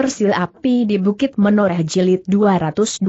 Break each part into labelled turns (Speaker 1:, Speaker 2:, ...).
Speaker 1: Sil Api di Bukit Menoreh Jilid 225.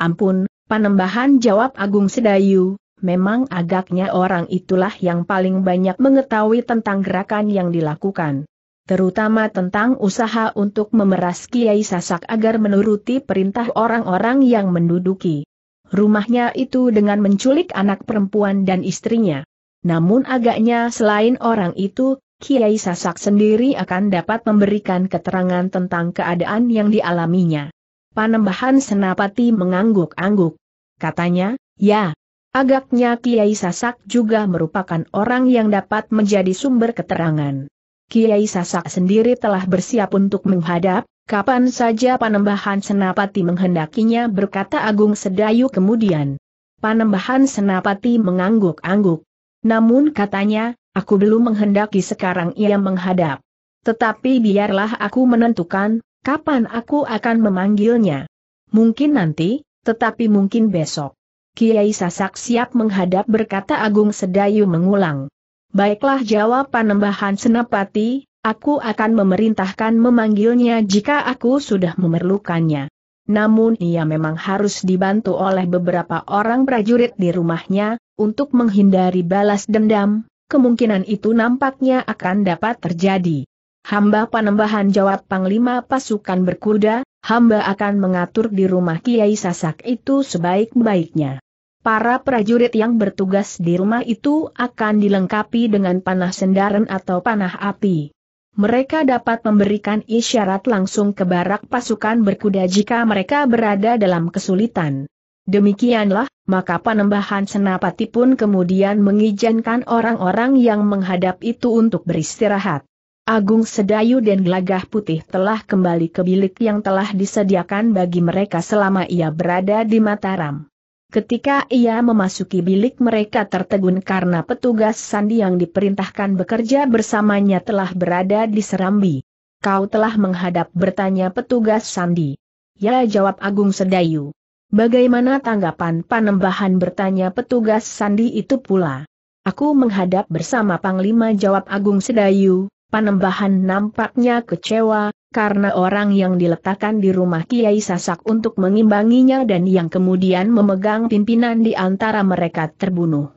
Speaker 1: Ampun, panembahan jawab Agung Sedayu, memang agaknya orang itulah yang paling banyak mengetahui tentang gerakan yang dilakukan. Terutama tentang usaha untuk memeras Kiai Sasak agar menuruti perintah orang-orang yang menduduki rumahnya itu dengan menculik anak perempuan dan istrinya. Namun agaknya selain orang itu, Kiai Sasak sendiri akan dapat memberikan keterangan tentang keadaan yang dialaminya. Panembahan Senapati mengangguk-angguk. Katanya, ya, agaknya Kiai Sasak juga merupakan orang yang dapat menjadi sumber keterangan. Kiai Sasak sendiri telah bersiap untuk menghadap, kapan saja Panembahan Senapati menghendakinya berkata Agung Sedayu kemudian. Panembahan Senapati mengangguk-angguk. Namun katanya, Aku belum menghendaki sekarang ia menghadap. Tetapi biarlah aku menentukan, kapan aku akan memanggilnya. Mungkin nanti, tetapi mungkin besok. Kiai Sasak siap menghadap berkata Agung Sedayu mengulang. Baiklah jawab panembahan Senapati, aku akan memerintahkan memanggilnya jika aku sudah memerlukannya. Namun ia memang harus dibantu oleh beberapa orang prajurit di rumahnya, untuk menghindari balas dendam, kemungkinan itu nampaknya akan dapat terjadi. Hamba Panembahan jawab Panglima Pasukan Berkuda, hamba akan mengatur di rumah Kiai Sasak itu sebaik-baiknya. Para prajurit yang bertugas di rumah itu akan dilengkapi dengan panah sendaran atau panah api. Mereka dapat memberikan isyarat langsung ke barak pasukan berkuda jika mereka berada dalam kesulitan. Demikianlah, maka penembahan senapati pun kemudian mengizinkan orang-orang yang menghadap itu untuk beristirahat. Agung Sedayu dan Glagah Putih telah kembali ke bilik yang telah disediakan bagi mereka selama ia berada di Mataram. Ketika ia memasuki bilik mereka tertegun karena petugas sandi yang diperintahkan bekerja bersamanya telah berada di Serambi. Kau telah menghadap bertanya petugas sandi. Ya jawab Agung Sedayu. Bagaimana tanggapan panembahan bertanya petugas sandi itu pula? Aku menghadap bersama Panglima jawab Agung Sedayu, panembahan nampaknya kecewa, karena orang yang diletakkan di rumah Kiai Sasak untuk mengimbanginya dan yang kemudian memegang pimpinan di antara mereka terbunuh.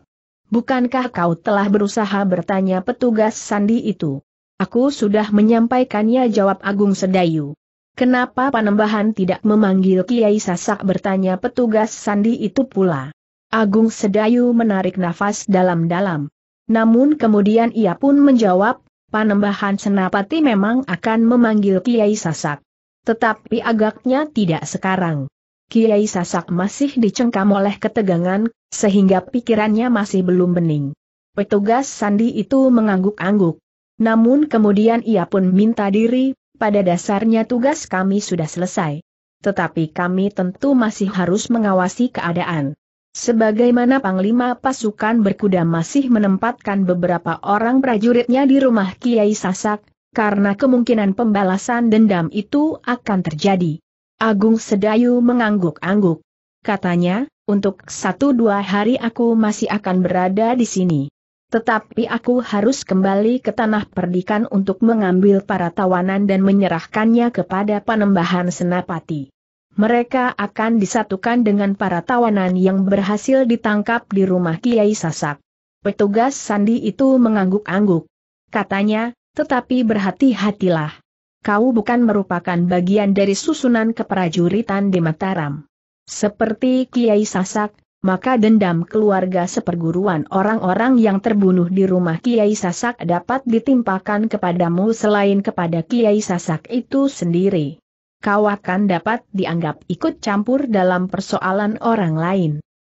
Speaker 1: Bukankah kau telah berusaha bertanya petugas sandi itu? Aku sudah menyampaikannya jawab Agung Sedayu. Kenapa Panembahan tidak memanggil Kiai Sasak bertanya petugas sandi itu pula. Agung Sedayu menarik nafas dalam-dalam. Namun kemudian ia pun menjawab, Panembahan Senapati memang akan memanggil Kiai Sasak. Tetapi agaknya tidak sekarang. Kiai Sasak masih dicengkam oleh ketegangan, sehingga pikirannya masih belum bening. Petugas sandi itu mengangguk-angguk. Namun kemudian ia pun minta diri, pada dasarnya tugas kami sudah selesai. Tetapi kami tentu masih harus mengawasi keadaan. Sebagaimana Panglima Pasukan Berkuda masih menempatkan beberapa orang prajuritnya di rumah Kiai Sasak, karena kemungkinan pembalasan dendam itu akan terjadi. Agung Sedayu mengangguk-angguk. Katanya, untuk satu dua hari aku masih akan berada di sini. Tetapi aku harus kembali ke tanah perdikan untuk mengambil para tawanan dan menyerahkannya kepada panembahan senapati. Mereka akan disatukan dengan para tawanan yang berhasil ditangkap di rumah Kiai Sasak. Petugas sandi itu mengangguk-angguk. Katanya, tetapi berhati-hatilah. Kau bukan merupakan bagian dari susunan keprajuritan di Mataram. Seperti Kiai Sasak, maka dendam keluarga seperguruan orang-orang yang terbunuh di rumah Kiai Sasak dapat ditimpakan kepadamu selain kepada Kiai Sasak itu sendiri. Kau akan dapat dianggap ikut campur dalam persoalan orang lain.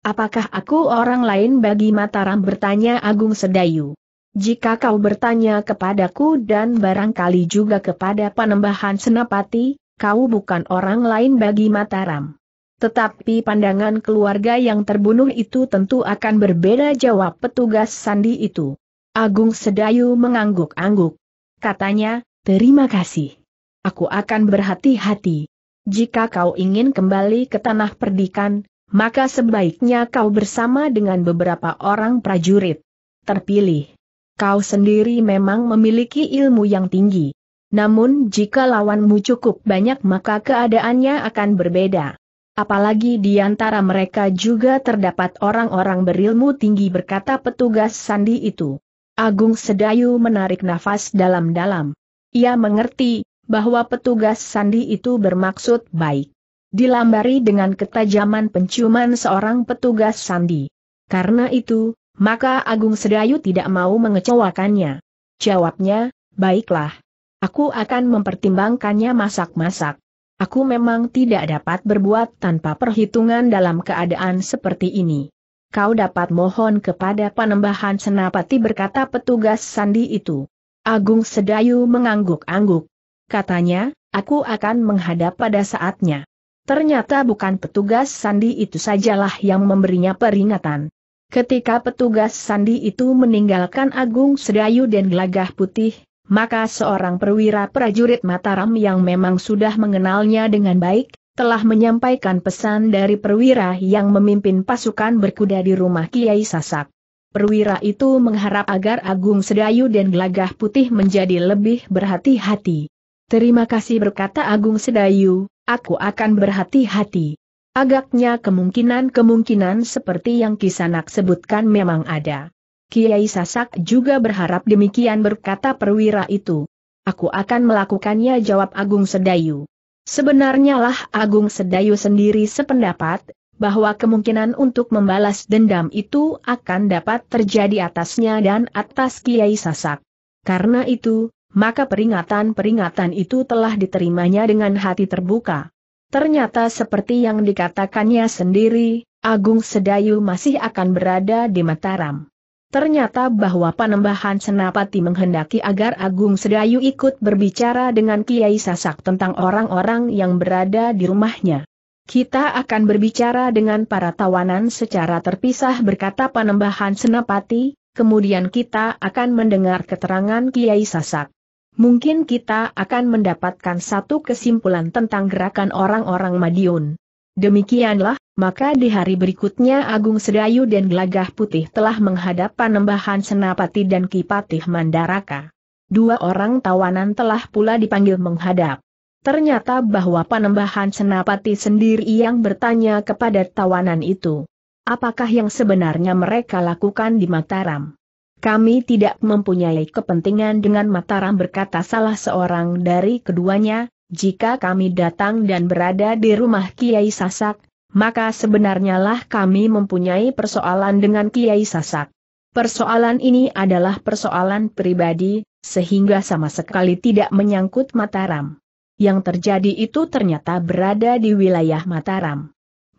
Speaker 1: Apakah aku orang lain bagi Mataram bertanya Agung Sedayu? Jika kau bertanya kepadaku dan barangkali juga kepada Panembahan Senapati, kau bukan orang lain bagi Mataram. Tetapi pandangan keluarga yang terbunuh itu tentu akan berbeda jawab petugas sandi itu. Agung Sedayu mengangguk-angguk. Katanya, terima kasih. Aku akan berhati-hati. Jika kau ingin kembali ke tanah perdikan, maka sebaiknya kau bersama dengan beberapa orang prajurit. Terpilih. Kau sendiri memang memiliki ilmu yang tinggi. Namun jika lawanmu cukup banyak maka keadaannya akan berbeda. Apalagi di antara mereka juga terdapat orang-orang berilmu tinggi berkata petugas sandi itu. Agung Sedayu menarik nafas dalam-dalam. Ia mengerti bahwa petugas sandi itu bermaksud baik. Dilambari dengan ketajaman penciuman seorang petugas sandi. Karena itu, maka Agung Sedayu tidak mau mengecewakannya. Jawabnya, baiklah. Aku akan mempertimbangkannya masak-masak. Aku memang tidak dapat berbuat tanpa perhitungan dalam keadaan seperti ini. Kau dapat mohon kepada panembahan senapati berkata petugas sandi itu. Agung Sedayu mengangguk-angguk. Katanya, aku akan menghadap pada saatnya. Ternyata bukan petugas sandi itu sajalah yang memberinya peringatan. Ketika petugas sandi itu meninggalkan Agung Sedayu dan gelagah putih, maka seorang perwira prajurit Mataram yang memang sudah mengenalnya dengan baik, telah menyampaikan pesan dari perwira yang memimpin pasukan berkuda di rumah Kiai Sasak. Perwira itu mengharap agar Agung Sedayu dan Gelagah Putih menjadi lebih berhati-hati. Terima kasih berkata Agung Sedayu, aku akan berhati-hati. Agaknya kemungkinan-kemungkinan seperti yang Kisanak sebutkan memang ada. Kiai Sasak juga berharap demikian berkata perwira itu. Aku akan melakukannya jawab Agung Sedayu. Sebenarnya lah Agung Sedayu sendiri sependapat, bahwa kemungkinan untuk membalas dendam itu akan dapat terjadi atasnya dan atas Kiai Sasak. Karena itu, maka peringatan-peringatan itu telah diterimanya dengan hati terbuka. Ternyata seperti yang dikatakannya sendiri, Agung Sedayu masih akan berada di Mataram. Ternyata bahwa Panembahan Senapati menghendaki agar Agung Sedayu ikut berbicara dengan Kiai Sasak tentang orang-orang yang berada di rumahnya. Kita akan berbicara dengan para tawanan secara terpisah berkata Panembahan Senapati, kemudian kita akan mendengar keterangan Kiai Sasak. Mungkin kita akan mendapatkan satu kesimpulan tentang gerakan orang-orang Madiun. Demikianlah, maka di hari berikutnya Agung Sedayu dan Gelagah Putih telah menghadap panembahan Senapati dan Kipatih Mandaraka. Dua orang tawanan telah pula dipanggil menghadap. Ternyata bahwa panembahan Senapati sendiri yang bertanya kepada tawanan itu. Apakah yang sebenarnya mereka lakukan di Mataram? Kami tidak mempunyai kepentingan dengan Mataram berkata salah seorang dari keduanya, jika kami datang dan berada di rumah Kiai Sasak, maka sebenarnya lah kami mempunyai persoalan dengan Kiai Sasak. Persoalan ini adalah persoalan pribadi, sehingga sama sekali tidak menyangkut Mataram. Yang terjadi itu ternyata berada di wilayah Mataram.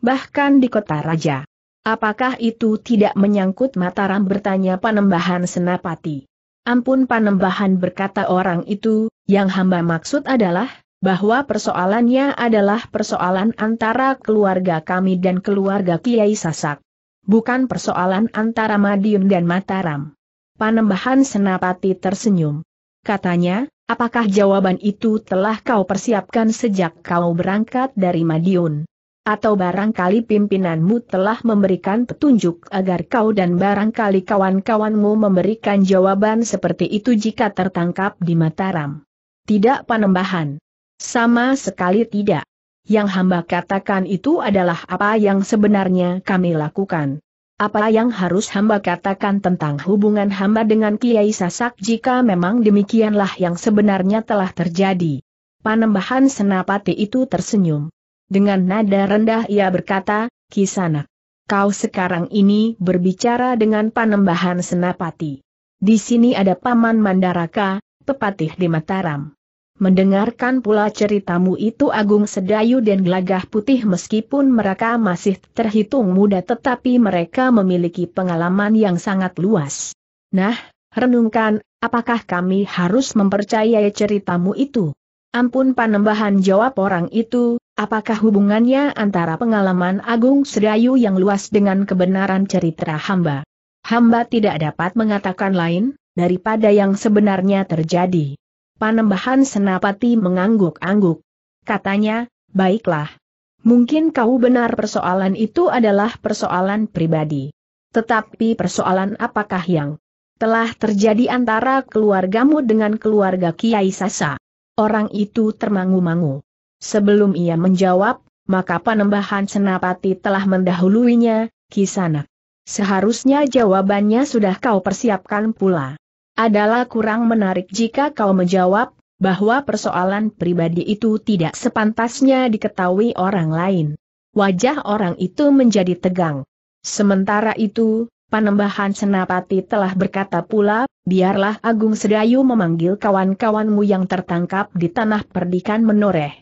Speaker 1: Bahkan di kota raja. Apakah itu tidak menyangkut Mataram bertanya Panembahan Senapati? Ampun Panembahan berkata orang itu, yang hamba maksud adalah, bahwa persoalannya adalah persoalan antara keluarga kami dan keluarga Kiai Sasak. Bukan persoalan antara Madiun dan Mataram. Panembahan Senapati tersenyum. Katanya, apakah jawaban itu telah kau persiapkan sejak kau berangkat dari Madiun? Atau barangkali pimpinanmu telah memberikan petunjuk agar kau dan barangkali kawan-kawanmu memberikan jawaban seperti itu jika tertangkap di Mataram? Tidak panembahan. Sama sekali tidak. Yang hamba katakan itu adalah apa yang sebenarnya kami lakukan. Apa yang harus hamba katakan tentang hubungan hamba dengan Kiai Sasak jika memang demikianlah yang sebenarnya telah terjadi. Panembahan Senapati itu tersenyum. Dengan nada rendah ia berkata, Kisana, kau sekarang ini berbicara dengan Panembahan Senapati. Di sini ada Paman Mandaraka, pepatih di Mataram. Mendengarkan pula ceritamu itu Agung Sedayu dan Gelagah Putih meskipun mereka masih terhitung muda tetapi mereka memiliki pengalaman yang sangat luas. Nah, renungkan, apakah kami harus mempercayai ceritamu itu? Ampun panembahan jawab orang itu, apakah hubungannya antara pengalaman Agung Sedayu yang luas dengan kebenaran cerita hamba? Hamba tidak dapat mengatakan lain, daripada yang sebenarnya terjadi. Panembahan Senapati mengangguk-angguk. Katanya, baiklah. Mungkin kau benar persoalan itu adalah persoalan pribadi. Tetapi persoalan apakah yang telah terjadi antara keluargamu dengan keluarga Kiai Sasa? Orang itu termangu-mangu. Sebelum ia menjawab, maka panembahan senapati telah mendahuluinya, Kisanak. Seharusnya jawabannya sudah kau persiapkan pula adalah kurang menarik jika kau menjawab, bahwa persoalan pribadi itu tidak sepantasnya diketahui orang lain. Wajah orang itu menjadi tegang. Sementara itu, Panembahan Senapati telah berkata pula, biarlah Agung Sedayu memanggil kawan-kawanmu yang tertangkap di tanah perdikan menoreh.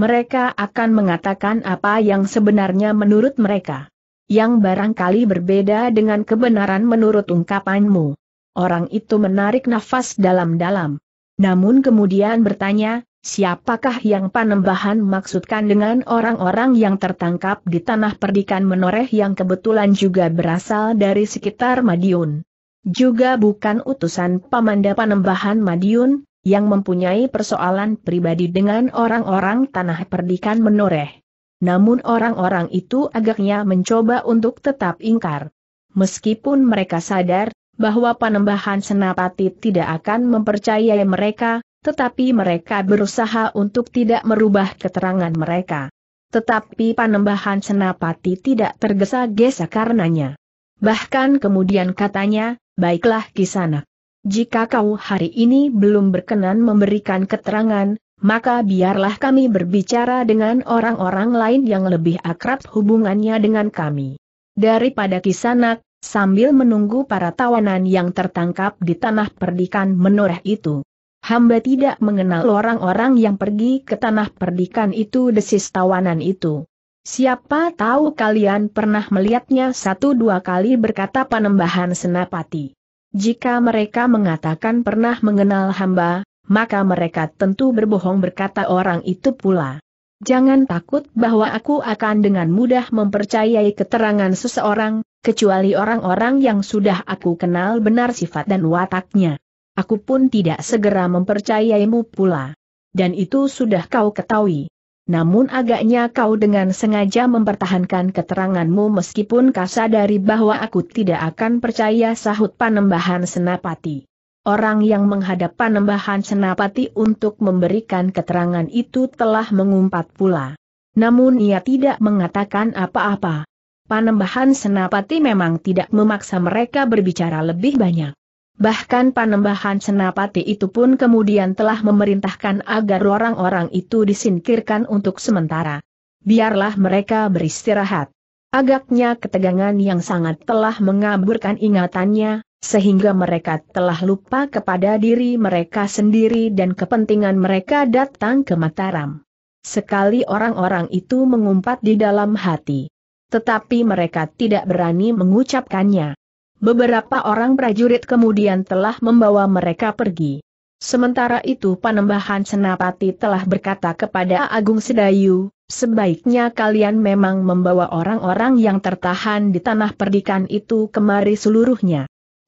Speaker 1: Mereka akan mengatakan apa yang sebenarnya menurut mereka. Yang barangkali berbeda dengan kebenaran menurut ungkapanmu. Orang itu menarik nafas dalam-dalam. Namun kemudian bertanya, siapakah yang panembahan maksudkan dengan orang-orang yang tertangkap di tanah perdikan menoreh yang kebetulan juga berasal dari sekitar Madiun. Juga bukan utusan pamanda panembahan Madiun, yang mempunyai persoalan pribadi dengan orang-orang tanah perdikan menoreh. Namun orang-orang itu agaknya mencoba untuk tetap ingkar. Meskipun mereka sadar, bahwa Panembahan Senapati tidak akan mempercayai mereka, tetapi mereka berusaha untuk tidak merubah keterangan mereka. Tetapi Panembahan Senapati tidak tergesa-gesa karenanya. Bahkan kemudian katanya, baiklah kisana, Jika kau hari ini belum berkenan memberikan keterangan, maka biarlah kami berbicara dengan orang-orang lain yang lebih akrab hubungannya dengan kami. Daripada Kisanak, sambil menunggu para tawanan yang tertangkap di tanah perdikan menoreh itu. Hamba tidak mengenal orang-orang yang pergi ke tanah perdikan itu desis tawanan itu. Siapa tahu kalian pernah melihatnya satu dua kali berkata panembahan senapati. Jika mereka mengatakan pernah mengenal hamba, maka mereka tentu berbohong berkata orang itu pula. Jangan takut bahwa aku akan dengan mudah mempercayai keterangan seseorang, kecuali orang-orang yang sudah aku kenal benar sifat dan wataknya. Aku pun tidak segera mempercayaimu pula. Dan itu sudah kau ketahui. Namun agaknya kau dengan sengaja mempertahankan keteranganmu meskipun sadari bahwa aku tidak akan percaya sahut panembahan senapati. Orang yang menghadap Panembahan Senapati untuk memberikan keterangan itu telah mengumpat pula. Namun ia tidak mengatakan apa-apa. Panembahan Senapati memang tidak memaksa mereka berbicara lebih banyak. Bahkan panembahan senapati itu pun kemudian telah memerintahkan agar orang-orang itu disingkirkan untuk sementara. Biarlah mereka beristirahat. Agaknya ketegangan yang sangat telah mengaburkan ingatannya, sehingga mereka telah lupa kepada diri mereka sendiri dan kepentingan mereka datang ke Mataram. Sekali orang-orang itu mengumpat di dalam hati. Tetapi mereka tidak berani mengucapkannya. Beberapa orang prajurit kemudian telah membawa mereka pergi. Sementara itu Panembahan Senapati telah berkata kepada Agung Sedayu, Sebaiknya kalian memang membawa orang-orang yang tertahan di tanah perdikan itu kemari seluruhnya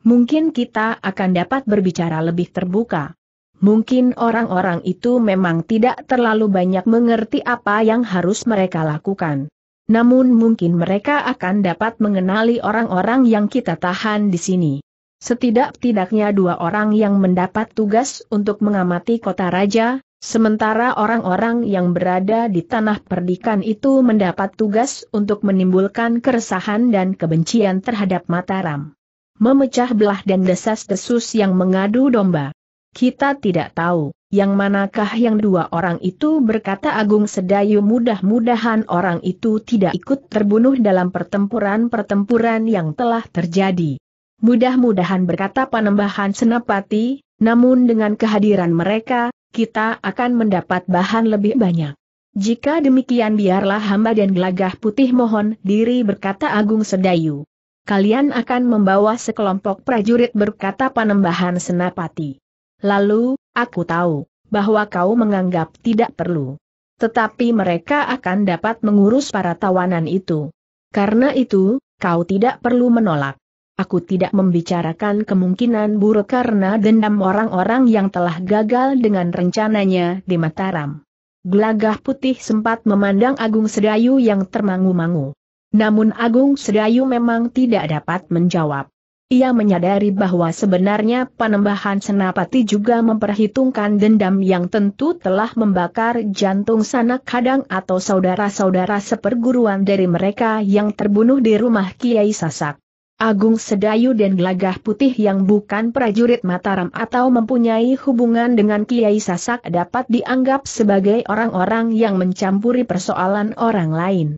Speaker 1: mungkin kita akan dapat berbicara lebih terbuka. Mungkin orang-orang itu memang tidak terlalu banyak mengerti apa yang harus mereka lakukan. Namun mungkin mereka akan dapat mengenali orang-orang yang kita tahan di sini. Setidak-tidaknya dua orang yang mendapat tugas untuk mengamati kota raja, sementara orang-orang yang berada di tanah perdikan itu mendapat tugas untuk menimbulkan keresahan dan kebencian terhadap Mataram memecah belah dan desas-desus yang mengadu domba. Kita tidak tahu, yang manakah yang dua orang itu berkata Agung Sedayu mudah-mudahan orang itu tidak ikut terbunuh dalam pertempuran-pertempuran yang telah terjadi. Mudah-mudahan berkata Panembahan Senapati, namun dengan kehadiran mereka, kita akan mendapat bahan lebih banyak. Jika demikian biarlah hamba dan gelagah putih mohon diri berkata Agung Sedayu kalian akan membawa sekelompok prajurit berkata panembahan senapati. Lalu, aku tahu, bahwa kau menganggap tidak perlu. Tetapi mereka akan dapat mengurus para tawanan itu. Karena itu, kau tidak perlu menolak. Aku tidak membicarakan kemungkinan buruk karena dendam orang-orang yang telah gagal dengan rencananya di Mataram. Gelagah putih sempat memandang Agung Sedayu yang termangu-mangu. Namun Agung Sedayu memang tidak dapat menjawab. Ia menyadari bahwa sebenarnya Panembahan Senapati juga memperhitungkan dendam yang tentu telah membakar jantung sanak kadang atau saudara-saudara seperguruan dari mereka yang terbunuh di rumah Kiai Sasak. Agung Sedayu dan Gelagah Putih yang bukan prajurit Mataram atau mempunyai hubungan dengan Kiai Sasak dapat dianggap sebagai orang-orang yang mencampuri persoalan orang lain.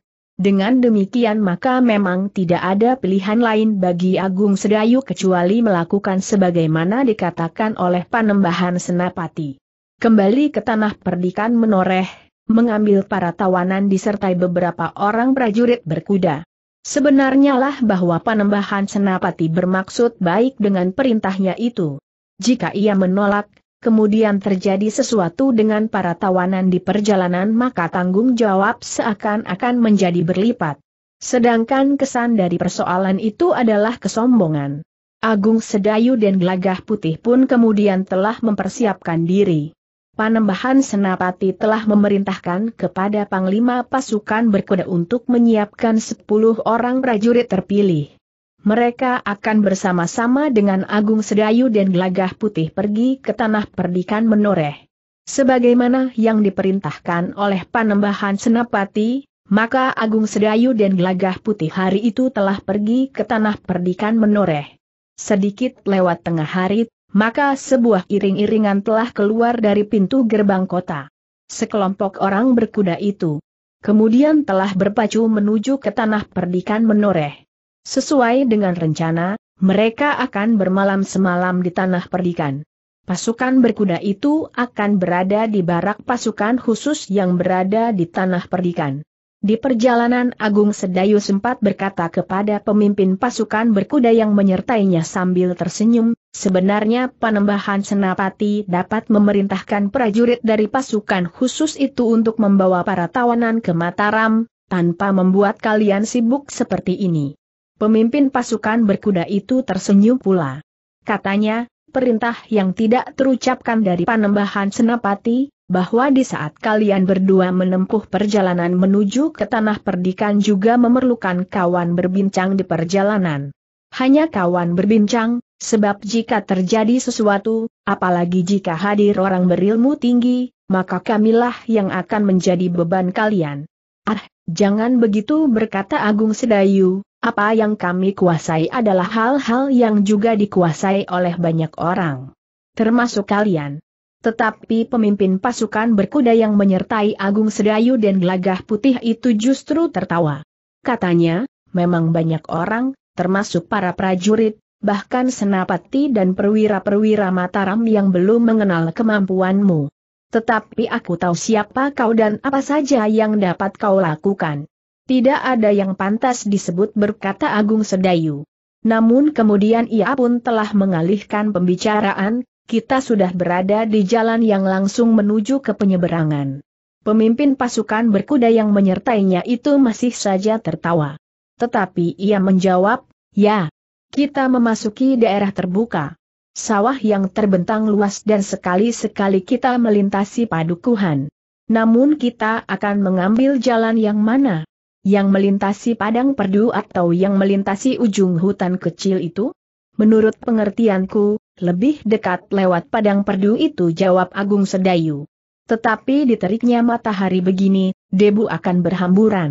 Speaker 1: Dengan demikian maka memang tidak ada pilihan lain bagi Agung Sedayu kecuali melakukan sebagaimana dikatakan oleh Panembahan Senapati. Kembali ke tanah perdikan menoreh, mengambil para tawanan disertai beberapa orang prajurit berkuda. Sebenarnya lah bahwa Panembahan Senapati bermaksud baik dengan perintahnya itu. Jika ia menolak, kemudian terjadi sesuatu dengan para tawanan di perjalanan maka tanggung jawab seakan-akan menjadi berlipat. Sedangkan kesan dari persoalan itu adalah kesombongan. Agung Sedayu dan Gelagah Putih pun kemudian telah mempersiapkan diri. Panembahan Senapati telah memerintahkan kepada Panglima pasukan berkuda untuk menyiapkan 10 orang prajurit terpilih mereka akan bersama-sama dengan Agung Sedayu dan Gelagah Putih pergi ke tanah perdikan menoreh. Sebagaimana yang diperintahkan oleh Panembahan Senapati, maka Agung Sedayu dan Gelagah Putih hari itu telah pergi ke tanah perdikan menoreh. Sedikit lewat tengah hari, maka sebuah iring-iringan telah keluar dari pintu gerbang kota. Sekelompok orang berkuda itu. Kemudian telah berpacu menuju ke tanah perdikan menoreh. Sesuai dengan rencana, mereka akan bermalam semalam di tanah perdikan. Pasukan berkuda itu akan berada di barak pasukan khusus yang berada di tanah perdikan. Di perjalanan Agung Sedayu sempat berkata kepada pemimpin pasukan berkuda yang menyertainya sambil tersenyum, sebenarnya panembahan Senapati dapat memerintahkan prajurit dari pasukan khusus itu untuk membawa para tawanan ke Mataram, tanpa membuat kalian sibuk seperti ini. Pemimpin pasukan berkuda itu tersenyum pula. Katanya, perintah yang tidak terucapkan dari panembahan Senapati, bahwa di saat kalian berdua menempuh perjalanan menuju ke tanah perdikan juga memerlukan kawan berbincang di perjalanan. Hanya kawan berbincang, sebab jika terjadi sesuatu, apalagi jika hadir orang berilmu tinggi, maka kamilah yang akan menjadi beban kalian. Ah, jangan begitu berkata Agung Sedayu, apa yang kami kuasai adalah hal-hal yang juga dikuasai oleh banyak orang. Termasuk kalian. Tetapi pemimpin pasukan berkuda yang menyertai Agung Sedayu dan Gelagah Putih itu justru tertawa. Katanya, memang banyak orang, termasuk para prajurit, bahkan senapati dan perwira-perwira Mataram yang belum mengenal kemampuanmu. Tetapi aku tahu siapa kau dan apa saja yang dapat kau lakukan. Tidak ada yang pantas disebut berkata Agung Sedayu. Namun kemudian ia pun telah mengalihkan pembicaraan, kita sudah berada di jalan yang langsung menuju ke penyeberangan. Pemimpin pasukan berkuda yang menyertainya itu masih saja tertawa. Tetapi ia menjawab, ya, kita memasuki daerah terbuka. Sawah yang terbentang luas dan sekali-sekali kita melintasi padukuhan. Namun kita akan mengambil jalan yang mana? yang melintasi padang perdu atau yang melintasi ujung hutan kecil itu? Menurut pengertianku, lebih dekat lewat padang perdu itu jawab Agung Sedayu. Tetapi di teriknya matahari begini, debu akan berhamburan.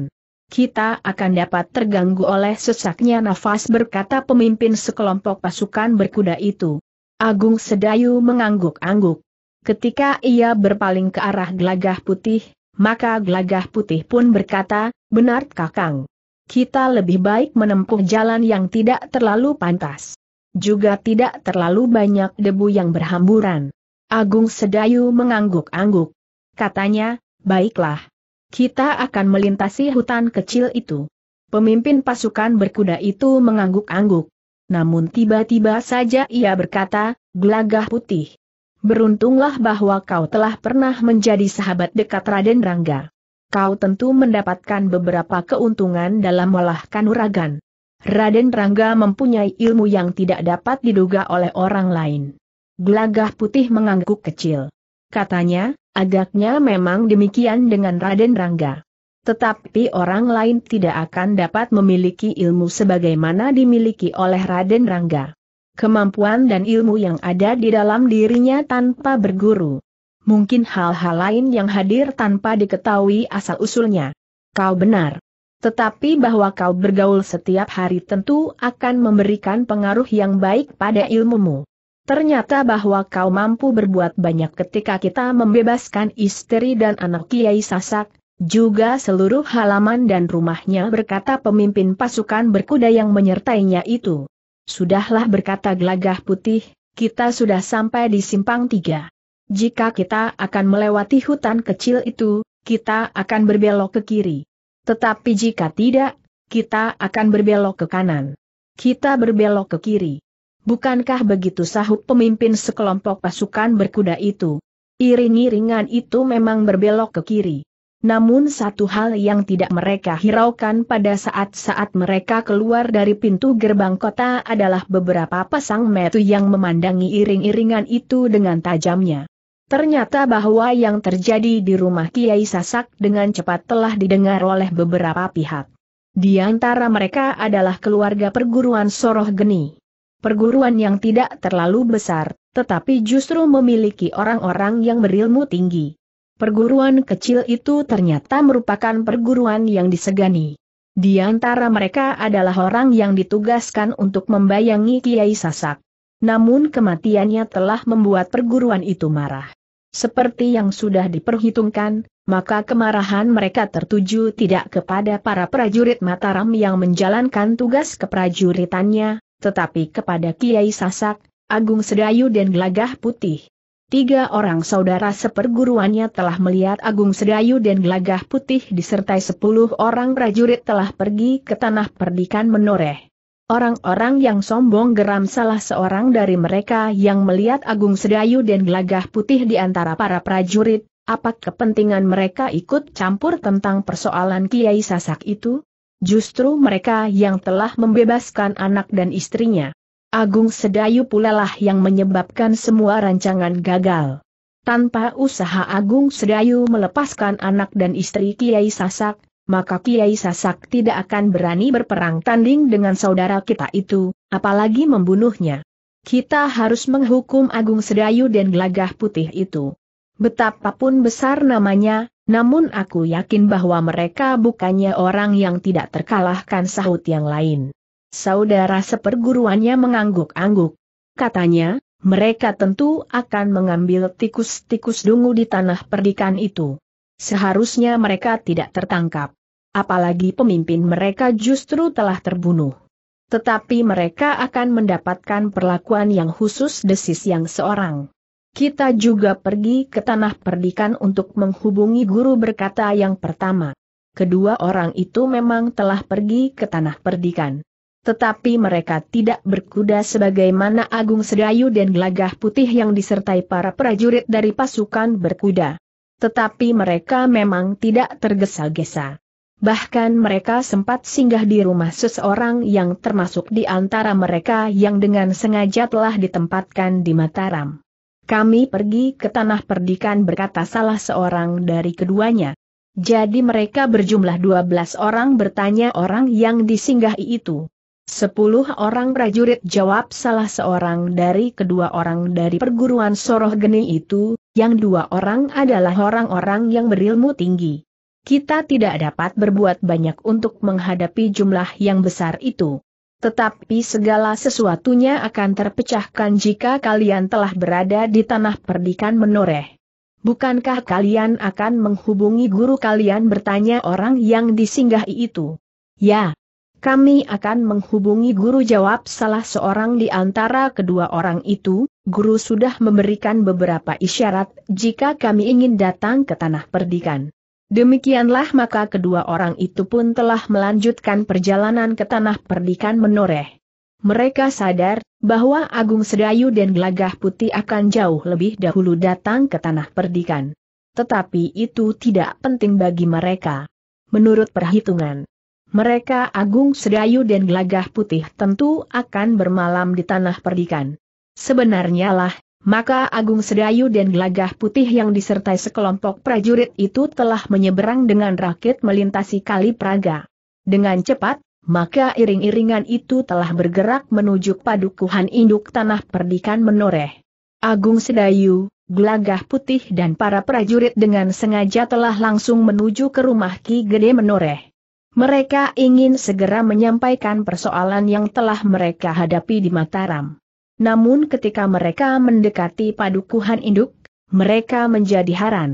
Speaker 1: Kita akan dapat terganggu oleh sesaknya nafas berkata pemimpin sekelompok pasukan berkuda itu. Agung Sedayu mengangguk-angguk. Ketika ia berpaling ke arah gelagah putih, maka gelagah putih pun berkata, benar kakang. Kita lebih baik menempuh jalan yang tidak terlalu pantas. Juga tidak terlalu banyak debu yang berhamburan. Agung Sedayu mengangguk-angguk. Katanya, baiklah. Kita akan melintasi hutan kecil itu. Pemimpin pasukan berkuda itu mengangguk-angguk. Namun tiba-tiba saja ia berkata, gelagah putih. Beruntunglah bahwa kau telah pernah menjadi sahabat dekat Raden Rangga. Kau tentu mendapatkan beberapa keuntungan dalam melahkan uragan. Raden Rangga mempunyai ilmu yang tidak dapat diduga oleh orang lain. Gelagah putih mengangguk kecil. Katanya, agaknya memang demikian dengan Raden Rangga tetapi orang lain tidak akan dapat memiliki ilmu sebagaimana dimiliki oleh Raden Rangga kemampuan dan ilmu yang ada di dalam dirinya tanpa berguru. Mungkin hal-hal lain yang hadir tanpa diketahui asal-usulnya. Kau benar. Tetapi bahwa kau bergaul setiap hari tentu akan memberikan pengaruh yang baik pada ilmumu. Ternyata bahwa kau mampu berbuat banyak ketika kita membebaskan istri dan anak Kiai Sasak, juga seluruh halaman dan rumahnya berkata pemimpin pasukan berkuda yang menyertainya itu. Sudahlah berkata gelagah putih, kita sudah sampai di simpang tiga. Jika kita akan melewati hutan kecil itu, kita akan berbelok ke kiri. Tetapi jika tidak, kita akan berbelok ke kanan. Kita berbelok ke kiri. Bukankah begitu sahut pemimpin sekelompok pasukan berkuda itu? Iring-iringan itu memang berbelok ke kiri. Namun satu hal yang tidak mereka hiraukan pada saat-saat mereka keluar dari pintu gerbang kota adalah beberapa pasang metu yang memandangi iring-iringan itu dengan tajamnya. Ternyata bahwa yang terjadi di rumah Kiai Sasak dengan cepat telah didengar oleh beberapa pihak. Di antara mereka adalah keluarga perguruan Soroh Geni. Perguruan yang tidak terlalu besar, tetapi justru memiliki orang-orang yang berilmu tinggi. Perguruan kecil itu ternyata merupakan perguruan yang disegani. Di antara mereka adalah orang yang ditugaskan untuk membayangi Kiai Sasak. Namun kematiannya telah membuat perguruan itu marah. Seperti yang sudah diperhitungkan, maka kemarahan mereka tertuju tidak kepada para prajurit Mataram yang menjalankan tugas keprajuritannya, tetapi kepada Kiai Sasak, Agung Sedayu dan Gelagah Putih. Tiga orang saudara seperguruannya telah melihat Agung Sedayu dan Gelagah Putih disertai sepuluh orang prajurit telah pergi ke tanah perdikan menoreh. Orang-orang yang sombong geram salah seorang dari mereka yang melihat Agung Sedayu dan Gelagah Putih di antara para prajurit, apa kepentingan mereka ikut campur tentang persoalan Kiai Sasak itu? Justru mereka yang telah membebaskan anak dan istrinya. Agung Sedayu pula lah yang menyebabkan semua rancangan gagal. Tanpa usaha Agung Sedayu melepaskan anak dan istri Kiai Sasak, maka Kiai Sasak tidak akan berani berperang tanding dengan saudara kita itu, apalagi membunuhnya. Kita harus menghukum Agung Sedayu dan Gelagah Putih itu. Betapapun besar namanya, namun aku yakin bahwa mereka bukannya orang yang tidak terkalahkan sahut yang lain. Saudara seperguruannya mengangguk-angguk. Katanya, mereka tentu akan mengambil tikus-tikus dungu di tanah perdikan itu. Seharusnya mereka tidak tertangkap. Apalagi pemimpin mereka justru telah terbunuh. Tetapi mereka akan mendapatkan perlakuan yang khusus desis yang seorang. Kita juga pergi ke tanah perdikan untuk menghubungi guru berkata yang pertama. Kedua orang itu memang telah pergi ke tanah perdikan tetapi mereka tidak berkuda sebagaimana Agung Sedayu dan Gelagah Putih yang disertai para prajurit dari pasukan berkuda. Tetapi mereka memang tidak tergesa-gesa. Bahkan mereka sempat singgah di rumah seseorang yang termasuk di antara mereka yang dengan sengaja telah ditempatkan di Mataram. Kami pergi ke tanah perdikan berkata salah seorang dari keduanya. Jadi mereka berjumlah 12 orang bertanya orang yang disinggahi itu. Sepuluh orang prajurit jawab salah seorang dari kedua orang dari perguruan Soroh Geni itu, yang dua orang adalah orang-orang yang berilmu tinggi. Kita tidak dapat berbuat banyak untuk menghadapi jumlah yang besar itu. Tetapi segala sesuatunya akan terpecahkan jika kalian telah berada di tanah perdikan menoreh. Bukankah kalian akan menghubungi guru kalian bertanya orang yang disinggahi itu? Ya, kami akan menghubungi guru jawab salah seorang di antara kedua orang itu, guru sudah memberikan beberapa isyarat jika kami ingin datang ke tanah perdikan. Demikianlah maka kedua orang itu pun telah melanjutkan perjalanan ke tanah perdikan menoreh. Mereka sadar, bahwa Agung Sedayu dan Gelagah Putih akan jauh lebih dahulu datang ke tanah perdikan. Tetapi itu tidak penting bagi mereka. Menurut perhitungan mereka Agung Sedayu dan Gelagah Putih tentu akan bermalam di tanah perdikan. Sebenarnya lah, maka Agung Sedayu dan Gelagah Putih yang disertai sekelompok prajurit itu telah menyeberang dengan rakit melintasi Kali Praga. Dengan cepat, maka iring-iringan itu telah bergerak menuju padukuhan induk tanah perdikan menoreh. Agung Sedayu, Gelagah Putih dan para prajurit dengan sengaja telah langsung menuju ke rumah Ki Gede menoreh. Mereka ingin segera menyampaikan persoalan yang telah mereka hadapi di Mataram. Namun ketika mereka mendekati padukuhan induk, mereka menjadi haran.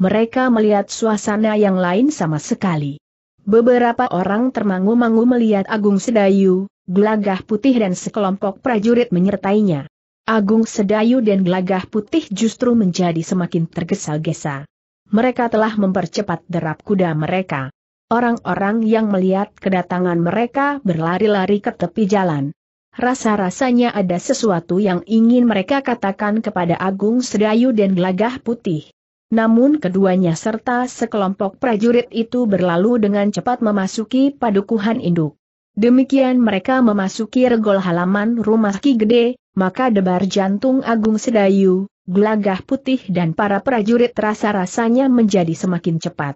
Speaker 1: Mereka melihat suasana yang lain sama sekali. Beberapa orang termangu-mangu melihat Agung Sedayu, Gelagah Putih dan sekelompok prajurit menyertainya. Agung Sedayu dan Gelagah Putih justru menjadi semakin tergesa-gesa. Mereka telah mempercepat derap kuda mereka. Orang-orang yang melihat kedatangan mereka berlari-lari ke tepi jalan. Rasa-rasanya ada sesuatu yang ingin mereka katakan kepada Agung Sedayu dan Gelagah Putih. Namun keduanya serta sekelompok prajurit itu berlalu dengan cepat memasuki padukuhan induk. Demikian mereka memasuki regol halaman rumah Ki Gede, maka debar jantung Agung Sedayu, Gelagah Putih dan para prajurit rasa-rasanya menjadi semakin cepat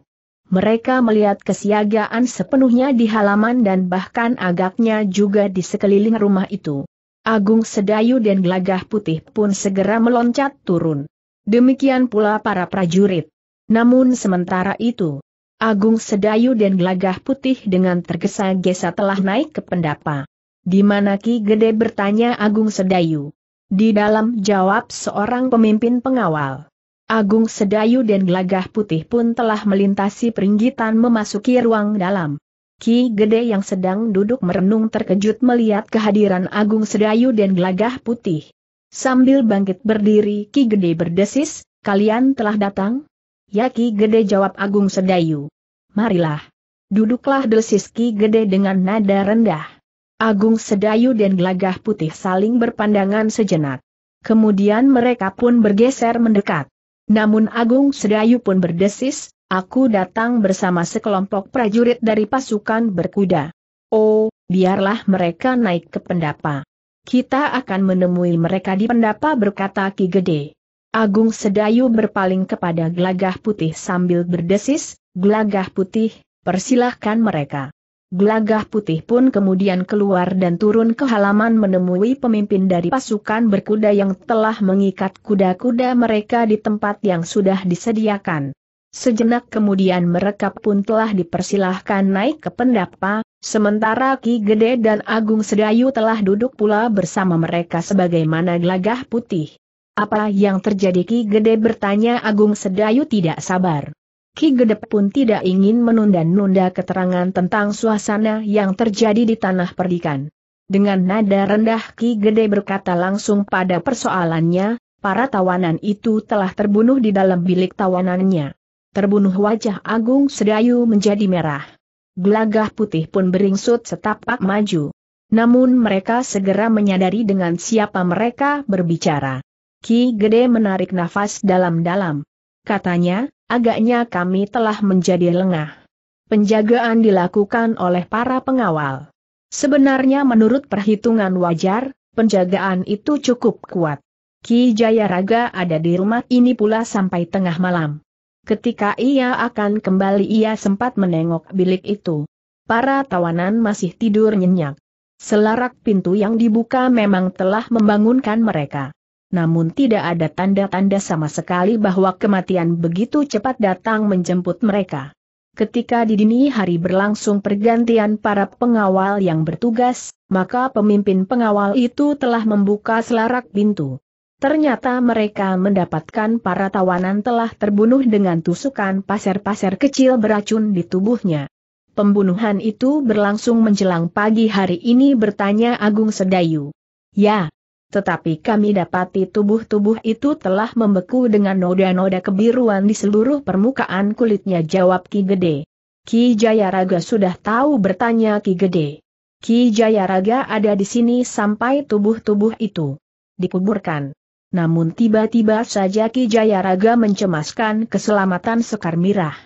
Speaker 1: mereka melihat kesiagaan sepenuhnya di halaman dan bahkan agaknya juga di sekeliling rumah itu. Agung Sedayu dan Gelagah Putih pun segera meloncat turun. Demikian pula para prajurit. Namun sementara itu, Agung Sedayu dan Gelagah Putih dengan tergesa-gesa telah naik ke pendapa. Di mana Ki Gede bertanya Agung Sedayu. Di dalam jawab seorang pemimpin pengawal. Agung Sedayu dan Gelagah Putih pun telah melintasi peringgitan memasuki ruang dalam. Ki Gede yang sedang duduk merenung terkejut melihat kehadiran Agung Sedayu dan Gelagah Putih. Sambil bangkit berdiri Ki Gede berdesis, kalian telah datang? Ya Ki Gede jawab Agung Sedayu. Marilah. Duduklah desis Ki Gede dengan nada rendah. Agung Sedayu dan Gelagah Putih saling berpandangan sejenak. Kemudian mereka pun bergeser mendekat. Namun Agung Sedayu pun berdesis, aku datang bersama sekelompok prajurit dari pasukan berkuda. Oh, biarlah mereka naik ke pendapa. Kita akan menemui mereka di pendapa berkata Ki Gede. Agung Sedayu berpaling kepada Glagah putih sambil berdesis, Glagah putih, persilahkan mereka. Gelagah putih pun kemudian keluar dan turun ke halaman menemui pemimpin dari pasukan berkuda yang telah mengikat kuda-kuda mereka di tempat yang sudah disediakan. Sejenak kemudian mereka pun telah dipersilahkan naik ke pendapa, sementara Ki Gede dan Agung Sedayu telah duduk pula bersama mereka sebagaimana gelagah putih. Apa yang terjadi Ki Gede bertanya Agung Sedayu tidak sabar. Ki Gedep pun tidak ingin menunda-nunda keterangan tentang suasana yang terjadi di tanah perdikan. Dengan nada rendah Ki Gede berkata langsung pada persoalannya, para tawanan itu telah terbunuh di dalam bilik tawanannya. Terbunuh wajah Agung Sedayu menjadi merah. Gelagah putih pun beringsut setapak maju. Namun mereka segera menyadari dengan siapa mereka berbicara. Ki Gede menarik nafas dalam-dalam. Katanya, agaknya kami telah menjadi lengah. Penjagaan dilakukan oleh para pengawal. Sebenarnya menurut perhitungan wajar, penjagaan itu cukup kuat. Ki Jayaraga ada di rumah ini pula sampai tengah malam. Ketika ia akan kembali ia sempat menengok bilik itu. Para tawanan masih tidur nyenyak. Selarak pintu yang dibuka memang telah membangunkan mereka namun tidak ada tanda-tanda sama sekali bahwa kematian begitu cepat datang menjemput mereka. Ketika di dini hari berlangsung pergantian para pengawal yang bertugas, maka pemimpin pengawal itu telah membuka selarak pintu. Ternyata mereka mendapatkan para tawanan telah terbunuh dengan tusukan pasir-pasir kecil beracun di tubuhnya. Pembunuhan itu berlangsung menjelang pagi hari ini bertanya Agung Sedayu. Ya, tetapi kami dapati tubuh-tubuh itu telah membeku dengan noda-noda kebiruan di seluruh permukaan kulitnya jawab Ki Gede. Ki Jayaraga sudah tahu bertanya Ki Gede. Ki Jayaraga ada di sini sampai tubuh-tubuh itu dikuburkan. Namun tiba-tiba saja Ki Jayaraga mencemaskan keselamatan Sekar Mirah.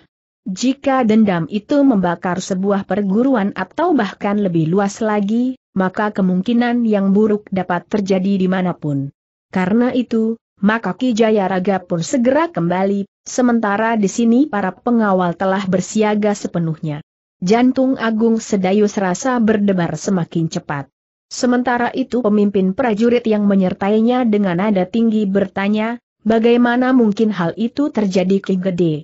Speaker 1: Jika dendam itu membakar sebuah perguruan atau bahkan lebih luas lagi, maka kemungkinan yang buruk dapat terjadi dimanapun. Karena itu, maka Ki Jayaraga pun segera kembali, sementara di sini para pengawal telah bersiaga sepenuhnya. Jantung Agung Sedayu serasa berdebar semakin cepat. Sementara itu pemimpin prajurit yang menyertainya dengan nada tinggi bertanya, bagaimana mungkin hal itu terjadi Ki Gede?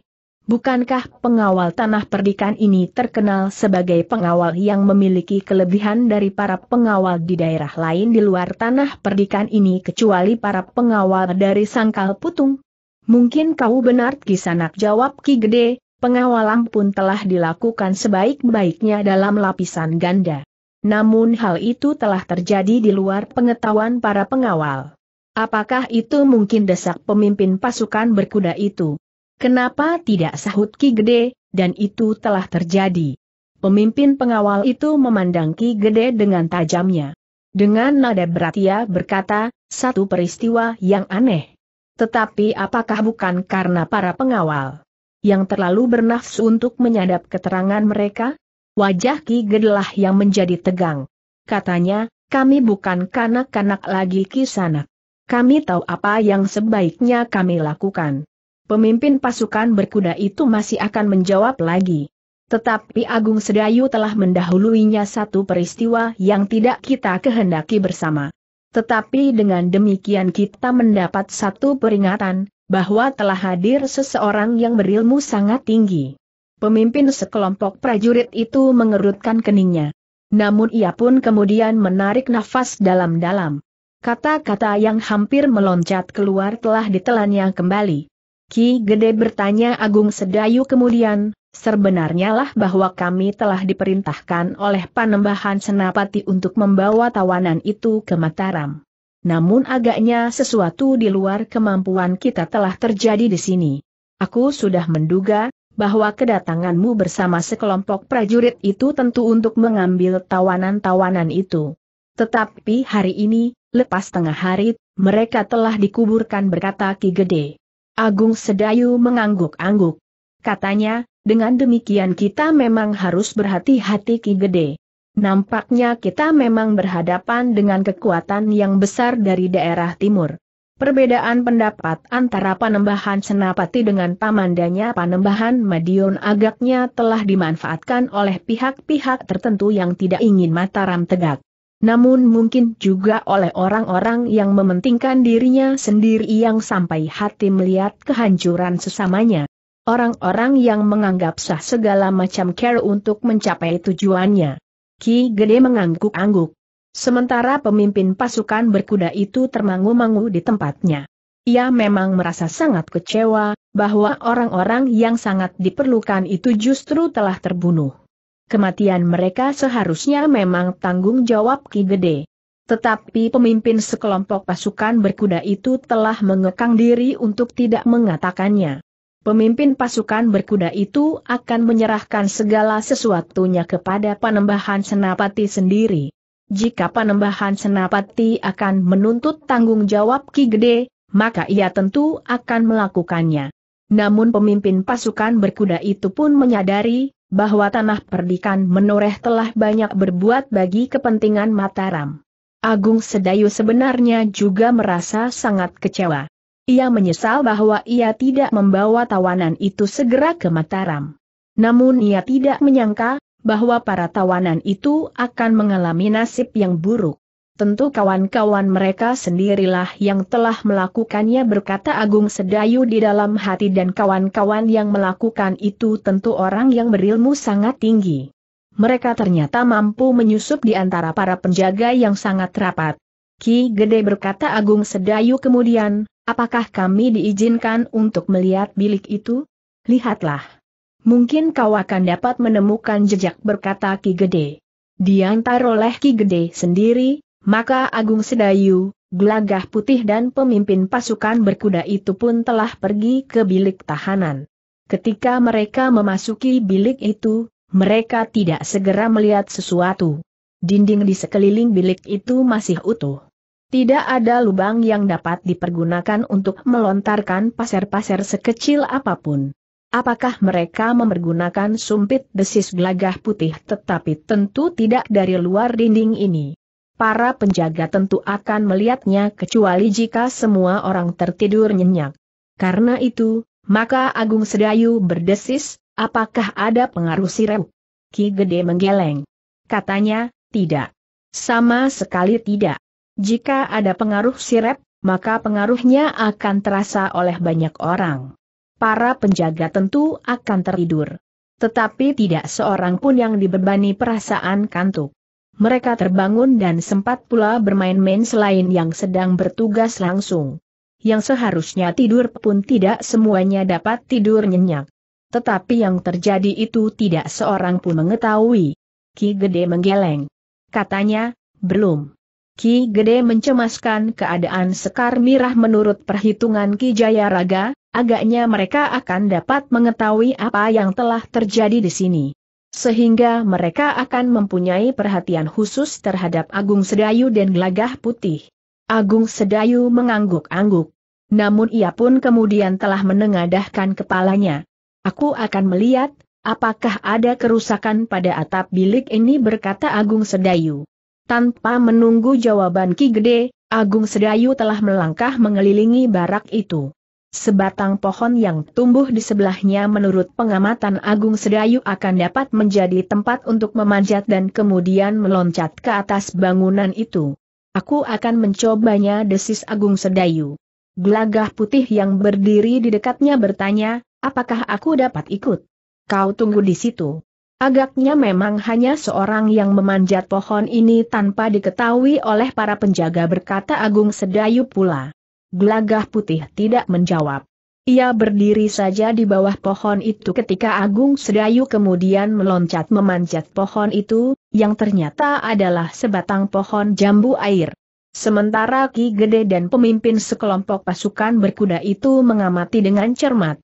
Speaker 1: Bukankah pengawal tanah perdikan ini terkenal sebagai pengawal yang memiliki kelebihan dari para pengawal di daerah lain di luar tanah perdikan ini kecuali para pengawal dari sangkal putung? Mungkin kau benar kisanak jawab Ki Gede, pengawalan pun telah dilakukan sebaik-baiknya dalam lapisan ganda. Namun hal itu telah terjadi di luar pengetahuan para pengawal. Apakah itu mungkin desak pemimpin pasukan berkuda itu? Kenapa tidak sahut Ki Gede, dan itu telah terjadi. Pemimpin pengawal itu memandang Ki Gede dengan tajamnya. Dengan nada berat ia berkata, satu peristiwa yang aneh. Tetapi apakah bukan karena para pengawal yang terlalu bernafsu untuk menyadap keterangan mereka? Wajah Ki Gedelah yang menjadi tegang. Katanya, kami bukan kanak-kanak lagi Ki Sanak. Kami tahu apa yang sebaiknya kami lakukan pemimpin pasukan berkuda itu masih akan menjawab lagi. Tetapi Agung Sedayu telah mendahuluinya satu peristiwa yang tidak kita kehendaki bersama. Tetapi dengan demikian kita mendapat satu peringatan, bahwa telah hadir seseorang yang berilmu sangat tinggi. Pemimpin sekelompok prajurit itu mengerutkan keningnya. Namun ia pun kemudian menarik nafas dalam-dalam. Kata-kata yang hampir meloncat keluar telah ditelannya kembali. Ki Gede bertanya Agung Sedayu kemudian, sebenarnya lah bahwa kami telah diperintahkan oleh panembahan Senapati untuk membawa tawanan itu ke Mataram. Namun agaknya sesuatu di luar kemampuan kita telah terjadi di sini. Aku sudah menduga, bahwa kedatanganmu bersama sekelompok prajurit itu tentu untuk mengambil tawanan-tawanan itu. Tetapi hari ini, lepas tengah hari, mereka telah dikuburkan berkata Ki Gede. Agung Sedayu mengangguk-angguk. Katanya, dengan demikian kita memang harus berhati-hati Ki Gede. Nampaknya kita memang berhadapan dengan kekuatan yang besar dari daerah timur. Perbedaan pendapat antara Panembahan Senapati dengan pamandanya Panembahan Madiun agaknya telah dimanfaatkan oleh pihak-pihak tertentu yang tidak ingin Mataram tegak namun mungkin juga oleh orang-orang yang mementingkan dirinya sendiri yang sampai hati melihat kehancuran sesamanya. Orang-orang yang menganggap sah segala macam care untuk mencapai tujuannya. Ki Gede mengangguk-angguk. Sementara pemimpin pasukan berkuda itu termangu-mangu di tempatnya. Ia memang merasa sangat kecewa, bahwa orang-orang yang sangat diperlukan itu justru telah terbunuh kematian mereka seharusnya memang tanggung jawab Ki Gede. Tetapi pemimpin sekelompok pasukan berkuda itu telah mengekang diri untuk tidak mengatakannya. Pemimpin pasukan berkuda itu akan menyerahkan segala sesuatunya kepada panembahan senapati sendiri. Jika panembahan senapati akan menuntut tanggung jawab Ki Gede, maka ia tentu akan melakukannya. Namun pemimpin pasukan berkuda itu pun menyadari bahwa tanah perdikan menoreh telah banyak berbuat bagi kepentingan Mataram. Agung Sedayu sebenarnya juga merasa sangat kecewa. Ia menyesal bahwa ia tidak membawa tawanan itu segera ke Mataram. Namun ia tidak menyangka bahwa para tawanan itu akan mengalami nasib yang buruk. Tentu kawan-kawan mereka sendirilah yang telah melakukannya berkata Agung Sedayu di dalam hati dan kawan-kawan yang melakukan itu tentu orang yang berilmu sangat tinggi. Mereka ternyata mampu menyusup di antara para penjaga yang sangat rapat. Ki Gede berkata Agung Sedayu kemudian, apakah kami diizinkan untuk melihat bilik itu? Lihatlah. Mungkin kau akan dapat menemukan jejak berkata Ki Gede. Diantar oleh Ki Gede sendiri, maka Agung Sedayu, Glagah putih dan pemimpin pasukan berkuda itu pun telah pergi ke bilik tahanan. Ketika mereka memasuki bilik itu, mereka tidak segera melihat sesuatu. Dinding di sekeliling bilik itu masih utuh. Tidak ada lubang yang dapat dipergunakan untuk melontarkan pasir-pasir sekecil apapun. Apakah mereka memergunakan sumpit desis gelagah putih tetapi tentu tidak dari luar dinding ini para penjaga tentu akan melihatnya kecuali jika semua orang tertidur nyenyak. Karena itu, maka Agung Sedayu berdesis, apakah ada pengaruh sirem? Ki Gede menggeleng. Katanya, tidak. Sama sekali tidak. Jika ada pengaruh sirep, maka pengaruhnya akan terasa oleh banyak orang. Para penjaga tentu akan tertidur. Tetapi tidak seorang pun yang dibebani perasaan kantuk mereka terbangun dan sempat pula bermain-main selain yang sedang bertugas langsung. Yang seharusnya tidur pun tidak semuanya dapat tidur nyenyak. Tetapi yang terjadi itu tidak seorang pun mengetahui. Ki Gede menggeleng. Katanya, belum. Ki Gede mencemaskan keadaan Sekar Mirah menurut perhitungan Ki Jayaraga, agaknya mereka akan dapat mengetahui apa yang telah terjadi di sini sehingga mereka akan mempunyai perhatian khusus terhadap Agung Sedayu dan Gelagah Putih. Agung Sedayu mengangguk-angguk. Namun ia pun kemudian telah menengadahkan kepalanya. Aku akan melihat, apakah ada kerusakan pada atap bilik ini berkata Agung Sedayu. Tanpa menunggu jawaban Ki Gede, Agung Sedayu telah melangkah mengelilingi barak itu. Sebatang pohon yang tumbuh di sebelahnya menurut pengamatan Agung Sedayu akan dapat menjadi tempat untuk memanjat dan kemudian meloncat ke atas bangunan itu. Aku akan mencobanya desis Agung Sedayu. Gelagah putih yang berdiri di dekatnya bertanya, apakah aku dapat ikut? Kau tunggu di situ. Agaknya memang hanya seorang yang memanjat pohon ini tanpa diketahui oleh para penjaga berkata Agung Sedayu pula. Gelagah putih tidak menjawab. Ia berdiri saja di bawah pohon itu ketika Agung Sedayu kemudian meloncat memanjat pohon itu, yang ternyata adalah sebatang pohon jambu air. Sementara Ki Gede dan pemimpin sekelompok pasukan berkuda itu mengamati dengan cermat.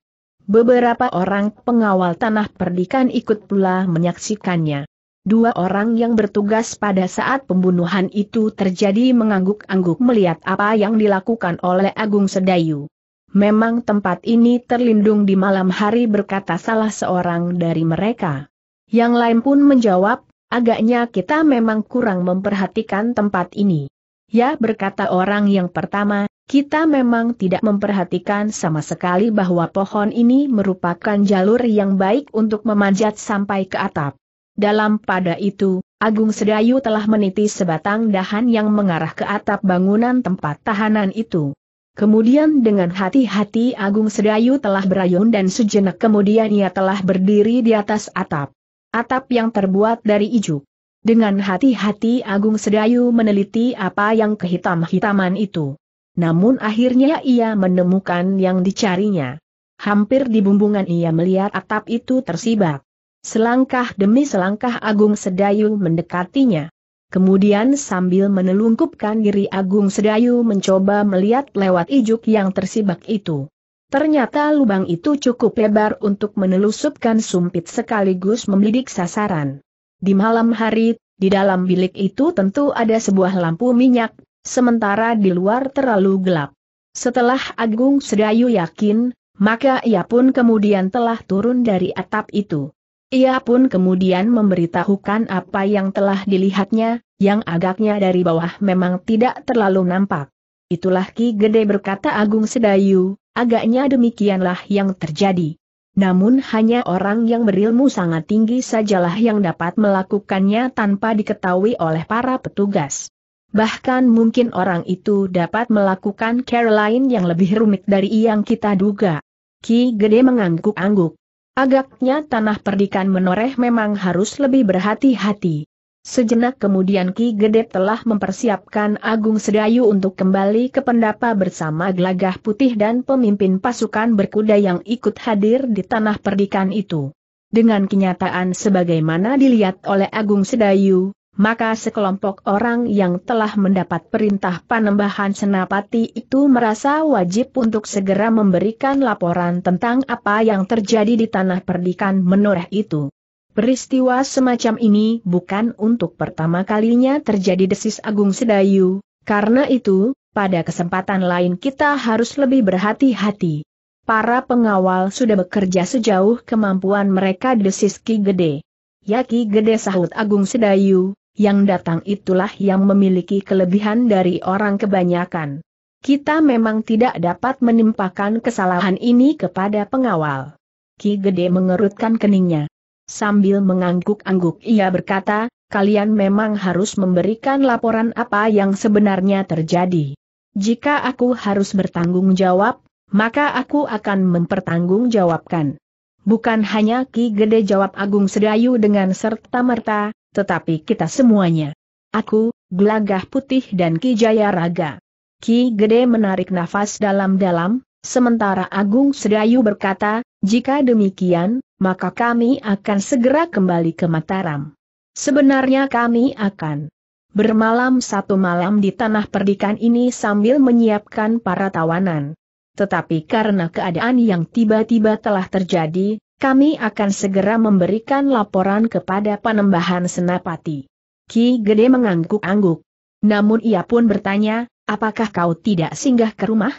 Speaker 1: Beberapa orang pengawal tanah perdikan ikut pula menyaksikannya. Dua orang yang bertugas pada saat pembunuhan itu terjadi mengangguk-angguk melihat apa yang dilakukan oleh Agung Sedayu. Memang tempat ini terlindung di malam hari berkata salah seorang dari mereka. Yang lain pun menjawab, agaknya kita memang kurang memperhatikan tempat ini. Ya berkata orang yang pertama, kita memang tidak memperhatikan sama sekali bahwa pohon ini merupakan jalur yang baik untuk memanjat sampai ke atap. Dalam pada itu, Agung Sedayu telah meniti sebatang dahan yang mengarah ke atap bangunan tempat tahanan itu. Kemudian dengan hati-hati Agung Sedayu telah berayun dan sejenak kemudian ia telah berdiri di atas atap. Atap yang terbuat dari ijuk. Dengan hati-hati Agung Sedayu meneliti apa yang kehitam-hitaman itu. Namun akhirnya ia menemukan yang dicarinya. Hampir di bumbungan ia melihat atap itu tersibak. Selangkah demi selangkah Agung Sedayu mendekatinya. Kemudian sambil menelungkupkan diri Agung Sedayu mencoba melihat lewat ijuk yang tersibak itu. Ternyata lubang itu cukup lebar untuk menelusupkan sumpit sekaligus membidik sasaran. Di malam hari, di dalam bilik itu tentu ada sebuah lampu minyak, sementara di luar terlalu gelap. Setelah Agung Sedayu yakin, maka ia pun kemudian telah turun dari atap itu. Ia pun kemudian memberitahukan apa yang telah dilihatnya, yang agaknya dari bawah memang tidak terlalu nampak. Itulah Ki Gede berkata Agung Sedayu, agaknya demikianlah yang terjadi. Namun hanya orang yang berilmu sangat tinggi sajalah yang dapat melakukannya tanpa diketahui oleh para petugas. Bahkan mungkin orang itu dapat melakukan Caroline yang lebih rumit dari yang kita duga. Ki Gede mengangguk-angguk. Agaknya tanah perdikan menoreh memang harus lebih berhati-hati. Sejenak kemudian Ki Gede telah mempersiapkan Agung Sedayu untuk kembali ke pendapa bersama gelagah putih dan pemimpin pasukan berkuda yang ikut hadir di tanah perdikan itu. Dengan kenyataan sebagaimana dilihat oleh Agung Sedayu, maka sekelompok orang yang telah mendapat perintah panembahan senapati itu merasa wajib untuk segera memberikan laporan tentang apa yang terjadi di tanah perdikan menoreh itu. Peristiwa semacam ini bukan untuk pertama kalinya terjadi desis Agung Sedayu, karena itu, pada kesempatan lain kita harus lebih berhati-hati. Para pengawal sudah bekerja sejauh kemampuan mereka desis Ki Gede. Ya Ki Gede sahut Agung Sedayu, yang datang itulah yang memiliki kelebihan dari orang kebanyakan. Kita memang tidak dapat menimpakan kesalahan ini kepada pengawal. Ki Gede mengerutkan keningnya. Sambil mengangguk-angguk ia berkata, kalian memang harus memberikan laporan apa yang sebenarnya terjadi. Jika aku harus bertanggung jawab, maka aku akan mempertanggungjawabkan. Bukan hanya Ki Gede jawab Agung Sedayu dengan serta-merta, tetapi kita semuanya. Aku, Glagah Putih dan Ki Jaya Raga. Ki Gede menarik nafas dalam-dalam, sementara Agung Sedayu berkata, jika demikian, maka kami akan segera kembali ke Mataram. Sebenarnya kami akan bermalam satu malam di tanah perdikan ini sambil menyiapkan para tawanan. Tetapi karena keadaan yang tiba-tiba telah terjadi, kami akan segera memberikan laporan kepada Panembahan Senapati. Ki Gede mengangguk-angguk. Namun ia pun bertanya, apakah kau tidak singgah ke rumah?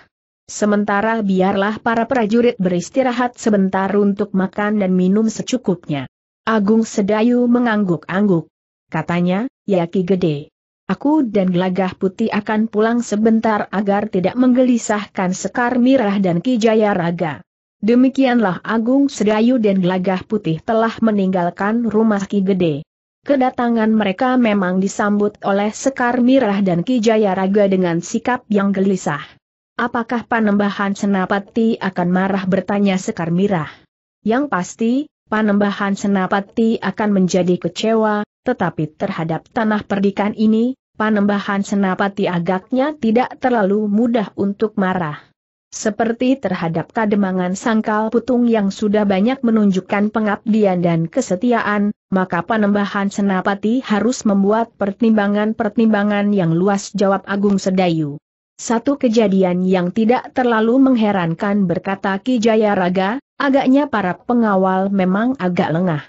Speaker 1: Sementara biarlah para prajurit beristirahat sebentar untuk makan dan minum secukupnya. Agung Sedayu mengangguk-angguk. Katanya, ya Ki Gede. Aku dan Gelagah Putih akan pulang sebentar agar tidak menggelisahkan Sekar Mirah dan Ki Jaya Raga. Demikianlah Agung Sedayu dan Gelagah Putih telah meninggalkan rumah Ki Gede. Kedatangan mereka memang disambut oleh Sekar Mirah dan Ki Jayaraga dengan sikap yang gelisah. Apakah Panembahan Senapati akan marah bertanya Sekar Mirah? Yang pasti, Panembahan Senapati akan menjadi kecewa, tetapi terhadap tanah perdikan ini, Panembahan Senapati agaknya tidak terlalu mudah untuk marah. Seperti terhadap kademangan sangkal putung yang sudah banyak menunjukkan pengabdian dan kesetiaan, maka penambahan senapati harus membuat pertimbangan-pertimbangan yang luas jawab Agung Sedayu. Satu kejadian yang tidak terlalu mengherankan berkata Ki Jayaraga, agaknya para pengawal memang agak lengah.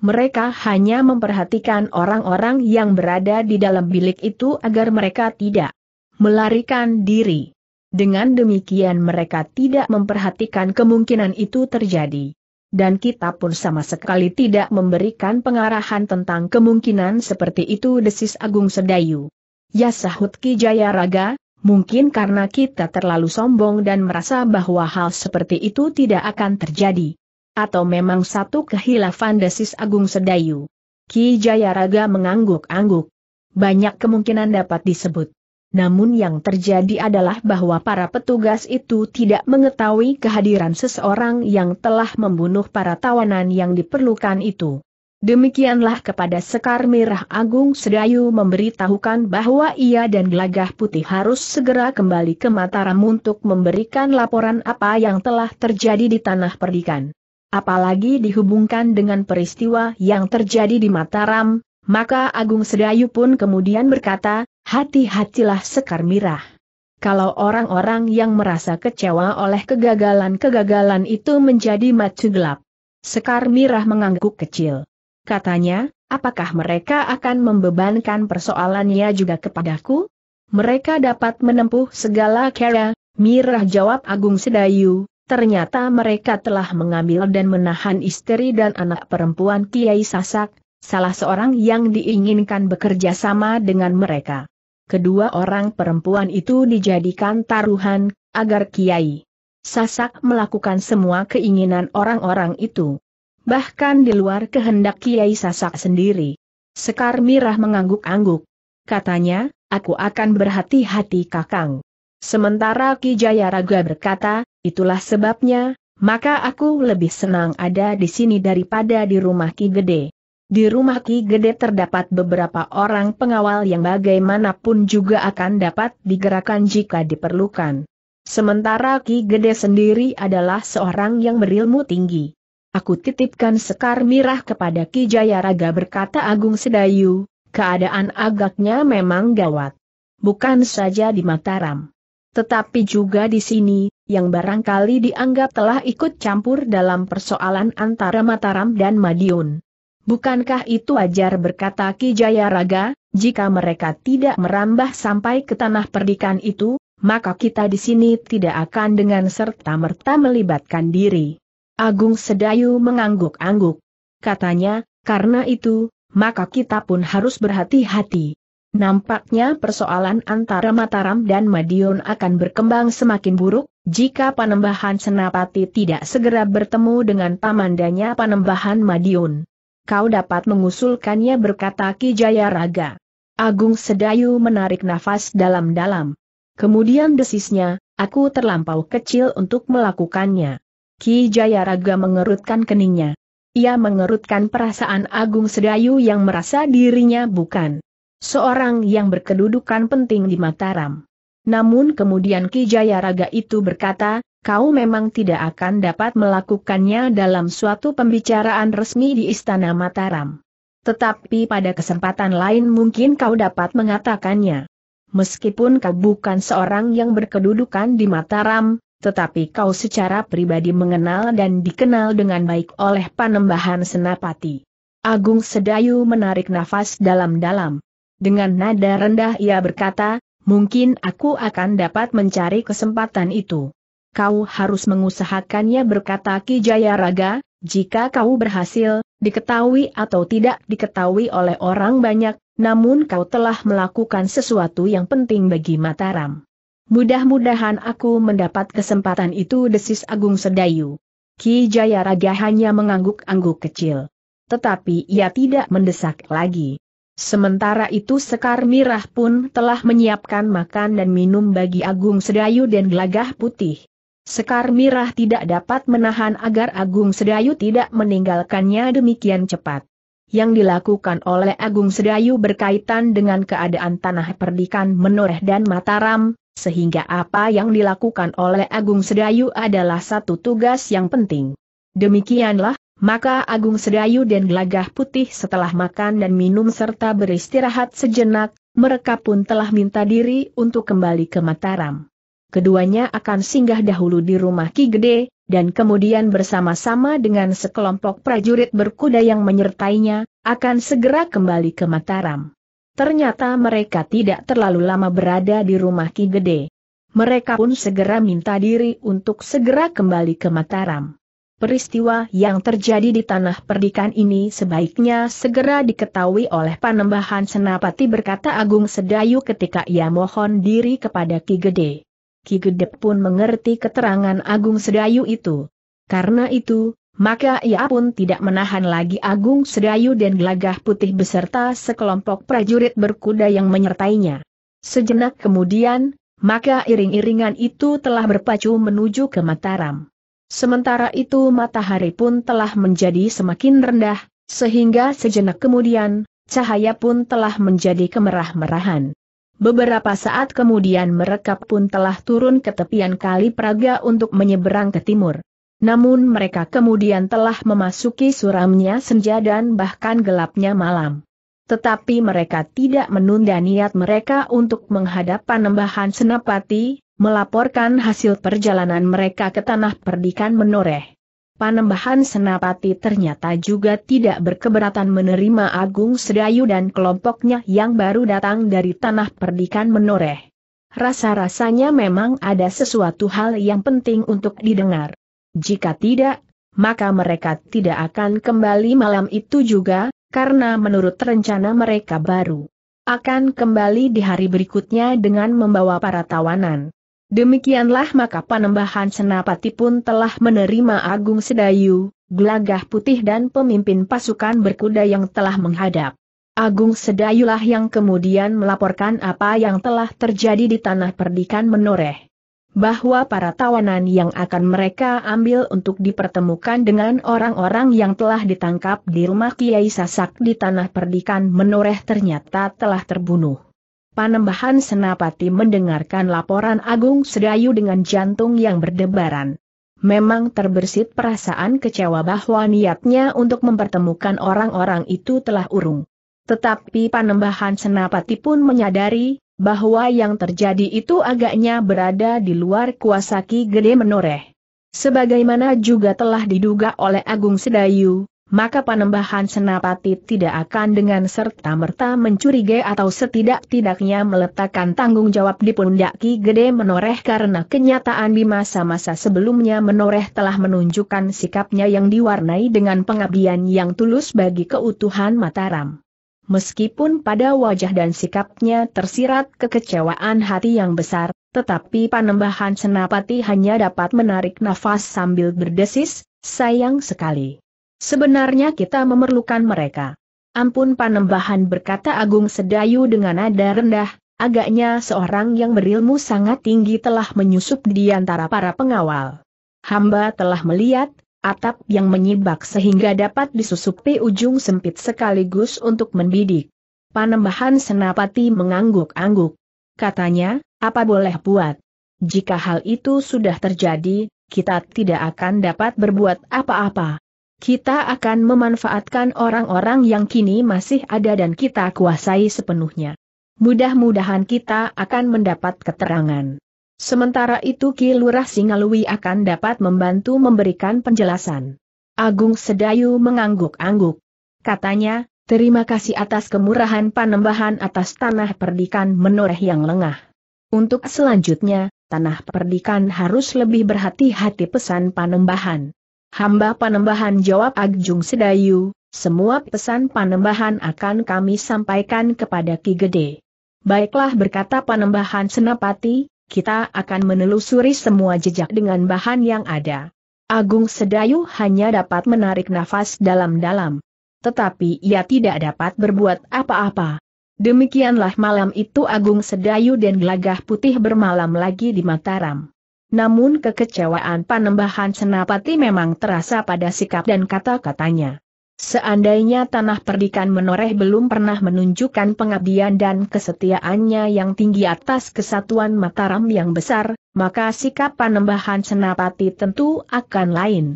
Speaker 1: Mereka hanya memperhatikan orang-orang yang berada di dalam bilik itu agar mereka tidak melarikan diri. Dengan demikian mereka tidak memperhatikan kemungkinan itu terjadi. Dan kita pun sama sekali tidak memberikan pengarahan tentang kemungkinan seperti itu desis Agung Sedayu. Ya sahut Ki Jaya Raga. mungkin karena kita terlalu sombong dan merasa bahwa hal seperti itu tidak akan terjadi. Atau memang satu kehilafan desis Agung Sedayu. Ki Jaya Raga mengangguk-angguk. Banyak kemungkinan dapat disebut. Namun yang terjadi adalah bahwa para petugas itu tidak mengetahui kehadiran seseorang yang telah membunuh para tawanan yang diperlukan itu. Demikianlah kepada Sekar Merah Agung Sedayu memberitahukan bahwa ia dan Gelagah Putih harus segera kembali ke Mataram untuk memberikan laporan apa yang telah terjadi di Tanah Perdikan. Apalagi dihubungkan dengan peristiwa yang terjadi di Mataram, maka Agung Sedayu pun kemudian berkata, Hati-hatilah Sekar Mirah. Kalau orang-orang yang merasa kecewa oleh kegagalan-kegagalan itu menjadi macu gelap. Sekar Mirah mengangguk kecil. Katanya, apakah mereka akan membebankan persoalannya juga kepadaku? Mereka dapat menempuh segala cara, Mirah jawab Agung Sedayu, ternyata mereka telah mengambil dan menahan istri dan anak perempuan Kiai Sasak, salah seorang yang diinginkan bekerja sama dengan mereka kedua orang perempuan itu dijadikan taruhan, agar Kiai Sasak melakukan semua keinginan orang-orang itu. Bahkan di luar kehendak Kiai Sasak sendiri. Sekar Mirah mengangguk-angguk. Katanya, aku akan berhati-hati kakang. Sementara Ki Jayaraga berkata, itulah sebabnya, maka aku lebih senang ada di sini daripada di rumah Ki Gede. Di rumah Ki Gede terdapat beberapa orang pengawal yang bagaimanapun juga akan dapat digerakkan jika diperlukan. Sementara Ki Gede sendiri adalah seorang yang berilmu tinggi. Aku titipkan sekar mirah kepada Ki Jayaraga berkata Agung Sedayu, keadaan agaknya memang gawat. Bukan saja di Mataram. Tetapi juga di sini, yang barangkali dianggap telah ikut campur dalam persoalan antara Mataram dan Madiun. Bukankah itu wajar berkata Ki Jayaraga, jika mereka tidak merambah sampai ke tanah perdikan itu, maka kita di sini tidak akan dengan serta-merta melibatkan diri. Agung Sedayu mengangguk-angguk. Katanya, karena itu, maka kita pun harus berhati-hati. Nampaknya persoalan antara Mataram dan Madiun akan berkembang semakin buruk, jika panembahan Senapati tidak segera bertemu dengan pamandanya panembahan Madiun kau dapat mengusulkannya berkata Ki Jayaraga. Agung Sedayu menarik nafas dalam-dalam. Kemudian desisnya, aku terlampau kecil untuk melakukannya. Ki Jayaraga mengerutkan keningnya. Ia mengerutkan perasaan Agung Sedayu yang merasa dirinya bukan seorang yang berkedudukan penting di Mataram. Namun kemudian Ki Jayaraga itu berkata, kau memang tidak akan dapat melakukannya dalam suatu pembicaraan resmi di Istana Mataram. Tetapi pada kesempatan lain mungkin kau dapat mengatakannya. Meskipun kau bukan seorang yang berkedudukan di Mataram, tetapi kau secara pribadi mengenal dan dikenal dengan baik oleh Panembahan Senapati. Agung Sedayu menarik nafas dalam-dalam. Dengan nada rendah ia berkata, mungkin aku akan dapat mencari kesempatan itu kau harus mengusahakannya berkata Ki Jayaraga, jika kau berhasil, diketahui atau tidak diketahui oleh orang banyak, namun kau telah melakukan sesuatu yang penting bagi Mataram. Mudah-mudahan aku mendapat kesempatan itu desis Agung Sedayu. Ki Jayaraga hanya mengangguk-angguk kecil. Tetapi ia tidak mendesak lagi. Sementara itu Sekar Mirah pun telah menyiapkan makan dan minum bagi Agung Sedayu dan Gelagah Putih. Sekar Mirah tidak dapat menahan agar Agung Sedayu tidak meninggalkannya demikian cepat. Yang dilakukan oleh Agung Sedayu berkaitan dengan keadaan tanah perdikan menoreh dan Mataram, sehingga apa yang dilakukan oleh Agung Sedayu adalah satu tugas yang penting. Demikianlah, maka Agung Sedayu dan Gelagah Putih setelah makan dan minum serta beristirahat sejenak, mereka pun telah minta diri untuk kembali ke Mataram keduanya akan singgah dahulu di rumah Ki Gede, dan kemudian bersama-sama dengan sekelompok prajurit berkuda yang menyertainya, akan segera kembali ke Mataram. Ternyata mereka tidak terlalu lama berada di rumah Ki Gede. Mereka pun segera minta diri untuk segera kembali ke Mataram. Peristiwa yang terjadi di tanah perdikan ini sebaiknya segera diketahui oleh Panembahan Senapati berkata Agung Sedayu ketika ia mohon diri kepada Ki Gede. Ki Gede pun mengerti keterangan Agung Sedayu itu. Karena itu, maka ia pun tidak menahan lagi Agung Sedayu dan Gelagah Putih beserta sekelompok prajurit berkuda yang menyertainya. Sejenak kemudian, maka iring-iringan itu telah berpacu menuju ke Mataram. Sementara itu matahari pun telah menjadi semakin rendah, sehingga sejenak kemudian, cahaya pun telah menjadi kemerah-merahan. Beberapa saat kemudian mereka pun telah turun ke tepian kali Praga untuk menyeberang ke timur. Namun mereka kemudian telah memasuki suramnya senja dan bahkan gelapnya malam. Tetapi mereka tidak menunda niat mereka untuk menghadap panembahan Senapati, melaporkan hasil perjalanan mereka ke tanah perdikan menoreh. Panembahan Senapati ternyata juga tidak berkeberatan menerima Agung Sedayu dan kelompoknya yang baru datang dari tanah perdikan menoreh. Rasa-rasanya memang ada sesuatu hal yang penting untuk didengar. Jika tidak, maka mereka tidak akan kembali malam itu juga, karena menurut rencana mereka baru akan kembali di hari berikutnya dengan membawa para tawanan. Demikianlah maka panembahan Senapati pun telah menerima Agung Sedayu, gelagah putih dan pemimpin pasukan berkuda yang telah menghadap. Agung Sedayulah yang kemudian melaporkan apa yang telah terjadi di tanah perdikan menoreh. Bahwa para tawanan yang akan mereka ambil untuk dipertemukan dengan orang-orang yang telah ditangkap di rumah Kiai Sasak di tanah perdikan menoreh ternyata telah terbunuh. Panembahan Senapati mendengarkan laporan Agung Sedayu dengan jantung yang berdebaran. Memang terbersit perasaan kecewa bahwa niatnya untuk mempertemukan orang-orang itu telah urung. Tetapi Panembahan Senapati pun menyadari, bahwa yang terjadi itu agaknya berada di luar kuasa Ki Gede Menoreh. Sebagaimana juga telah diduga oleh Agung Sedayu, maka panembahan senapati tidak akan dengan serta-merta mencurigai atau setidak-tidaknya meletakkan tanggung jawab di pundak Ki Gede Menoreh karena kenyataan di masa-masa sebelumnya Menoreh telah menunjukkan sikapnya yang diwarnai dengan pengabdian yang tulus bagi keutuhan Mataram. Meskipun pada wajah dan sikapnya tersirat kekecewaan hati yang besar, tetapi panembahan senapati hanya dapat menarik nafas sambil berdesis, sayang sekali. Sebenarnya kita memerlukan mereka. Ampun Panembahan berkata Agung Sedayu dengan nada rendah, agaknya seorang yang berilmu sangat tinggi telah menyusup di antara para pengawal. Hamba telah melihat, atap yang menyibak sehingga dapat disusupi ujung sempit sekaligus untuk mendidik. Panembahan Senapati mengangguk-angguk. Katanya, apa boleh buat? Jika hal itu sudah terjadi, kita tidak akan dapat berbuat apa-apa kita akan memanfaatkan orang-orang yang kini masih ada dan kita kuasai sepenuhnya. Mudah-mudahan kita akan mendapat keterangan. Sementara itu Ki Lurah Singalui akan dapat membantu memberikan penjelasan. Agung Sedayu mengangguk-angguk. Katanya, terima kasih atas kemurahan panembahan atas tanah perdikan menoreh yang lengah. Untuk selanjutnya, tanah perdikan harus lebih berhati-hati pesan panembahan. Hamba panembahan jawab Agjung Sedayu, semua pesan panembahan akan kami sampaikan kepada Ki Gede. Baiklah berkata panembahan Senapati, kita akan menelusuri semua jejak dengan bahan yang ada. Agung Sedayu hanya dapat menarik nafas dalam-dalam. Tetapi ia tidak dapat berbuat apa-apa. Demikianlah malam itu Agung Sedayu dan Gelagah Putih bermalam lagi di Mataram. Namun kekecewaan panembahan Senapati memang terasa pada sikap dan kata-katanya. Seandainya tanah perdikan menoreh belum pernah menunjukkan pengabdian dan kesetiaannya yang tinggi atas kesatuan Mataram yang besar, maka sikap panembahan Senapati tentu akan lain.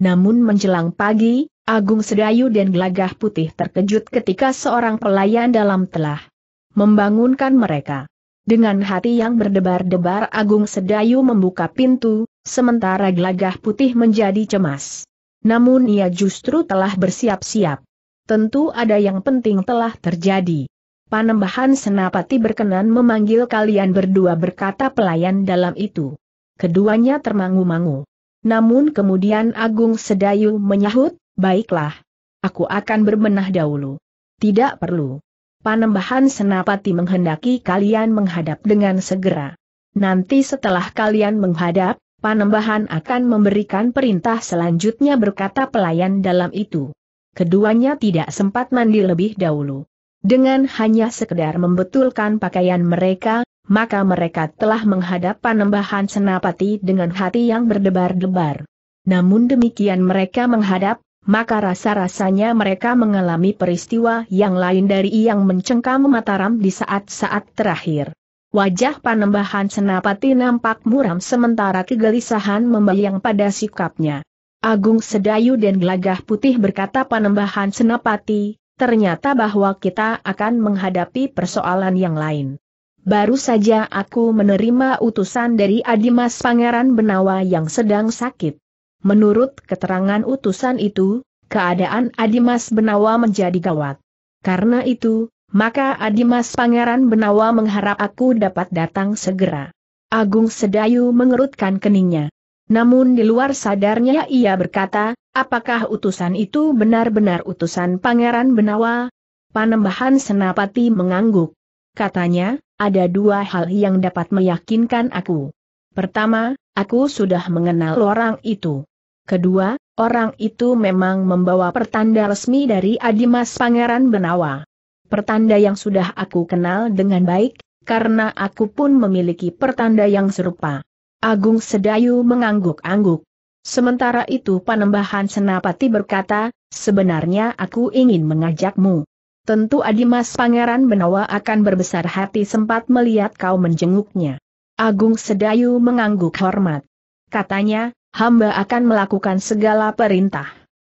Speaker 1: Namun menjelang pagi, Agung Sedayu dan Gelagah Putih terkejut ketika seorang pelayan dalam telah membangunkan mereka. Dengan hati yang berdebar-debar Agung Sedayu membuka pintu, sementara gelagah putih menjadi cemas. Namun ia justru telah bersiap-siap. Tentu ada yang penting telah terjadi. Panembahan Senapati berkenan memanggil kalian berdua berkata pelayan dalam itu. Keduanya termangu-mangu. Namun kemudian Agung Sedayu menyahut, baiklah. Aku akan berbenah dahulu. Tidak perlu. Panembahan Senapati menghendaki kalian menghadap dengan segera. Nanti setelah kalian menghadap, Panembahan akan memberikan perintah selanjutnya berkata pelayan dalam itu. Keduanya tidak sempat mandi lebih dahulu. Dengan hanya sekedar membetulkan pakaian mereka, maka mereka telah menghadap Panembahan Senapati dengan hati yang berdebar-debar. Namun demikian mereka menghadap, maka rasa-rasanya mereka mengalami peristiwa yang lain dari yang mencengkam Mataram di saat-saat terakhir. Wajah panembahan Senapati nampak muram sementara kegelisahan membayang pada sikapnya. Agung Sedayu dan Gelagah Putih berkata panembahan Senapati, ternyata bahwa kita akan menghadapi persoalan yang lain. Baru saja aku menerima utusan dari Adimas Pangeran Benawa yang sedang sakit. Menurut keterangan utusan itu, keadaan Adimas Benawa menjadi gawat. Karena itu, maka Adimas Pangeran Benawa mengharap aku dapat datang segera. Agung Sedayu mengerutkan keningnya. Namun di luar sadarnya ia berkata, apakah utusan itu benar-benar utusan Pangeran Benawa? Panembahan Senapati mengangguk. Katanya, ada dua hal yang dapat meyakinkan aku. Pertama, Aku sudah mengenal orang itu. Kedua, orang itu memang membawa pertanda resmi dari Adimas Pangeran Benawa. Pertanda yang sudah aku kenal dengan baik, karena aku pun memiliki pertanda yang serupa. Agung Sedayu mengangguk-angguk. Sementara itu Panembahan Senapati berkata, sebenarnya aku ingin mengajakmu. Tentu Adimas Pangeran Benawa akan berbesar hati sempat melihat kau menjenguknya. Agung Sedayu mengangguk hormat. Katanya, hamba akan melakukan segala perintah.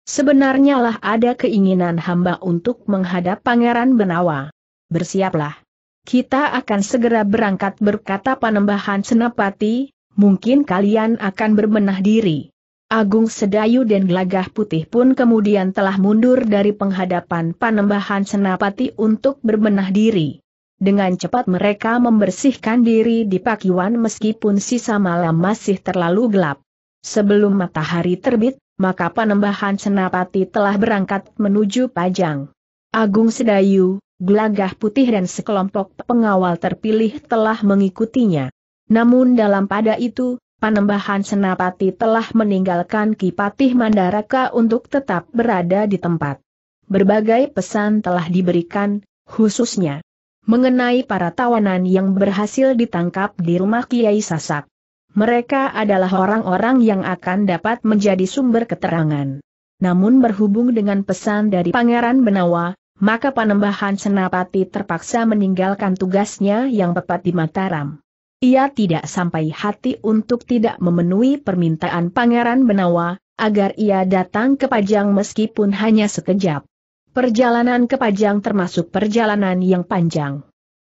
Speaker 1: Sebenarnya lah ada keinginan hamba untuk menghadap Pangeran Benawa. Bersiaplah. Kita akan segera berangkat berkata panembahan senapati, mungkin kalian akan berbenah diri. Agung Sedayu dan Gelagah Putih pun kemudian telah mundur dari penghadapan panembahan senapati untuk berbenah diri. Dengan cepat mereka membersihkan diri di pakiwan meskipun sisa malam masih terlalu gelap. Sebelum matahari terbit, maka panembahan Senapati telah berangkat menuju Pajang. Agung Sedayu, Gelagah Putih dan sekelompok pengawal terpilih telah mengikutinya. Namun dalam pada itu, Panembahan Senapati telah meninggalkan Kipatih Mandaraka untuk tetap berada di tempat. Berbagai pesan telah diberikan, khususnya mengenai para tawanan yang berhasil ditangkap di rumah Kiai Sasak. Mereka adalah orang-orang yang akan dapat menjadi sumber keterangan. Namun berhubung dengan pesan dari Pangeran Benawa, maka Panembahan Senapati terpaksa meninggalkan tugasnya yang tepat di Mataram. Ia tidak sampai hati untuk tidak memenuhi permintaan Pangeran Benawa, agar ia datang ke Pajang meskipun hanya sekejap. Perjalanan ke Pajang termasuk perjalanan yang panjang.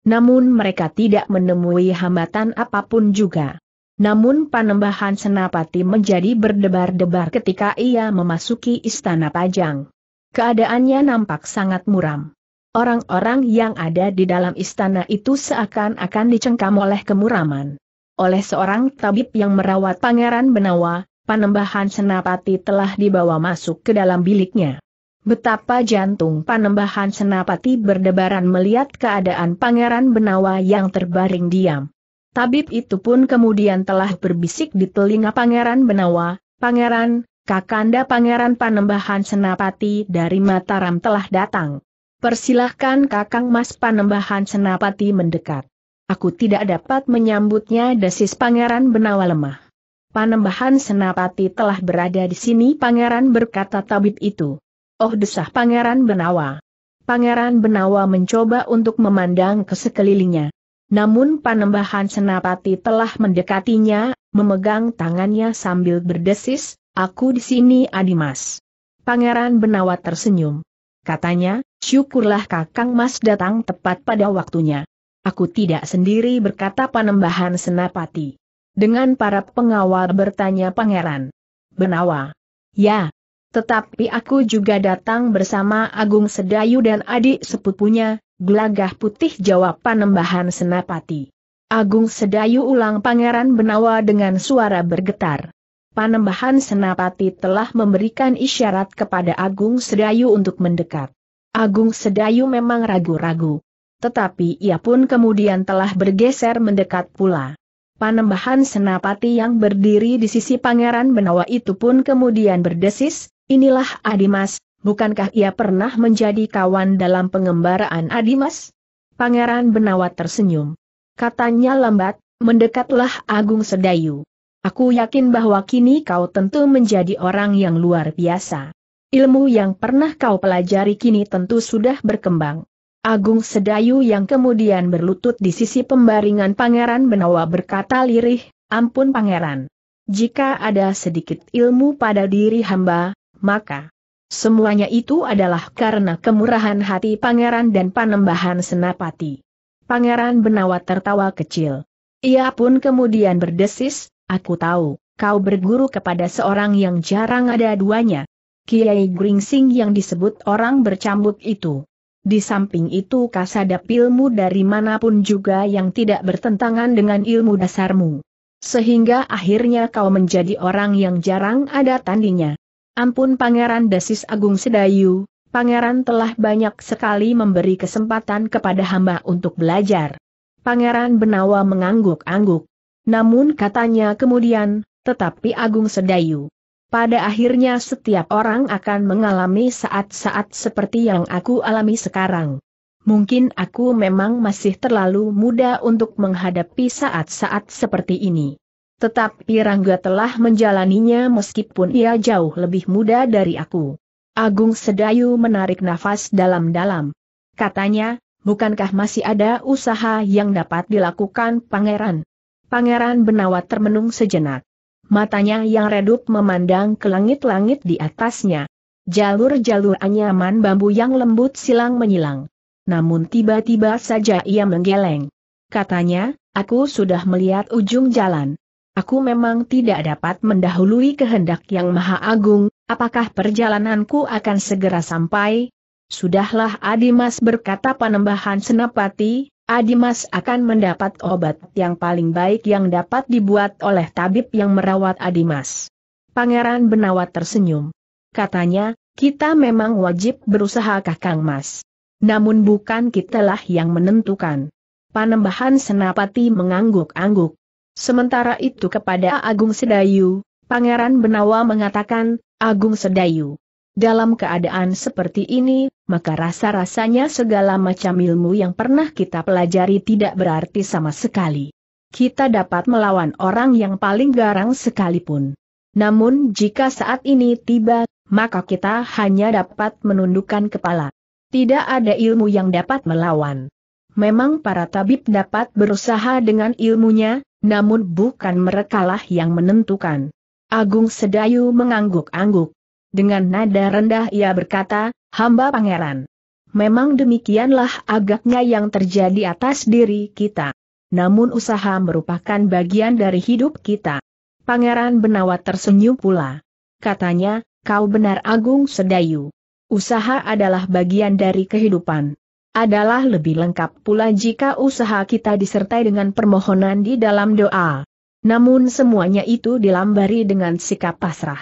Speaker 1: Namun mereka tidak menemui hambatan apapun juga. Namun panembahan Senapati menjadi berdebar-debar ketika ia memasuki istana Pajang. Keadaannya nampak sangat muram. Orang-orang yang ada di dalam istana itu seakan-akan dicengkam oleh kemuraman. Oleh seorang tabib yang merawat Pangeran Benawa, Panembahan Senapati telah dibawa masuk ke dalam biliknya. Betapa jantung panembahan senapati berdebaran melihat keadaan Pangeran Benawa yang terbaring diam. Tabib itu pun kemudian telah berbisik di telinga Pangeran Benawa, Pangeran, Kakanda Pangeran Panembahan Senapati dari Mataram telah datang. Persilahkan Kakang Mas Panembahan Senapati mendekat. Aku tidak dapat menyambutnya desis Pangeran Benawa lemah. Panembahan Senapati telah berada di sini Pangeran berkata tabib itu. Oh desah Pangeran Benawa. Pangeran Benawa mencoba untuk memandang ke sekelilingnya. Namun panembahan senapati telah mendekatinya, memegang tangannya sambil berdesis, aku di sini Adimas. Pangeran Benawa tersenyum. Katanya, syukurlah Kakang Mas datang tepat pada waktunya. Aku tidak sendiri berkata panembahan senapati. Dengan para pengawal bertanya pangeran. Benawa. Ya, tetapi aku juga datang bersama Agung Sedayu dan adik sepupunya, gelagah putih jawab panembahan senapati. Agung Sedayu ulang Pangeran Benawa dengan suara bergetar. Panembahan senapati telah memberikan isyarat kepada Agung Sedayu untuk mendekat. Agung Sedayu memang ragu-ragu. Tetapi ia pun kemudian telah bergeser mendekat pula. Panembahan senapati yang berdiri di sisi Pangeran Benawa itu pun kemudian berdesis, Inilah Adimas, bukankah ia pernah menjadi kawan dalam pengembaraan Adimas? Pangeran Benawa tersenyum. Katanya lambat, mendekatlah Agung Sedayu. Aku yakin bahwa kini kau tentu menjadi orang yang luar biasa. Ilmu yang pernah kau pelajari kini tentu sudah berkembang. Agung Sedayu yang kemudian berlutut di sisi pembaringan Pangeran Benawa berkata lirih, ampun Pangeran. Jika ada sedikit ilmu pada diri hamba, maka semuanya itu adalah karena kemurahan hati pangeran dan panembahan senapati. Pangeran Benawa tertawa kecil. Ia pun kemudian berdesis, aku tahu, kau berguru kepada seorang yang jarang ada duanya. Kiai Gringsing yang disebut orang bercambuk itu. Di samping itu kasadap ilmu dari manapun juga yang tidak bertentangan dengan ilmu dasarmu. Sehingga akhirnya kau menjadi orang yang jarang ada tandinya. Ampun Pangeran Desis Agung Sedayu, Pangeran telah banyak sekali memberi kesempatan kepada hamba untuk belajar. Pangeran Benawa mengangguk-angguk. Namun katanya kemudian, tetapi Agung Sedayu. Pada akhirnya setiap orang akan mengalami saat-saat seperti yang aku alami sekarang. Mungkin aku memang masih terlalu muda untuk menghadapi saat-saat seperti ini. Tetapi Rangga telah menjalaninya meskipun ia jauh lebih muda dari aku. Agung Sedayu menarik nafas dalam-dalam. Katanya, bukankah masih ada usaha yang dapat dilakukan pangeran? Pangeran Benawa termenung sejenak. Matanya yang redup memandang ke langit-langit di atasnya. Jalur-jalur anyaman bambu yang lembut silang menyilang. Namun tiba-tiba saja ia menggeleng. Katanya, aku sudah melihat ujung jalan. Aku memang tidak dapat mendahului kehendak yang maha agung, apakah perjalananku akan segera sampai? Sudahlah Adimas berkata panembahan senapati, Adimas akan mendapat obat yang paling baik yang dapat dibuat oleh tabib yang merawat Adimas. Pangeran Benawa tersenyum. Katanya, kita memang wajib berusaha kakang mas. Namun bukan kitalah yang menentukan. Panembahan senapati mengangguk-angguk. Sementara itu kepada Agung Sedayu, Pangeran Benawa mengatakan, Agung Sedayu. Dalam keadaan seperti ini, maka rasa-rasanya segala macam ilmu yang pernah kita pelajari tidak berarti sama sekali. Kita dapat melawan orang yang paling garang sekalipun. Namun jika saat ini tiba, maka kita hanya dapat menundukkan kepala. Tidak ada ilmu yang dapat melawan. Memang para tabib dapat berusaha dengan ilmunya, namun bukan merekalah yang menentukan. Agung Sedayu mengangguk-angguk. Dengan nada rendah ia berkata, hamba pangeran. Memang demikianlah agaknya yang terjadi atas diri kita. Namun usaha merupakan bagian dari hidup kita. Pangeran Benawa tersenyum pula. Katanya, kau benar Agung Sedayu. Usaha adalah bagian dari kehidupan adalah lebih lengkap pula jika usaha kita disertai dengan permohonan di dalam doa. Namun semuanya itu dilambari dengan sikap pasrah.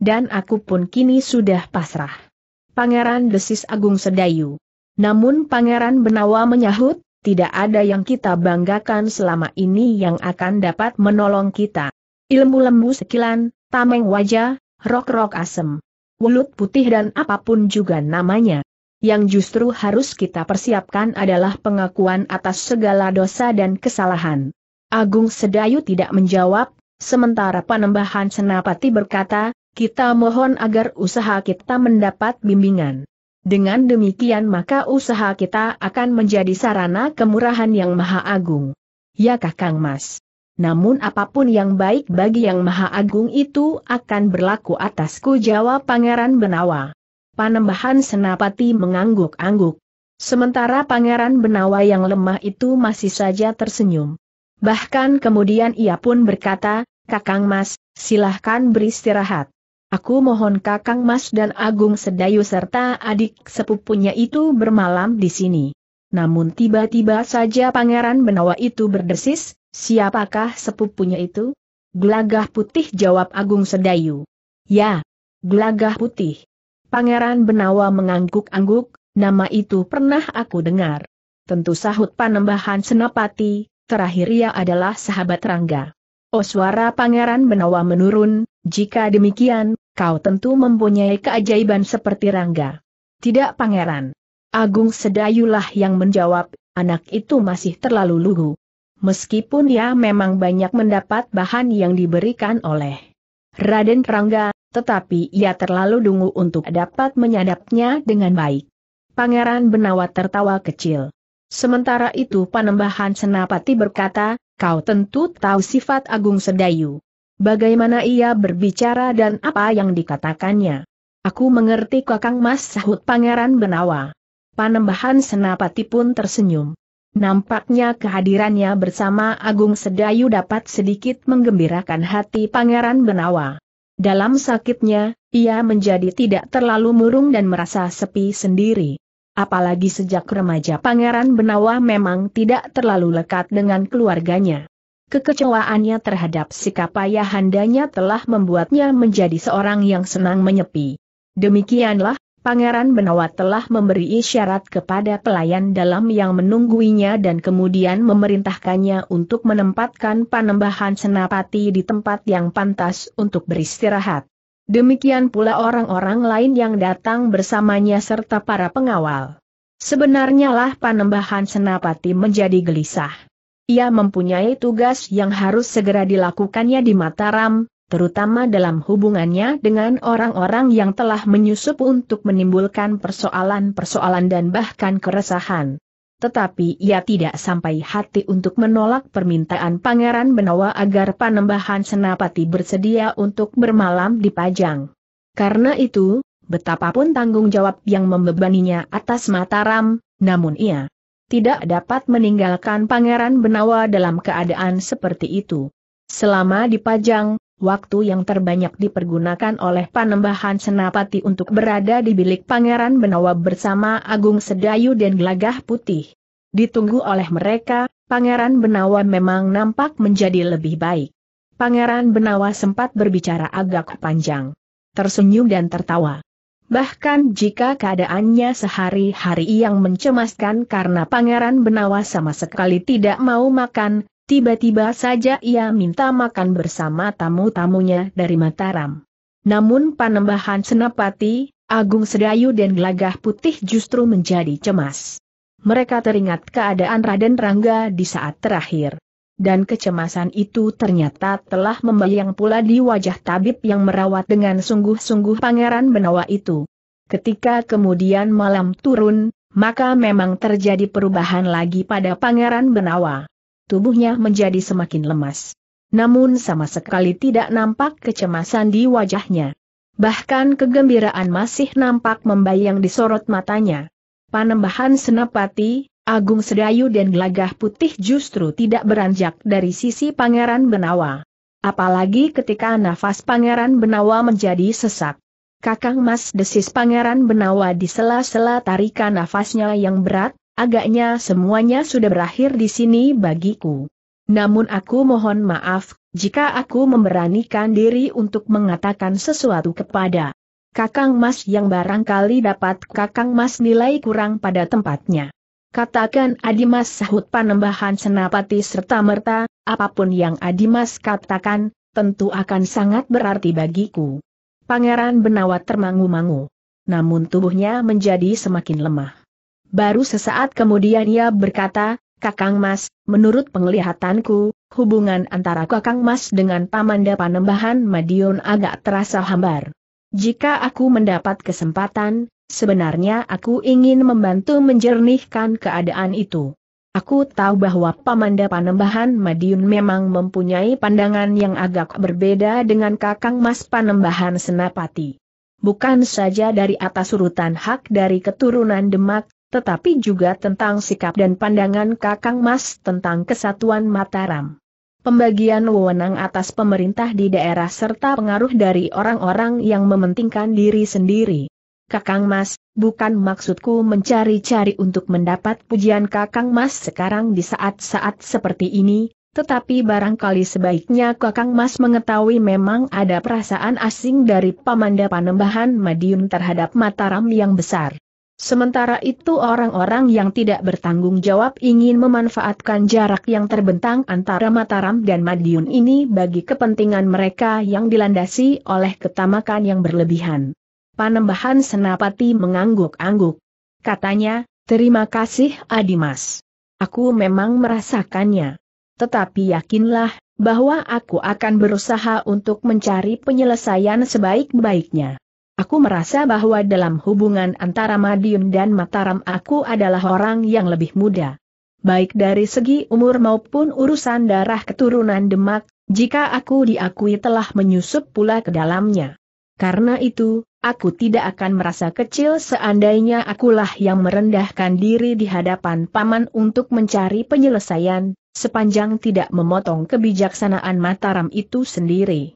Speaker 1: Dan aku pun kini sudah pasrah. Pangeran Desis Agung Sedayu. Namun Pangeran Benawa menyahut, tidak ada yang kita banggakan selama ini yang akan dapat menolong kita. Ilmu lembu sekilan, tameng wajah, rok-rok asem, mulut putih dan apapun juga namanya. Yang justru harus kita persiapkan adalah pengakuan atas segala dosa dan kesalahan. Agung Sedayu tidak menjawab, sementara Panembahan Senapati berkata, kita mohon agar usaha kita mendapat bimbingan. Dengan demikian maka usaha kita akan menjadi sarana kemurahan yang maha agung. Ya Kakang Mas. Namun apapun yang baik bagi yang maha agung itu akan berlaku atasku jawab Pangeran Benawa. Panembahan Senapati mengangguk-angguk. Sementara Pangeran Benawa yang lemah itu masih saja tersenyum. Bahkan kemudian ia pun berkata, Kakang Mas, silahkan beristirahat. Aku mohon Kakang Mas dan Agung Sedayu serta adik sepupunya itu bermalam di sini. Namun tiba-tiba saja Pangeran Benawa itu berdesis, siapakah sepupunya itu? Gelagah putih jawab Agung Sedayu. Ya, gelagah putih. Pangeran Benawa mengangguk-angguk, nama itu pernah aku dengar. Tentu sahut panembahan senapati, terakhir ia adalah sahabat Rangga. Oh suara Pangeran Benawa menurun, jika demikian, kau tentu mempunyai keajaiban seperti Rangga. Tidak Pangeran. Agung Sedayulah yang menjawab, anak itu masih terlalu lugu. Meskipun ia memang banyak mendapat bahan yang diberikan oleh Raden Rangga, tetapi ia terlalu dungu untuk dapat menyadapnya dengan baik. Pangeran Benawa tertawa kecil. Sementara itu Panembahan Senapati berkata, kau tentu tahu sifat Agung Sedayu. Bagaimana ia berbicara dan apa yang dikatakannya. Aku mengerti kakang mas sahut Pangeran Benawa. Panembahan Senapati pun tersenyum. Nampaknya kehadirannya bersama Agung Sedayu dapat sedikit menggembirakan hati Pangeran Benawa. Dalam sakitnya, ia menjadi tidak terlalu murung dan merasa sepi sendiri. Apalagi sejak remaja Pangeran Benawa memang tidak terlalu lekat dengan keluarganya. Kekecewaannya terhadap sikap ayahandanya telah membuatnya menjadi seorang yang senang menyepi. Demikianlah, Pangeran Benawa telah memberi isyarat kepada pelayan dalam yang menungguinya dan kemudian memerintahkannya untuk menempatkan panembahan senapati di tempat yang pantas untuk beristirahat. Demikian pula orang-orang lain yang datang bersamanya serta para pengawal. Sebenarnya lah panembahan senapati menjadi gelisah. Ia mempunyai tugas yang harus segera dilakukannya di Mataram, terutama dalam hubungannya dengan orang-orang yang telah menyusup untuk menimbulkan persoalan-persoalan dan bahkan keresahan. Tetapi ia tidak sampai hati untuk menolak permintaan Pangeran Benawa agar Panembahan Senapati bersedia untuk bermalam di Pajang. Karena itu, betapapun tanggung jawab yang membebaninya atas Mataram, namun ia tidak dapat meninggalkan Pangeran Benawa dalam keadaan seperti itu. Selama di Pajang, Waktu yang terbanyak dipergunakan oleh Panembahan Senapati untuk berada di bilik Pangeran Benawa bersama Agung Sedayu dan Gelagah Putih. Ditunggu oleh mereka, Pangeran Benawa memang nampak menjadi lebih baik. Pangeran Benawa sempat berbicara agak panjang. Tersenyum dan tertawa. Bahkan jika keadaannya sehari-hari yang mencemaskan karena Pangeran Benawa sama sekali tidak mau makan, Tiba-tiba saja ia minta makan bersama tamu-tamunya dari Mataram. Namun panembahan Senapati, Agung Sedayu dan Gelagah Putih justru menjadi cemas. Mereka teringat keadaan Raden Rangga di saat terakhir. Dan kecemasan itu ternyata telah membayang pula di wajah tabib yang merawat dengan sungguh-sungguh pangeran Benawa itu. Ketika kemudian malam turun, maka memang terjadi perubahan lagi pada pangeran Benawa tubuhnya menjadi semakin lemas. Namun sama sekali tidak nampak kecemasan di wajahnya. Bahkan kegembiraan masih nampak membayang di sorot matanya. Panembahan Senapati, Agung Sedayu dan Gelagah Putih justru tidak beranjak dari sisi Pangeran Benawa. Apalagi ketika nafas Pangeran Benawa menjadi sesak. Kakang Mas desis Pangeran Benawa di sela-sela tarikan nafasnya yang berat, Agaknya semuanya sudah berakhir di sini bagiku. Namun aku mohon maaf, jika aku memberanikan diri untuk mengatakan sesuatu kepada Kakang Mas yang barangkali dapat Kakang Mas nilai kurang pada tempatnya. Katakan Adimas sahut panembahan senapati serta merta, apapun yang Adimas katakan, tentu akan sangat berarti bagiku. Pangeran Benawa termangu-mangu. Namun tubuhnya menjadi semakin lemah. Baru sesaat kemudian ia berkata, Kakang Mas, menurut penglihatanku, hubungan antara Kakang Mas dengan Pamanda Panembahan Madiun agak terasa hambar. Jika aku mendapat kesempatan, sebenarnya aku ingin membantu menjernihkan keadaan itu. Aku tahu bahwa Pamanda Panembahan Madiun memang mempunyai pandangan yang agak berbeda dengan Kakang Mas Panembahan Senapati. Bukan saja dari atas urutan hak dari keturunan Demak, tetapi juga tentang sikap dan pandangan Kakang Mas tentang kesatuan Mataram. Pembagian wewenang atas pemerintah di daerah serta pengaruh dari orang-orang yang mementingkan diri sendiri. Kakang Mas, bukan maksudku mencari-cari untuk mendapat pujian Kakang Mas sekarang di saat-saat seperti ini, tetapi barangkali sebaiknya Kakang Mas mengetahui memang ada perasaan asing dari Pamanda Panembahan Madiun terhadap Mataram yang besar. Sementara itu orang-orang yang tidak bertanggung jawab ingin memanfaatkan jarak yang terbentang antara Mataram dan Madiun ini bagi kepentingan mereka yang dilandasi oleh ketamakan yang berlebihan. Panembahan Senapati mengangguk-angguk. Katanya, terima kasih Adimas. Aku memang merasakannya. Tetapi yakinlah, bahwa aku akan berusaha untuk mencari penyelesaian sebaik-baiknya. Aku merasa bahwa dalam hubungan antara Madiun dan Mataram aku adalah orang yang lebih muda. Baik dari segi umur maupun urusan darah keturunan Demak, jika aku diakui telah menyusup pula ke dalamnya. Karena itu, aku tidak akan merasa kecil seandainya akulah yang merendahkan diri di hadapan paman untuk mencari penyelesaian, sepanjang tidak memotong kebijaksanaan Mataram itu sendiri.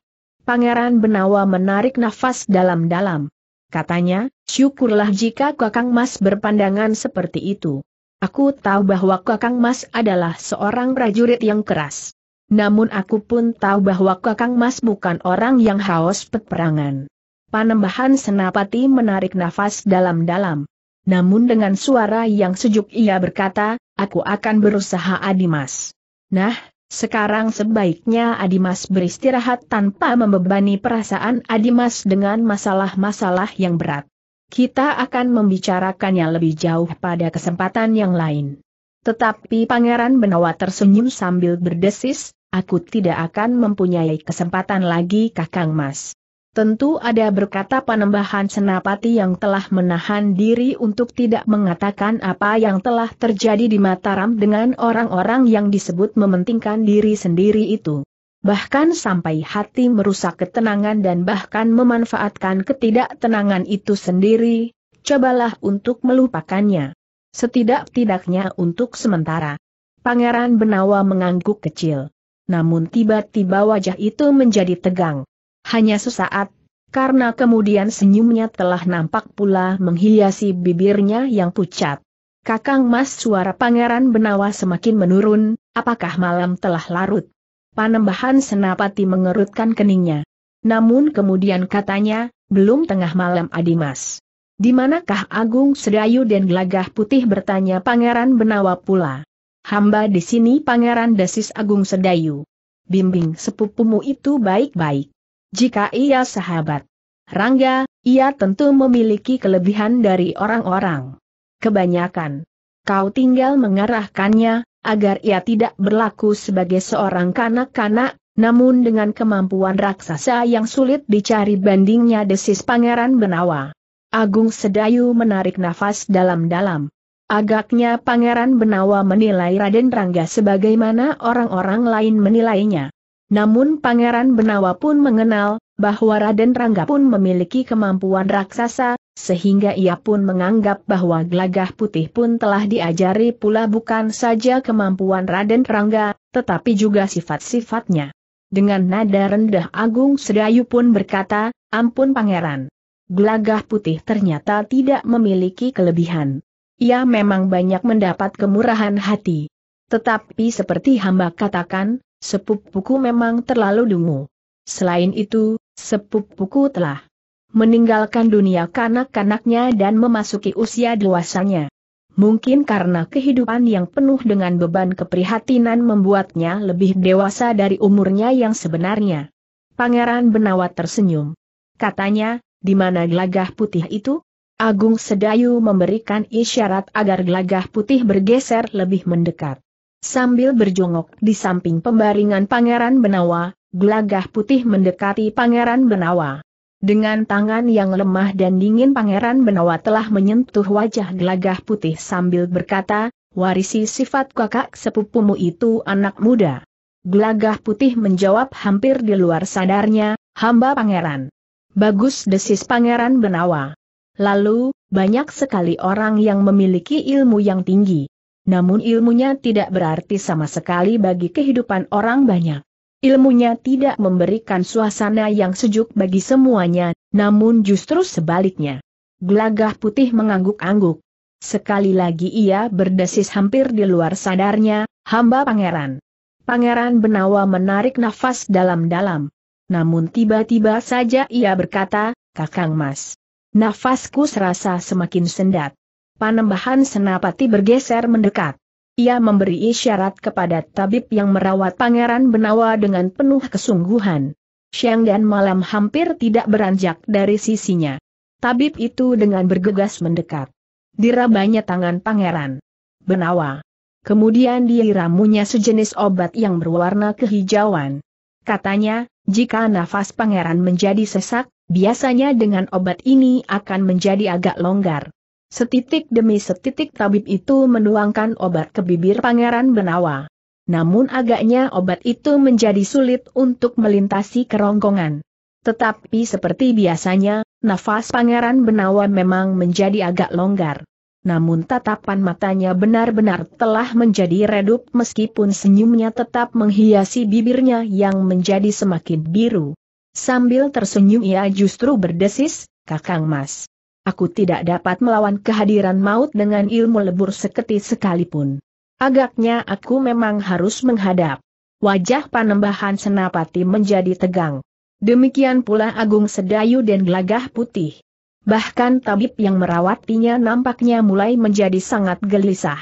Speaker 1: Pangeran Benawa menarik nafas dalam-dalam. Katanya, syukurlah jika Kakang Mas berpandangan seperti itu. Aku tahu bahwa Kakang Mas adalah seorang prajurit yang keras. Namun aku pun tahu bahwa Kakang Mas bukan orang yang haus peperangan. Panembahan Senapati menarik nafas dalam-dalam. Namun dengan suara yang sejuk ia berkata, aku akan berusaha Adimas. Nah, sekarang sebaiknya Adimas beristirahat tanpa membebani perasaan Adimas dengan masalah-masalah yang berat. Kita akan membicarakannya lebih jauh pada kesempatan yang lain. Tetapi Pangeran Benawa tersenyum sambil berdesis, aku tidak akan mempunyai kesempatan lagi kakang mas. Tentu ada berkata panembahan senapati yang telah menahan diri untuk tidak mengatakan apa yang telah terjadi di Mataram dengan orang-orang yang disebut mementingkan diri sendiri itu. Bahkan sampai hati merusak ketenangan dan bahkan memanfaatkan ketidaktenangan itu sendiri, cobalah untuk melupakannya. Setidak-tidaknya untuk sementara. Pangeran Benawa mengangguk kecil. Namun tiba-tiba wajah itu menjadi tegang. Hanya sesaat, karena kemudian senyumnya telah nampak pula menghiasi bibirnya yang pucat. Kakang Mas suara Pangeran Benawa semakin menurun, apakah malam telah larut? Panembahan Senapati mengerutkan keningnya. Namun kemudian katanya, belum tengah malam Adimas. Di manakah Agung Sedayu dan Gelagah Putih bertanya Pangeran Benawa pula. Hamba di sini Pangeran Desis Agung Sedayu. Bimbing sepupumu itu baik-baik. Jika ia sahabat Rangga, ia tentu memiliki kelebihan dari orang-orang. Kebanyakan. Kau tinggal mengarahkannya, agar ia tidak berlaku sebagai seorang kanak-kanak, namun dengan kemampuan raksasa yang sulit dicari bandingnya desis Pangeran Benawa. Agung Sedayu menarik nafas dalam-dalam. Agaknya Pangeran Benawa menilai Raden Rangga sebagaimana orang-orang lain menilainya. Namun Pangeran Benawa pun mengenal, bahwa Raden Rangga pun memiliki kemampuan raksasa, sehingga ia pun menganggap bahwa Glagah putih pun telah diajari pula bukan saja kemampuan Raden Rangga, tetapi juga sifat-sifatnya. Dengan nada rendah Agung Sedayu pun berkata, ampun pangeran. Glagah putih ternyata tidak memiliki kelebihan. Ia memang banyak mendapat kemurahan hati. Tetapi seperti hamba katakan, sepupuku memang terlalu dungu. Selain itu, sepupuku telah meninggalkan dunia kanak-kanaknya dan memasuki usia dewasanya. Mungkin karena kehidupan yang penuh dengan beban keprihatinan membuatnya lebih dewasa dari umurnya yang sebenarnya. Pangeran Benawa tersenyum. Katanya, di mana gelagah putih itu? Agung Sedayu memberikan isyarat agar gelagah putih bergeser lebih mendekat. Sambil berjongok di samping pembaringan Pangeran Benawa, gelagah putih mendekati Pangeran Benawa. Dengan tangan yang lemah dan dingin Pangeran Benawa telah menyentuh wajah gelagah putih sambil berkata, warisi sifat kakak sepupumu itu anak muda. Gelagah putih menjawab hampir di luar sadarnya, hamba pangeran. Bagus desis Pangeran Benawa. Lalu, banyak sekali orang yang memiliki ilmu yang tinggi namun ilmunya tidak berarti sama sekali bagi kehidupan orang banyak. Ilmunya tidak memberikan suasana yang sejuk bagi semuanya, namun justru sebaliknya. Gelagah putih mengangguk-angguk. Sekali lagi ia berdesis hampir di luar sadarnya, hamba pangeran. Pangeran Benawa menarik nafas dalam-dalam. Namun tiba-tiba saja ia berkata, Kakang Mas. Nafasku serasa semakin sendat panembahan senapati bergeser mendekat. Ia memberi isyarat kepada tabib yang merawat Pangeran Benawa dengan penuh kesungguhan. Siang dan malam hampir tidak beranjak dari sisinya. Tabib itu dengan bergegas mendekat. Dirabanya tangan Pangeran Benawa. Kemudian diramunya sejenis obat yang berwarna kehijauan. Katanya, jika nafas Pangeran menjadi sesak, biasanya dengan obat ini akan menjadi agak longgar. Setitik demi setitik tabib itu menuangkan obat ke bibir Pangeran Benawa. Namun agaknya obat itu menjadi sulit untuk melintasi kerongkongan. Tetapi seperti biasanya, nafas Pangeran Benawa memang menjadi agak longgar. Namun tatapan matanya benar-benar telah menjadi redup meskipun senyumnya tetap menghiasi bibirnya yang menjadi semakin biru. Sambil tersenyum ia justru berdesis, Kakang Mas. Aku tidak dapat melawan kehadiran maut dengan ilmu lebur seketi sekalipun. Agaknya aku memang harus menghadap. Wajah panembahan senapati menjadi tegang. Demikian pula Agung Sedayu dan Gelagah Putih. Bahkan tabib yang merawatinya nampaknya mulai menjadi sangat gelisah.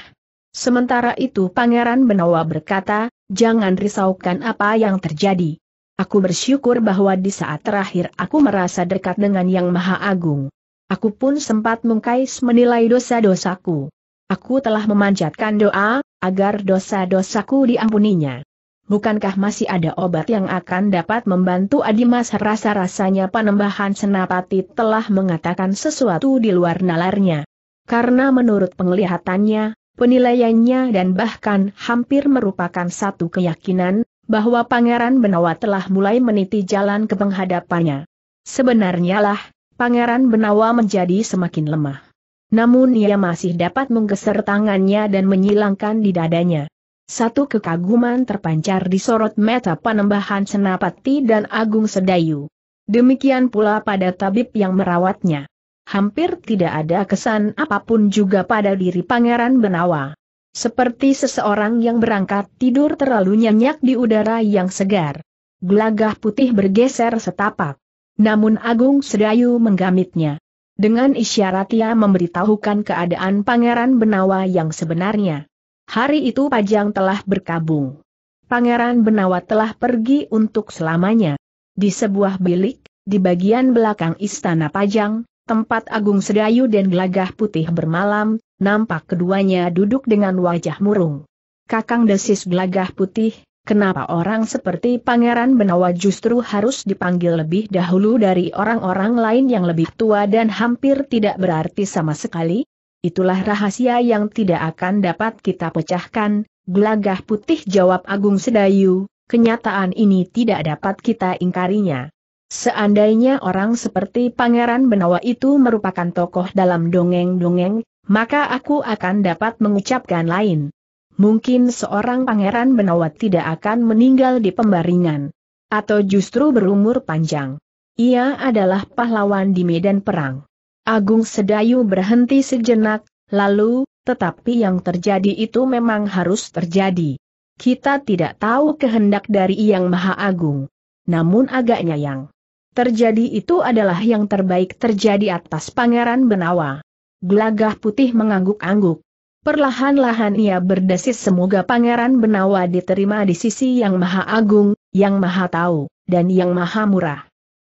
Speaker 1: Sementara itu Pangeran Benawa berkata, jangan risaukan apa yang terjadi. Aku bersyukur bahwa di saat terakhir aku merasa dekat dengan Yang Maha Agung. Aku pun sempat mengkais menilai dosa-dosaku. Aku telah memanjatkan doa, agar dosa-dosaku diampuninya. Bukankah masih ada obat yang akan dapat membantu Adimas rasa-rasanya panembahan senapati telah mengatakan sesuatu di luar nalarnya. Karena menurut penglihatannya, penilaiannya dan bahkan hampir merupakan satu keyakinan, bahwa Pangeran Benawa telah mulai meniti jalan ke penghadapannya. Sebenarnya lah, Pangeran Benawa menjadi semakin lemah. Namun ia masih dapat menggeser tangannya dan menyilangkan di dadanya. Satu kekaguman terpancar di sorot mata panembahan Senapati dan Agung Sedayu. Demikian pula pada tabib yang merawatnya. Hampir tidak ada kesan apapun juga pada diri Pangeran Benawa. Seperti seseorang yang berangkat tidur terlalu nyenyak di udara yang segar. Gelagah putih bergeser setapak. Namun Agung Sedayu menggamitnya. Dengan isyarat ia memberitahukan keadaan Pangeran Benawa yang sebenarnya. Hari itu Pajang telah berkabung. Pangeran Benawa telah pergi untuk selamanya. Di sebuah bilik, di bagian belakang istana Pajang, tempat Agung Sedayu dan Gelagah Putih bermalam, nampak keduanya duduk dengan wajah murung. Kakang Desis Gelagah Putih, Kenapa orang seperti Pangeran Benawa justru harus dipanggil lebih dahulu dari orang-orang lain yang lebih tua dan hampir tidak berarti sama sekali? Itulah rahasia yang tidak akan dapat kita pecahkan, gelagah putih jawab Agung Sedayu, kenyataan ini tidak dapat kita ingkarinya. Seandainya orang seperti Pangeran Benawa itu merupakan tokoh dalam dongeng-dongeng, maka aku akan dapat mengucapkan lain mungkin seorang pangeran benawat tidak akan meninggal di pembaringan. Atau justru berumur panjang. Ia adalah pahlawan di medan perang. Agung Sedayu berhenti sejenak, lalu, tetapi yang terjadi itu memang harus terjadi. Kita tidak tahu kehendak dari Yang Maha Agung. Namun agaknya yang terjadi itu adalah yang terbaik terjadi atas Pangeran Benawa. Gelagah putih mengangguk-angguk. Perlahan-lahan ia berdesis semoga Pangeran Benawa diterima di sisi Yang Maha Agung, Yang Maha Tahu, dan Yang Maha Murah.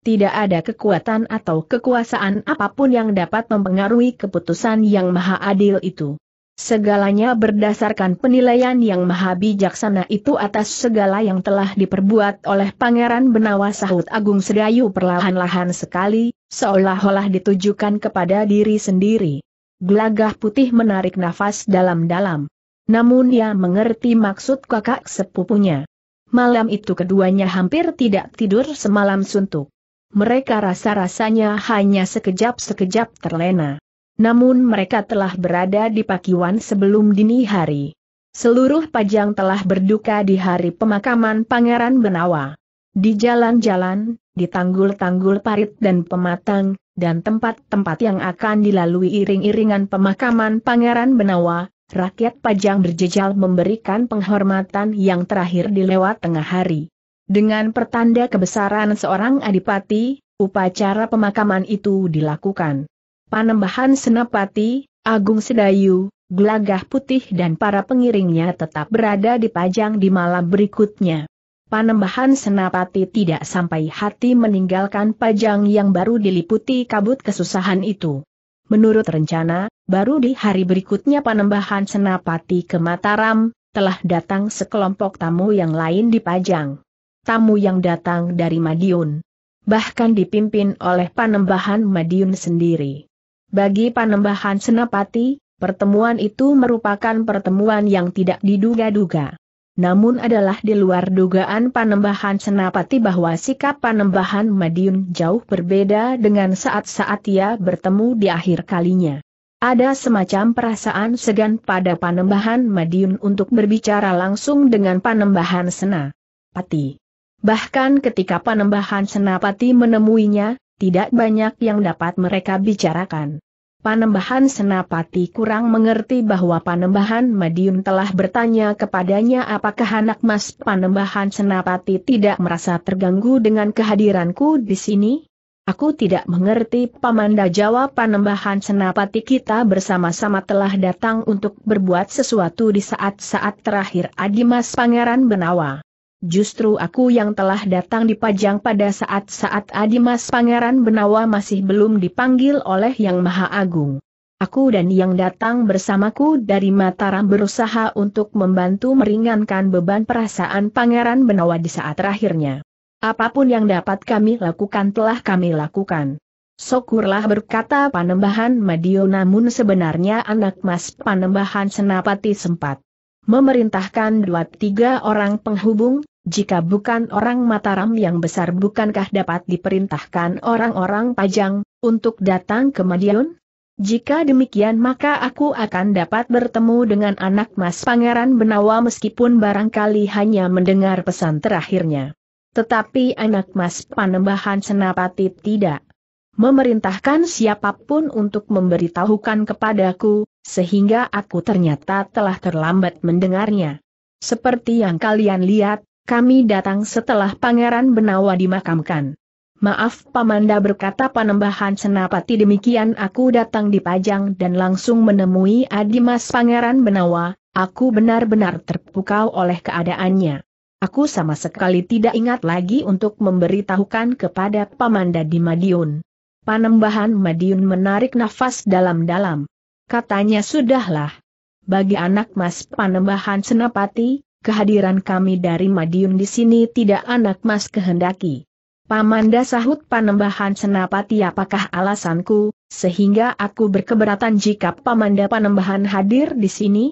Speaker 1: Tidak ada kekuatan atau kekuasaan apapun yang dapat mempengaruhi keputusan Yang Maha Adil itu. Segalanya berdasarkan penilaian yang maha bijaksana itu atas segala yang telah diperbuat oleh Pangeran Benawa Sahut Agung Sedayu perlahan-lahan sekali, seolah-olah ditujukan kepada diri sendiri. Gelagah putih menarik nafas dalam-dalam. Namun ia mengerti maksud kakak sepupunya. Malam itu keduanya hampir tidak tidur semalam suntuk. Mereka rasa-rasanya hanya sekejap-sekejap terlena. Namun mereka telah berada di pakiwan sebelum dini hari. Seluruh Pajang telah berduka di hari pemakaman Pangeran Benawa. Di jalan-jalan, di tanggul-tanggul parit dan pematang, dan tempat-tempat yang akan dilalui iring-iringan pemakaman Pangeran Benawa, rakyat Pajang berjejal memberikan penghormatan yang terakhir di lewat tengah hari. Dengan pertanda kebesaran seorang adipati, upacara pemakaman itu dilakukan. Panembahan Senapati, Agung Sedayu, Gelagah Putih dan para pengiringnya tetap berada di Pajang di malam berikutnya. Panembahan Senapati tidak sampai hati meninggalkan Pajang yang baru diliputi kabut kesusahan itu. Menurut rencana, baru di hari berikutnya Panembahan Senapati ke Mataram, telah datang sekelompok tamu yang lain di Pajang. Tamu yang datang dari Madiun. Bahkan dipimpin oleh Panembahan Madiun sendiri. Bagi Panembahan Senapati, pertemuan itu merupakan pertemuan yang tidak diduga-duga namun adalah di luar dugaan panembahan senapati bahwa sikap panembahan Madiun jauh berbeda dengan saat-saat ia bertemu di akhir kalinya. Ada semacam perasaan segan pada panembahan Madiun untuk berbicara langsung dengan panembahan senapati. Bahkan ketika panembahan senapati menemuinya, tidak banyak yang dapat mereka bicarakan. Panembahan Senapati kurang mengerti bahwa Panembahan Madiun telah bertanya kepadanya apakah anak mas Panembahan Senapati tidak merasa terganggu dengan kehadiranku di sini? Aku tidak mengerti Pamanda jawab Panembahan Senapati kita bersama-sama telah datang untuk berbuat sesuatu di saat-saat terakhir Adimas Pangeran Benawa justru aku yang telah datang dipajang pada saat-saat Adimas Pangeran Benawa masih belum dipanggil oleh Yang Maha Agung. Aku dan yang datang bersamaku dari Mataram berusaha untuk membantu meringankan beban perasaan Pangeran Benawa di saat terakhirnya. Apapun yang dapat kami lakukan telah kami lakukan. Syukurlah berkata Panembahan Madio namun sebenarnya anak mas Panembahan Senapati sempat memerintahkan dua tiga orang penghubung, jika bukan orang Mataram yang besar bukankah dapat diperintahkan orang-orang Pajang, untuk datang ke Madiun? Jika demikian maka aku akan dapat bertemu dengan anak mas Pangeran Benawa meskipun barangkali hanya mendengar pesan terakhirnya. Tetapi anak mas Panembahan Senapati tidak memerintahkan siapapun untuk memberitahukan kepadaku, sehingga aku ternyata telah terlambat mendengarnya. Seperti yang kalian lihat, kami datang setelah Pangeran Benawa dimakamkan. Maaf Pamanda berkata Panembahan senapati demikian aku datang di Pajang dan langsung menemui Adimas Pangeran Benawa, aku benar-benar terpukau oleh keadaannya. Aku sama sekali tidak ingat lagi untuk memberitahukan kepada Pamanda di Madiun. Panembahan Madiun menarik nafas dalam-dalam. Katanya sudahlah. Bagi anak mas Panembahan Senapati, kehadiran kami dari Madiun di sini tidak anak mas kehendaki. Pamanda sahut panembahan senapati apakah alasanku, sehingga aku berkeberatan jika pamanda panembahan hadir di sini?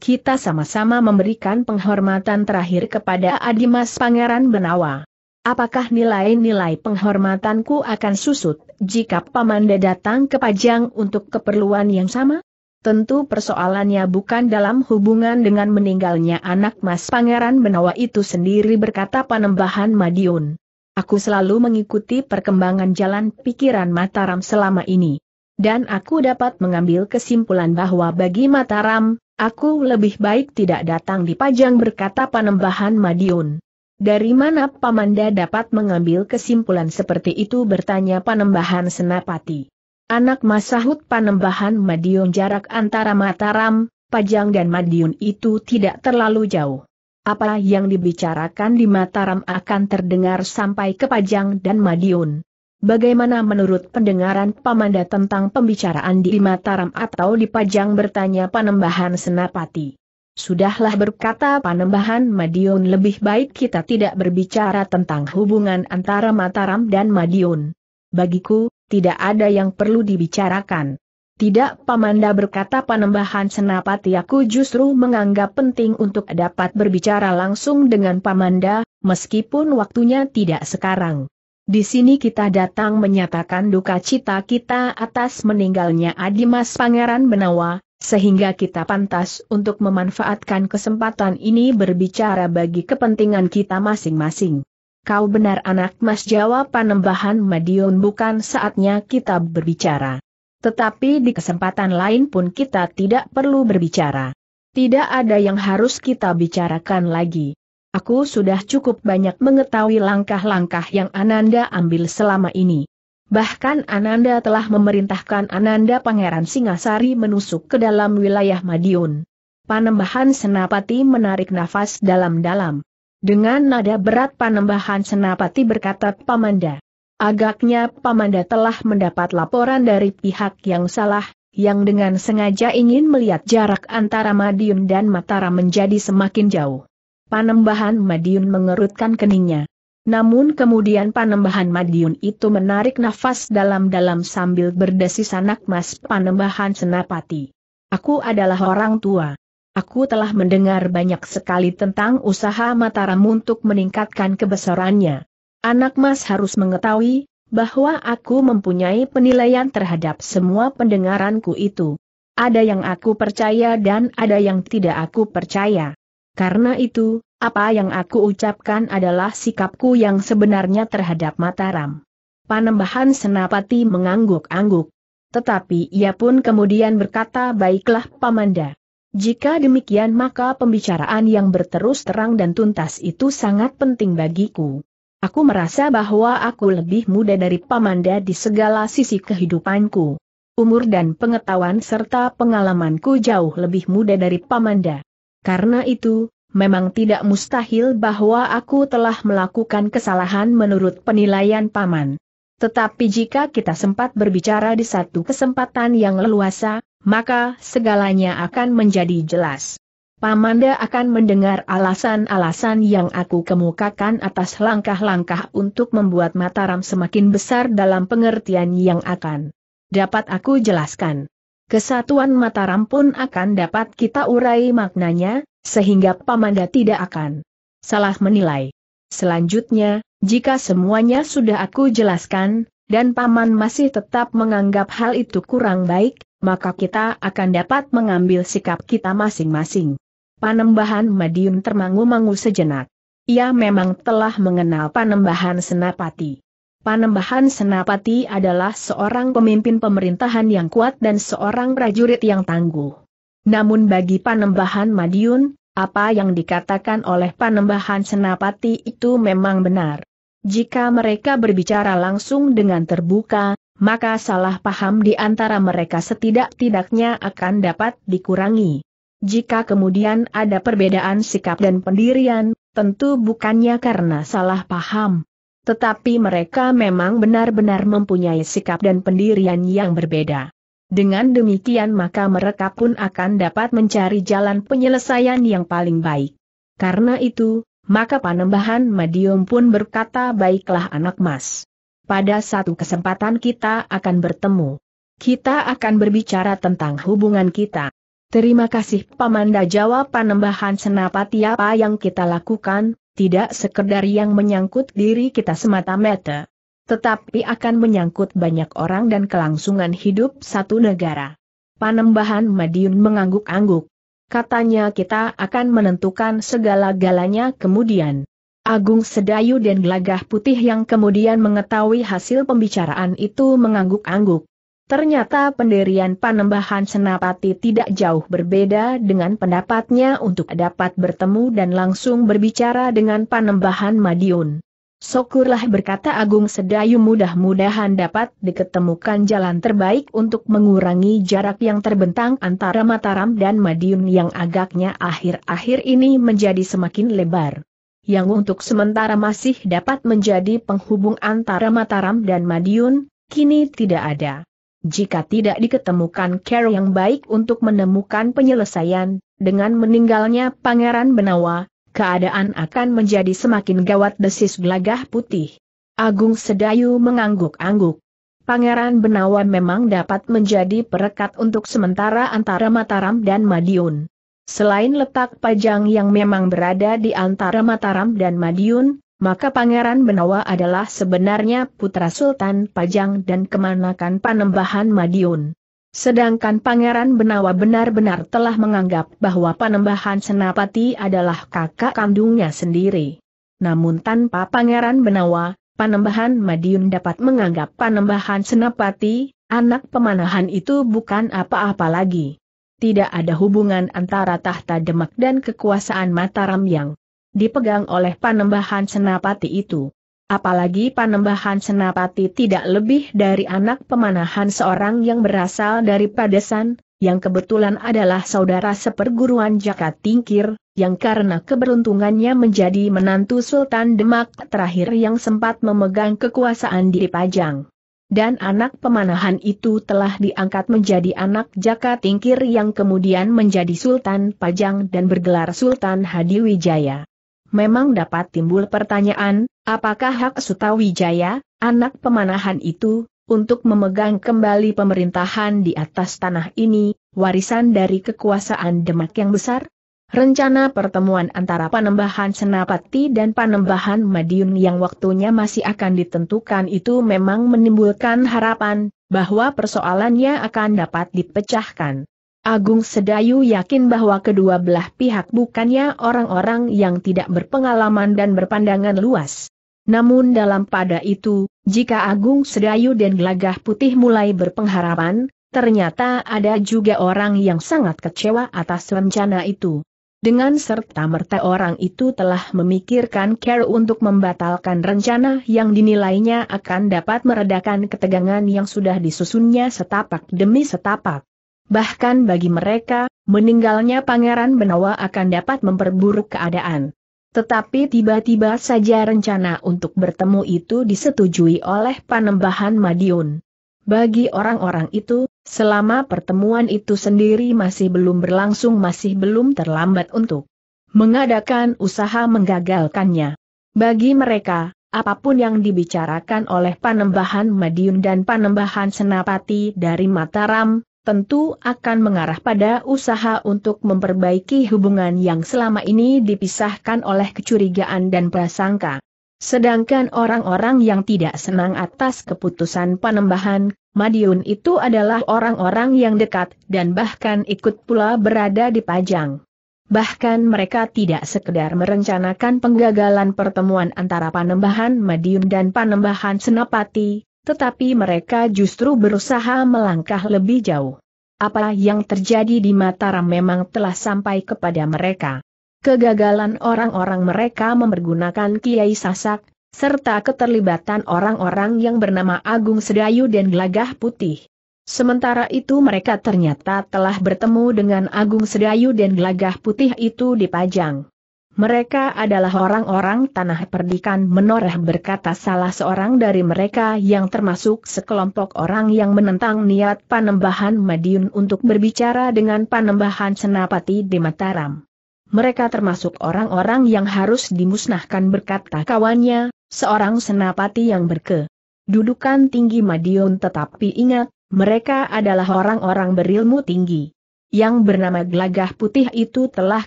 Speaker 1: Kita sama-sama memberikan penghormatan terakhir kepada Adimas Pangeran Benawa. Apakah nilai-nilai penghormatanku akan susut jika pamanda datang ke Pajang untuk keperluan yang sama? Tentu persoalannya bukan dalam hubungan dengan meninggalnya anak mas Pangeran Benawa itu sendiri berkata Panembahan Madiun. Aku selalu mengikuti perkembangan jalan pikiran Mataram selama ini. Dan aku dapat mengambil kesimpulan bahwa bagi Mataram, aku lebih baik tidak datang di pajang, berkata Panembahan Madiun. Dari mana Pamanda dapat mengambil kesimpulan seperti itu bertanya Panembahan Senapati. Anak Masahut Panembahan Madiun jarak antara Mataram, Pajang dan Madiun itu tidak terlalu jauh. Apa yang dibicarakan di Mataram akan terdengar sampai ke Pajang dan Madiun. Bagaimana menurut pendengaran Pamanda tentang pembicaraan di Mataram atau di Pajang bertanya Panembahan Senapati. Sudahlah berkata Panembahan Madiun lebih baik kita tidak berbicara tentang hubungan antara Mataram dan Madiun. Bagiku, tidak ada yang perlu dibicarakan. Tidak Pamanda berkata panembahan senapati aku justru menganggap penting untuk dapat berbicara langsung dengan Pamanda, meskipun waktunya tidak sekarang. Di sini kita datang menyatakan duka cita kita atas meninggalnya Adimas Pangeran Benawa, sehingga kita pantas untuk memanfaatkan kesempatan ini berbicara bagi kepentingan kita masing-masing. Kau benar anak mas jawab panembahan Madiun bukan saatnya kita berbicara. Tetapi di kesempatan lain pun kita tidak perlu berbicara. Tidak ada yang harus kita bicarakan lagi. Aku sudah cukup banyak mengetahui langkah-langkah yang Ananda ambil selama ini. Bahkan Ananda telah memerintahkan Ananda Pangeran Singasari menusuk ke dalam wilayah Madiun. Panembahan Senapati menarik nafas dalam-dalam. Dengan nada berat panembahan senapati berkata Pamanda. Agaknya Pamanda telah mendapat laporan dari pihak yang salah, yang dengan sengaja ingin melihat jarak antara Madiun dan Mataram menjadi semakin jauh. Panembahan Madiun mengerutkan keningnya. Namun kemudian panembahan Madiun itu menarik nafas dalam-dalam sambil berdesis anak mas panembahan senapati. Aku adalah orang tua. Aku telah mendengar banyak sekali tentang usaha Mataram untuk meningkatkan kebesarannya. Anak mas harus mengetahui, bahwa aku mempunyai penilaian terhadap semua pendengaranku itu. Ada yang aku percaya dan ada yang tidak aku percaya. Karena itu, apa yang aku ucapkan adalah sikapku yang sebenarnya terhadap Mataram. Panembahan Senapati mengangguk-angguk. Tetapi ia pun kemudian berkata baiklah Pamanda. Jika demikian maka pembicaraan yang berterus terang dan tuntas itu sangat penting bagiku. Aku merasa bahwa aku lebih muda dari Pamanda di segala sisi kehidupanku. Umur dan pengetahuan serta pengalamanku jauh lebih muda dari Pamanda. Karena itu, memang tidak mustahil bahwa aku telah melakukan kesalahan menurut penilaian Paman. Tetapi jika kita sempat berbicara di satu kesempatan yang leluasa, maka segalanya akan menjadi jelas. Pamanda akan mendengar alasan-alasan yang aku kemukakan atas langkah-langkah untuk membuat Mataram semakin besar dalam pengertian yang akan dapat aku jelaskan. Kesatuan Mataram pun akan dapat kita urai maknanya, sehingga Pamanda tidak akan salah menilai. Selanjutnya, jika semuanya sudah aku jelaskan, dan Paman masih tetap menganggap hal itu kurang baik, maka kita akan dapat mengambil sikap kita masing-masing. Panembahan Madiun termangu-mangu sejenak. Ia memang telah mengenal Panembahan Senapati. Panembahan Senapati adalah seorang pemimpin pemerintahan yang kuat dan seorang prajurit yang tangguh. Namun bagi Panembahan Madiun, apa yang dikatakan oleh Panembahan Senapati itu memang benar. Jika mereka berbicara langsung dengan terbuka, maka salah paham di antara mereka setidak-tidaknya akan dapat dikurangi. Jika kemudian ada perbedaan sikap dan pendirian, tentu bukannya karena salah paham. Tetapi mereka memang benar-benar mempunyai sikap dan pendirian yang berbeda. Dengan demikian maka mereka pun akan dapat mencari jalan penyelesaian yang paling baik. Karena itu, maka Panembahan medium pun berkata baiklah anak mas pada satu kesempatan kita akan bertemu. Kita akan berbicara tentang hubungan kita. Terima kasih Pamanda jawab panembahan senapati apa yang kita lakukan, tidak sekedar yang menyangkut diri kita semata-mata. Tetapi akan menyangkut banyak orang dan kelangsungan hidup satu negara. Panembahan Madiun mengangguk-angguk. Katanya kita akan menentukan segala galanya kemudian. Agung Sedayu dan Gelagah Putih yang kemudian mengetahui hasil pembicaraan itu mengangguk-angguk. Ternyata pendirian Panembahan Senapati tidak jauh berbeda dengan pendapatnya untuk dapat bertemu dan langsung berbicara dengan Panembahan Madiun. Syukurlah berkata Agung Sedayu mudah-mudahan dapat diketemukan jalan terbaik untuk mengurangi jarak yang terbentang antara Mataram dan Madiun yang agaknya akhir-akhir ini menjadi semakin lebar yang untuk sementara masih dapat menjadi penghubung antara Mataram dan Madiun, kini tidak ada. Jika tidak diketemukan care yang baik untuk menemukan penyelesaian, dengan meninggalnya Pangeran Benawa, keadaan akan menjadi semakin gawat desis gelagah putih. Agung Sedayu mengangguk-angguk. Pangeran Benawa memang dapat menjadi perekat untuk sementara antara Mataram dan Madiun. Selain letak Pajang yang memang berada di antara Mataram dan Madiun, maka Pangeran Benawa adalah sebenarnya putra Sultan Pajang dan kemanakan Panembahan Madiun. Sedangkan Pangeran Benawa benar-benar telah menganggap bahwa Panembahan Senapati adalah kakak kandungnya sendiri. Namun tanpa Pangeran Benawa, Panembahan Madiun dapat menganggap Panembahan Senapati, anak pemanahan itu bukan apa-apa lagi tidak ada hubungan antara tahta Demak dan kekuasaan Mataram yang dipegang oleh Panembahan Senapati itu. Apalagi Panembahan Senapati tidak lebih dari anak pemanahan seorang yang berasal dari Padesan, yang kebetulan adalah saudara seperguruan Jakat Tingkir, yang karena keberuntungannya menjadi menantu Sultan Demak terakhir yang sempat memegang kekuasaan di Pajang dan anak pemanahan itu telah diangkat menjadi anak Jaka Tingkir yang kemudian menjadi Sultan Pajang dan bergelar Sultan Hadiwijaya. Memang dapat timbul pertanyaan, apakah hak Sutawijaya, anak pemanahan itu, untuk memegang kembali pemerintahan di atas tanah ini, warisan dari kekuasaan Demak yang besar? Rencana pertemuan antara Panembahan Senapati dan Panembahan Madiun yang waktunya masih akan ditentukan itu memang menimbulkan harapan bahwa persoalannya akan dapat dipecahkan. Agung Sedayu yakin bahwa kedua belah pihak bukannya orang-orang yang tidak berpengalaman dan berpandangan luas. Namun dalam pada itu, jika Agung Sedayu dan Gelagah Putih mulai berpengharapan, ternyata ada juga orang yang sangat kecewa atas rencana itu. Dengan serta-merta orang itu telah memikirkan care untuk membatalkan rencana yang dinilainya akan dapat meredakan ketegangan yang sudah disusunnya setapak demi setapak. Bahkan bagi mereka, meninggalnya Pangeran Benawa akan dapat memperburuk keadaan. Tetapi tiba-tiba saja rencana untuk bertemu itu disetujui oleh Panembahan Madiun. Bagi orang-orang itu, Selama pertemuan itu sendiri masih belum berlangsung masih belum terlambat untuk mengadakan usaha menggagalkannya. Bagi mereka, apapun yang dibicarakan oleh Panembahan Madiun dan Panembahan Senapati dari Mataram, tentu akan mengarah pada usaha untuk memperbaiki hubungan yang selama ini dipisahkan oleh kecurigaan dan prasangka. Sedangkan orang-orang yang tidak senang atas keputusan Panembahan Madiun itu adalah orang-orang yang dekat dan bahkan ikut pula berada di Pajang. Bahkan mereka tidak sekedar merencanakan penggagalan pertemuan antara Panembahan Madiun dan Panembahan Senapati, tetapi mereka justru berusaha melangkah lebih jauh. Apa yang terjadi di Mataram memang telah sampai kepada mereka. Kegagalan orang-orang mereka mempergunakan Kiai Sasak, serta keterlibatan orang-orang yang bernama Agung Sedayu dan Gelagah Putih. Sementara itu mereka ternyata telah bertemu dengan Agung Sedayu dan Gelagah Putih itu di Pajang. Mereka adalah orang-orang tanah perdikan menoreh berkata salah seorang dari mereka yang termasuk sekelompok orang yang menentang niat panembahan Madiun untuk berbicara dengan panembahan Senapati di Mataram mereka termasuk orang-orang yang harus dimusnahkan berkata kawannya, seorang senapati yang berke. Dudukan tinggi Madiun tetapi ingat, mereka adalah orang-orang berilmu tinggi. Yang bernama Gelagah Putih itu telah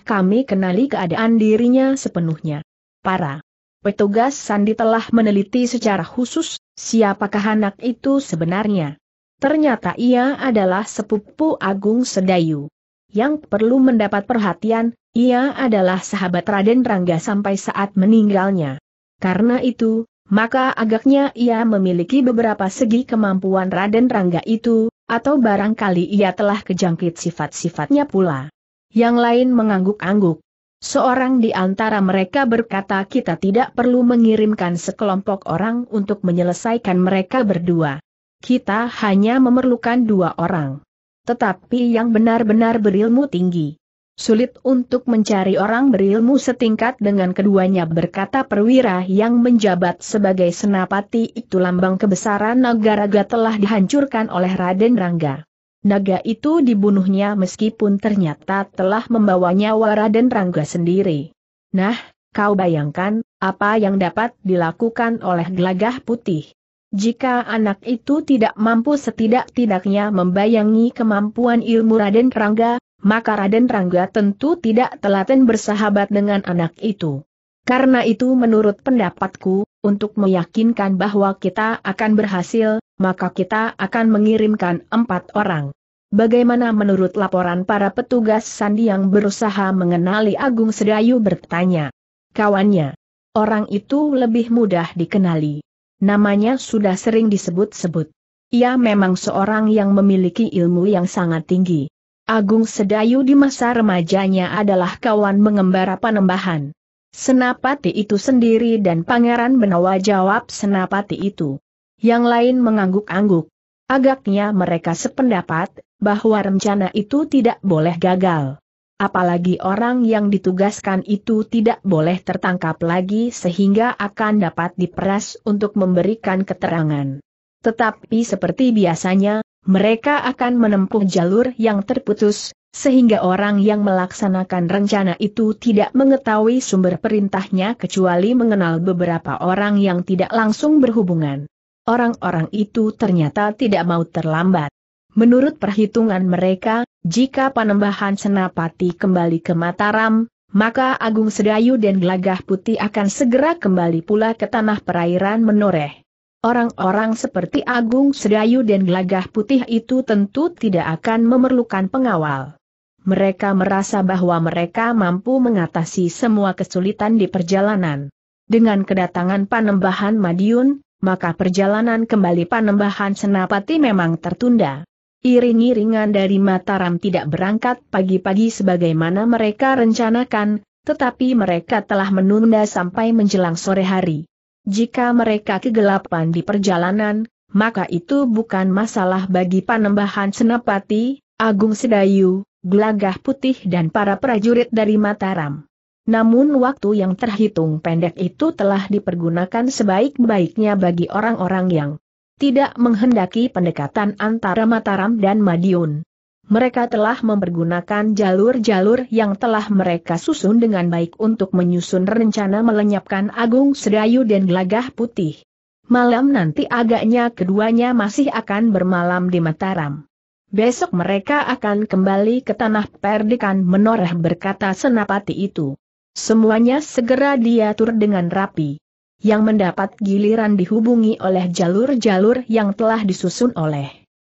Speaker 1: kami kenali keadaan dirinya sepenuhnya. Para petugas Sandi telah meneliti secara khusus, siapakah anak itu sebenarnya. Ternyata ia adalah sepupu Agung Sedayu. Yang perlu mendapat perhatian, ia adalah sahabat Raden Rangga sampai saat meninggalnya. Karena itu, maka agaknya ia memiliki beberapa segi kemampuan Raden Rangga itu, atau barangkali ia telah kejangkit sifat-sifatnya pula. Yang lain mengangguk-angguk. Seorang di antara mereka berkata kita tidak perlu mengirimkan sekelompok orang untuk menyelesaikan mereka berdua. Kita hanya memerlukan dua orang. Tetapi yang benar-benar berilmu tinggi. Sulit untuk mencari orang berilmu setingkat dengan keduanya berkata perwira yang menjabat sebagai senapati itu lambang kebesaran naga raga telah dihancurkan oleh Raden Rangga. Naga itu dibunuhnya meskipun ternyata telah membawanya Raden Rangga sendiri. Nah, kau bayangkan, apa yang dapat dilakukan oleh gelagah putih. Jika anak itu tidak mampu setidak-tidaknya membayangi kemampuan ilmu Raden Rangga, maka Raden Rangga tentu tidak telaten bersahabat dengan anak itu. Karena itu menurut pendapatku, untuk meyakinkan bahwa kita akan berhasil, maka kita akan mengirimkan empat orang. Bagaimana menurut laporan para petugas Sandi yang berusaha mengenali Agung Sedayu bertanya. Kawannya, orang itu lebih mudah dikenali. Namanya sudah sering disebut-sebut. Ia memang seorang yang memiliki ilmu yang sangat tinggi. Agung Sedayu di masa remajanya adalah kawan mengembara panembahan. Senapati itu sendiri dan Pangeran Benawa jawab senapati itu. Yang lain mengangguk-angguk. Agaknya mereka sependapat, bahwa rencana itu tidak boleh gagal. Apalagi orang yang ditugaskan itu tidak boleh tertangkap lagi sehingga akan dapat diperas untuk memberikan keterangan. Tetapi seperti biasanya, mereka akan menempuh jalur yang terputus, sehingga orang yang melaksanakan rencana itu tidak mengetahui sumber perintahnya kecuali mengenal beberapa orang yang tidak langsung berhubungan. Orang-orang itu ternyata tidak mau terlambat. Menurut perhitungan mereka, jika panembahan Senapati kembali ke Mataram, maka Agung Sedayu dan Gelagah Putih akan segera kembali pula ke tanah perairan menoreh. Orang-orang seperti Agung Sedayu dan Gelagah Putih itu tentu tidak akan memerlukan pengawal. Mereka merasa bahwa mereka mampu mengatasi semua kesulitan di perjalanan. Dengan kedatangan panembahan Madiun, maka perjalanan kembali panembahan Senapati memang tertunda. Iring-iringan dari Mataram tidak berangkat pagi-pagi sebagaimana mereka rencanakan, tetapi mereka telah menunda sampai menjelang sore hari. Jika mereka kegelapan di perjalanan, maka itu bukan masalah bagi panembahan Senapati, Agung Sedayu, Gelagah Putih dan para prajurit dari Mataram. Namun waktu yang terhitung pendek itu telah dipergunakan sebaik-baiknya bagi orang-orang yang tidak menghendaki pendekatan antara Mataram dan Madiun. Mereka telah mempergunakan jalur-jalur yang telah mereka susun dengan baik untuk menyusun rencana melenyapkan Agung Sedayu dan Gelagah Putih. Malam nanti agaknya keduanya masih akan bermalam di Mataram. Besok mereka akan kembali ke tanah perdikan menoreh berkata senapati itu. Semuanya segera diatur dengan rapi yang mendapat giliran dihubungi oleh jalur-jalur yang telah disusun oleh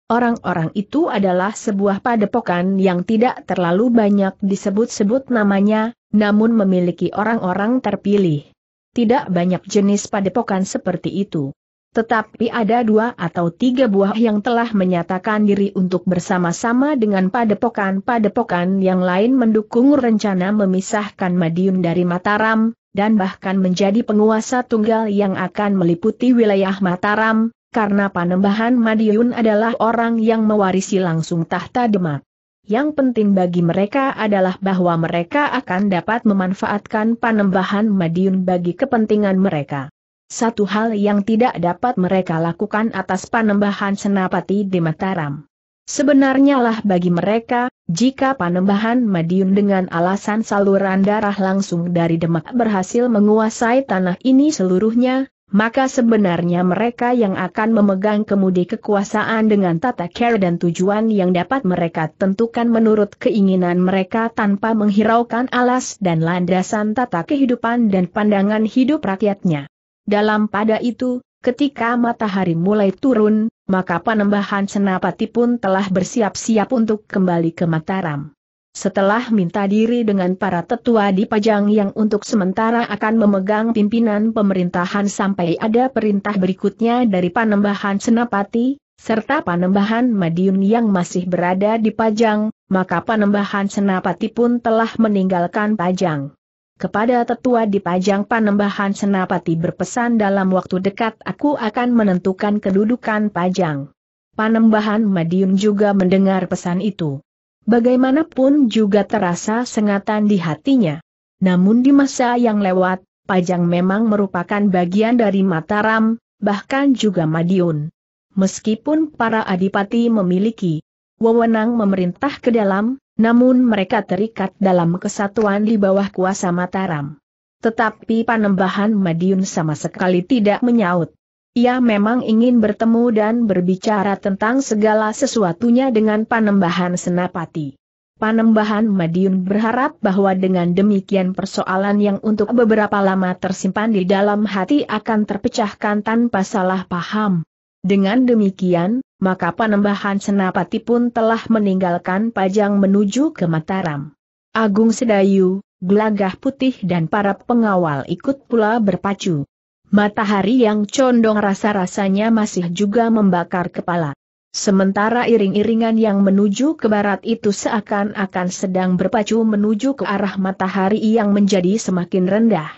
Speaker 1: orang-orang itu adalah sebuah padepokan yang tidak terlalu banyak disebut-sebut namanya, namun memiliki orang-orang terpilih. Tidak banyak jenis padepokan seperti itu. Tetapi ada dua atau tiga buah yang telah menyatakan diri untuk bersama-sama dengan padepokan-padepokan yang lain mendukung rencana memisahkan Madiun dari Mataram, dan bahkan menjadi penguasa tunggal yang akan meliputi wilayah Mataram, karena Panembahan Madiun adalah orang yang mewarisi langsung tahta Demak. Yang penting bagi mereka adalah bahwa mereka akan dapat memanfaatkan Panembahan Madiun bagi kepentingan mereka. Satu hal yang tidak dapat mereka lakukan atas Panembahan Senapati di Mataram Sebenarnya lah bagi mereka, jika panembahan Madiun dengan alasan saluran darah langsung dari Demak berhasil menguasai tanah ini seluruhnya, maka sebenarnya mereka yang akan memegang kemudi kekuasaan dengan tata care dan tujuan yang dapat mereka tentukan menurut keinginan mereka tanpa menghiraukan alas dan landasan tata kehidupan dan pandangan hidup rakyatnya. Dalam pada itu, Ketika matahari mulai turun, maka Panembahan senapati pun telah bersiap-siap untuk kembali ke Mataram. Setelah minta diri dengan para tetua di Pajang yang untuk sementara akan memegang pimpinan pemerintahan sampai ada perintah berikutnya dari Panembahan Senapati, serta Panembahan Madiun yang masih berada di Pajang, maka Panembahan Senapati pun telah meninggalkan Pajang. Kepada tetua di Pajang Panembahan Senapati berpesan dalam waktu dekat aku akan menentukan kedudukan Pajang. Panembahan Madiun juga mendengar pesan itu. Bagaimanapun juga terasa sengatan di hatinya. Namun di masa yang lewat, Pajang memang merupakan bagian dari Mataram, bahkan juga Madiun. Meskipun para adipati memiliki wewenang memerintah ke dalam, namun mereka terikat dalam kesatuan di bawah kuasa Mataram. Tetapi Panembahan Madiun sama sekali tidak menyaut. Ia memang ingin bertemu dan berbicara tentang segala sesuatunya dengan Panembahan Senapati. Panembahan Madiun berharap bahwa dengan demikian persoalan yang untuk beberapa lama tersimpan di dalam hati akan terpecahkan tanpa salah paham. Dengan demikian, maka panembahan Senapati pun telah meninggalkan Pajang menuju ke Mataram. Agung Sedayu, Gelagah Putih dan para pengawal ikut pula berpacu. Matahari yang condong rasa-rasanya masih juga membakar kepala. Sementara iring-iringan yang menuju ke barat itu seakan-akan sedang berpacu menuju ke arah matahari yang menjadi semakin rendah.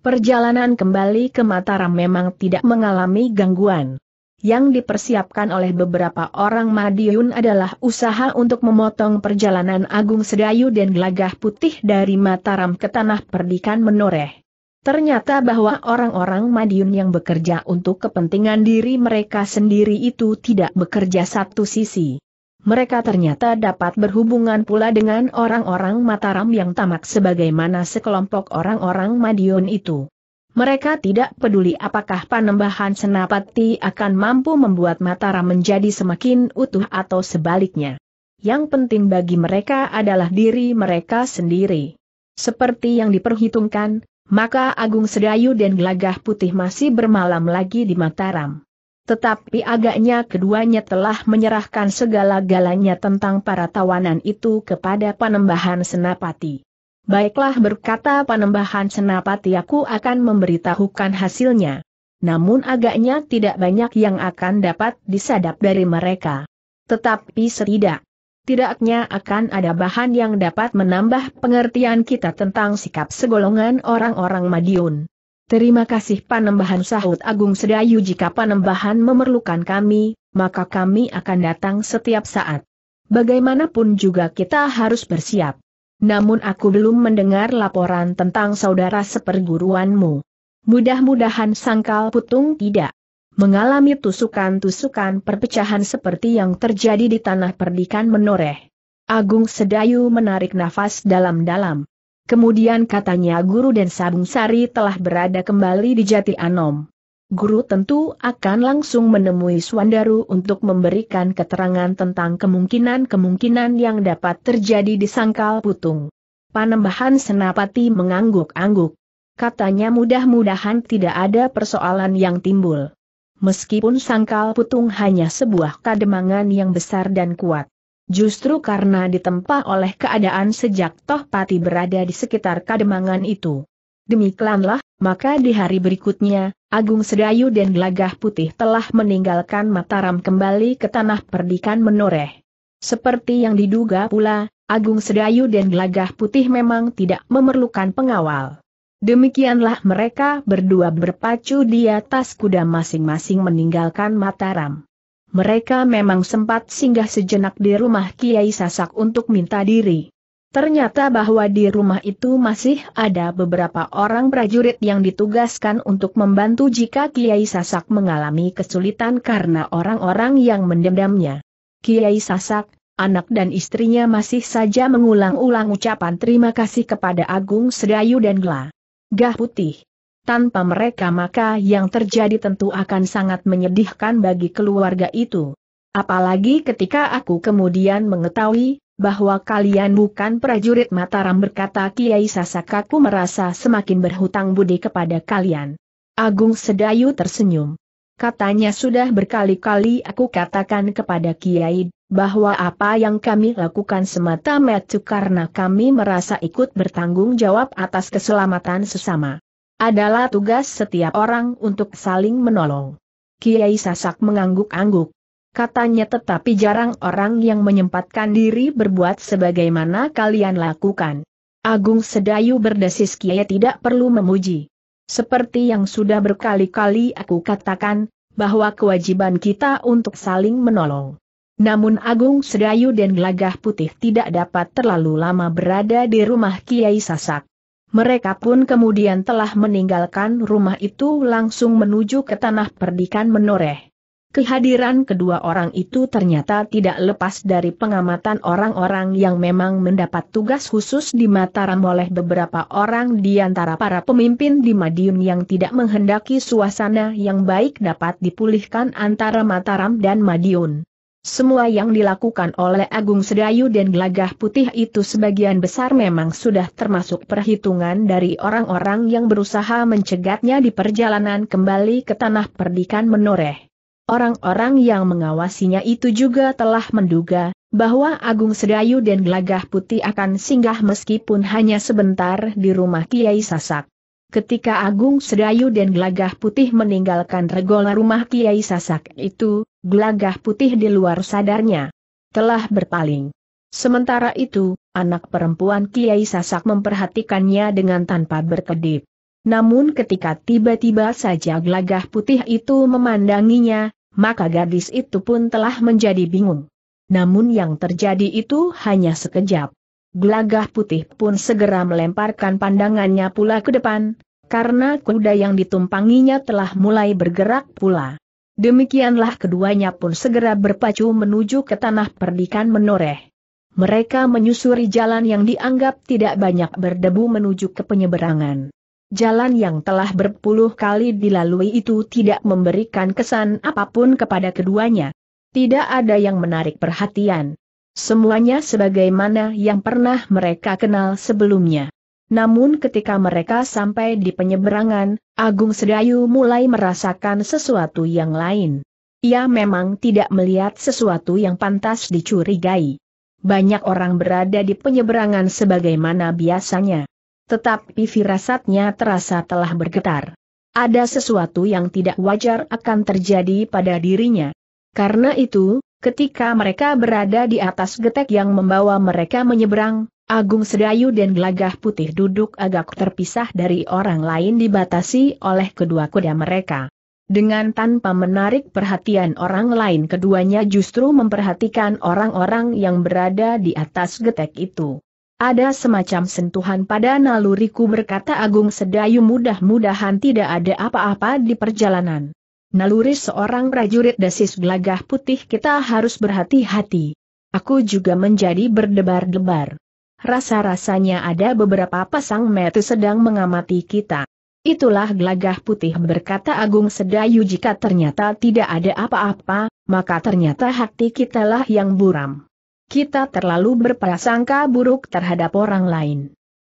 Speaker 1: Perjalanan kembali ke Mataram memang tidak mengalami gangguan yang dipersiapkan oleh beberapa orang Madiun adalah usaha untuk memotong perjalanan Agung Sedayu dan Gelagah Putih dari Mataram ke Tanah Perdikan menoreh. Ternyata bahwa orang-orang Madiun yang bekerja untuk kepentingan diri mereka sendiri itu tidak bekerja satu sisi. Mereka ternyata dapat berhubungan pula dengan orang-orang Mataram yang tamak sebagaimana sekelompok orang-orang Madiun itu. Mereka tidak peduli apakah panembahan senapati akan mampu membuat Mataram menjadi semakin utuh atau sebaliknya. Yang penting bagi mereka adalah diri mereka sendiri. Seperti yang diperhitungkan, maka Agung Sedayu dan Gelagah Putih masih bermalam lagi di Mataram. Tetapi agaknya keduanya telah menyerahkan segala-galanya tentang para tawanan itu kepada panembahan senapati. Baiklah berkata Panembahan Senapati aku akan memberitahukan hasilnya. Namun agaknya tidak banyak yang akan dapat disadap dari mereka. Tetapi setidak. Tidaknya akan ada bahan yang dapat menambah pengertian kita tentang sikap segolongan orang-orang Madiun. Terima kasih Panembahan Sahut Agung Sedayu jika Panembahan memerlukan kami, maka kami akan datang setiap saat. Bagaimanapun juga kita harus bersiap namun aku belum mendengar laporan tentang saudara seperguruanmu. Mudah-mudahan sangkal putung tidak mengalami tusukan-tusukan perpecahan seperti yang terjadi di tanah perdikan menoreh. Agung Sedayu menarik nafas dalam-dalam. Kemudian katanya Guru dan Sabung Sari telah berada kembali di Jati Anom guru tentu akan langsung menemui Swandaru untuk memberikan keterangan tentang kemungkinan-kemungkinan yang dapat terjadi di Sangkal Putung. Panembahan Senapati mengangguk-angguk. Katanya mudah-mudahan tidak ada persoalan yang timbul. Meskipun Sangkal Putung hanya sebuah kademangan yang besar dan kuat. Justru karena ditempa oleh keadaan sejak Tohpati berada di sekitar kademangan itu. Demikianlah, maka di hari berikutnya, Agung Sedayu dan Gelagah Putih telah meninggalkan Mataram kembali ke tanah perdikan menoreh. Seperti yang diduga pula, Agung Sedayu dan Gelagah Putih memang tidak memerlukan pengawal. Demikianlah mereka berdua berpacu di atas kuda masing-masing meninggalkan Mataram. Mereka memang sempat singgah sejenak di rumah Kiai Sasak untuk minta diri. Ternyata bahwa di rumah itu masih ada beberapa orang prajurit yang ditugaskan untuk membantu jika Kiai Sasak mengalami kesulitan karena orang-orang yang mendendamnya. Kiai Sasak, anak dan istrinya masih saja mengulang-ulang ucapan terima kasih kepada Agung Sedayu dan Gla. Gah Putih. Tanpa mereka maka yang terjadi tentu akan sangat menyedihkan bagi keluarga itu. Apalagi ketika aku kemudian mengetahui bahwa kalian bukan prajurit Mataram berkata Kiai Sasakaku merasa semakin berhutang budi kepada kalian. Agung Sedayu tersenyum. Katanya sudah berkali-kali aku katakan kepada Kiai, bahwa apa yang kami lakukan semata-mata karena kami merasa ikut bertanggung jawab atas keselamatan sesama. Adalah tugas setiap orang untuk saling menolong. Kiai Sasak mengangguk-angguk katanya tetapi jarang orang yang menyempatkan diri berbuat sebagaimana kalian lakukan. Agung Sedayu berdesis Kiai tidak perlu memuji. Seperti yang sudah berkali-kali aku katakan, bahwa kewajiban kita untuk saling menolong. Namun Agung Sedayu dan Gelagah Putih tidak dapat terlalu lama berada di rumah Kiai Sasak. Mereka pun kemudian telah meninggalkan rumah itu langsung menuju ke tanah perdikan menoreh. Kehadiran kedua orang itu ternyata tidak lepas dari pengamatan orang-orang yang memang mendapat tugas khusus di Mataram oleh beberapa orang di antara para pemimpin di Madiun yang tidak menghendaki suasana yang baik dapat dipulihkan antara Mataram dan Madiun. Semua yang dilakukan oleh Agung Sedayu dan Gelagah Putih itu sebagian besar memang sudah termasuk perhitungan dari orang-orang yang berusaha mencegatnya di perjalanan kembali ke tanah perdikan menoreh. Orang-orang yang mengawasinya itu juga telah menduga bahwa Agung Sedayu dan Gelagah Putih akan singgah meskipun hanya sebentar di rumah Kiai Sasak. Ketika Agung Sedayu dan Gelagah Putih meninggalkan regola rumah Kiai Sasak itu, Gelagah Putih di luar sadarnya telah berpaling. Sementara itu, anak perempuan Kiai Sasak memperhatikannya dengan tanpa berkedip. Namun ketika tiba-tiba saja gelagah putih itu memandanginya, maka gadis itu pun telah menjadi bingung. Namun yang terjadi itu hanya sekejap. Gelagah putih pun segera melemparkan pandangannya pula ke depan, karena kuda yang ditumpanginya telah mulai bergerak pula. Demikianlah keduanya pun segera berpacu menuju ke tanah perdikan menoreh. Mereka menyusuri jalan yang dianggap tidak banyak berdebu menuju ke penyeberangan. Jalan yang telah berpuluh kali dilalui itu tidak memberikan kesan apapun kepada keduanya. Tidak ada yang menarik perhatian. Semuanya sebagaimana yang pernah mereka kenal sebelumnya. Namun ketika mereka sampai di penyeberangan, Agung Sedayu mulai merasakan sesuatu yang lain. Ia memang tidak melihat sesuatu yang pantas dicurigai. Banyak orang berada di penyeberangan sebagaimana biasanya tetapi firasatnya terasa telah bergetar. Ada sesuatu yang tidak wajar akan terjadi pada dirinya. Karena itu, ketika mereka berada di atas getek yang membawa mereka menyeberang, Agung Sedayu dan Gelagah Putih duduk agak terpisah dari orang lain dibatasi oleh kedua kuda mereka. Dengan tanpa menarik perhatian orang lain keduanya justru memperhatikan orang-orang yang berada di atas getek itu. Ada semacam sentuhan pada naluriku berkata Agung Sedayu mudah-mudahan tidak ada apa-apa di perjalanan. Naluri seorang prajurit desis gelagah putih kita harus berhati-hati. Aku juga menjadi berdebar-debar. Rasa-rasanya ada beberapa pasang mata sedang mengamati kita. Itulah gelagah putih berkata Agung Sedayu jika ternyata tidak ada apa-apa, maka ternyata hati kitalah yang buram kita terlalu berprasangka buruk terhadap orang lain.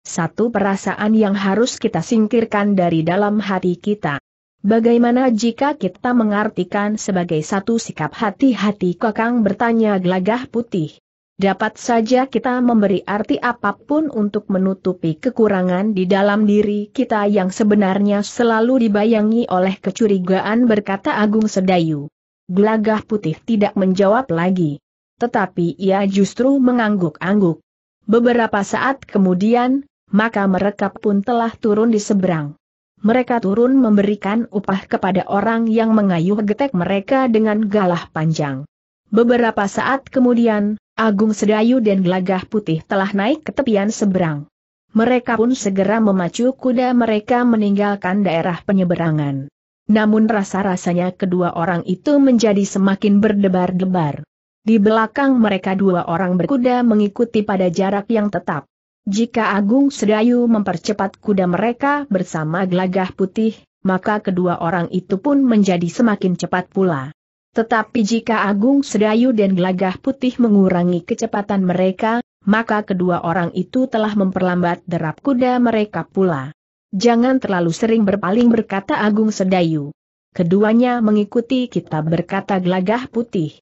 Speaker 1: Satu perasaan yang harus kita singkirkan dari dalam hati kita. Bagaimana jika kita mengartikan sebagai satu sikap hati-hati kakang bertanya gelagah putih? Dapat saja kita memberi arti apapun untuk menutupi kekurangan di dalam diri kita yang sebenarnya selalu dibayangi oleh kecurigaan berkata Agung Sedayu. Gelagah putih tidak menjawab lagi tetapi ia justru mengangguk-angguk. Beberapa saat kemudian, maka mereka pun telah turun di seberang. Mereka turun memberikan upah kepada orang yang mengayuh getek mereka dengan galah panjang. Beberapa saat kemudian, Agung Sedayu dan Gelagah Putih telah naik ke tepian seberang. Mereka pun segera memacu kuda mereka meninggalkan daerah penyeberangan. Namun rasa-rasanya kedua orang itu menjadi semakin berdebar-debar. Di belakang mereka dua orang berkuda mengikuti pada jarak yang tetap. Jika Agung Sedayu mempercepat kuda mereka bersama gelagah putih, maka kedua orang itu pun menjadi semakin cepat pula. Tetapi jika Agung Sedayu dan gelagah putih mengurangi kecepatan mereka, maka kedua orang itu telah memperlambat derap kuda mereka pula. Jangan terlalu sering berpaling berkata Agung Sedayu. Keduanya mengikuti kita berkata gelagah putih.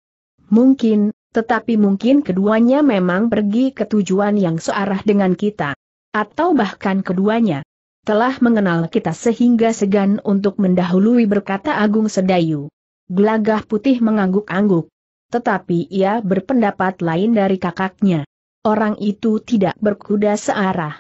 Speaker 1: Mungkin, tetapi mungkin keduanya memang pergi ke tujuan yang searah dengan kita. Atau bahkan keduanya telah mengenal kita sehingga segan untuk mendahului berkata Agung Sedayu. Gelagah putih mengangguk-angguk. Tetapi ia berpendapat lain dari kakaknya. Orang itu tidak berkuda searah.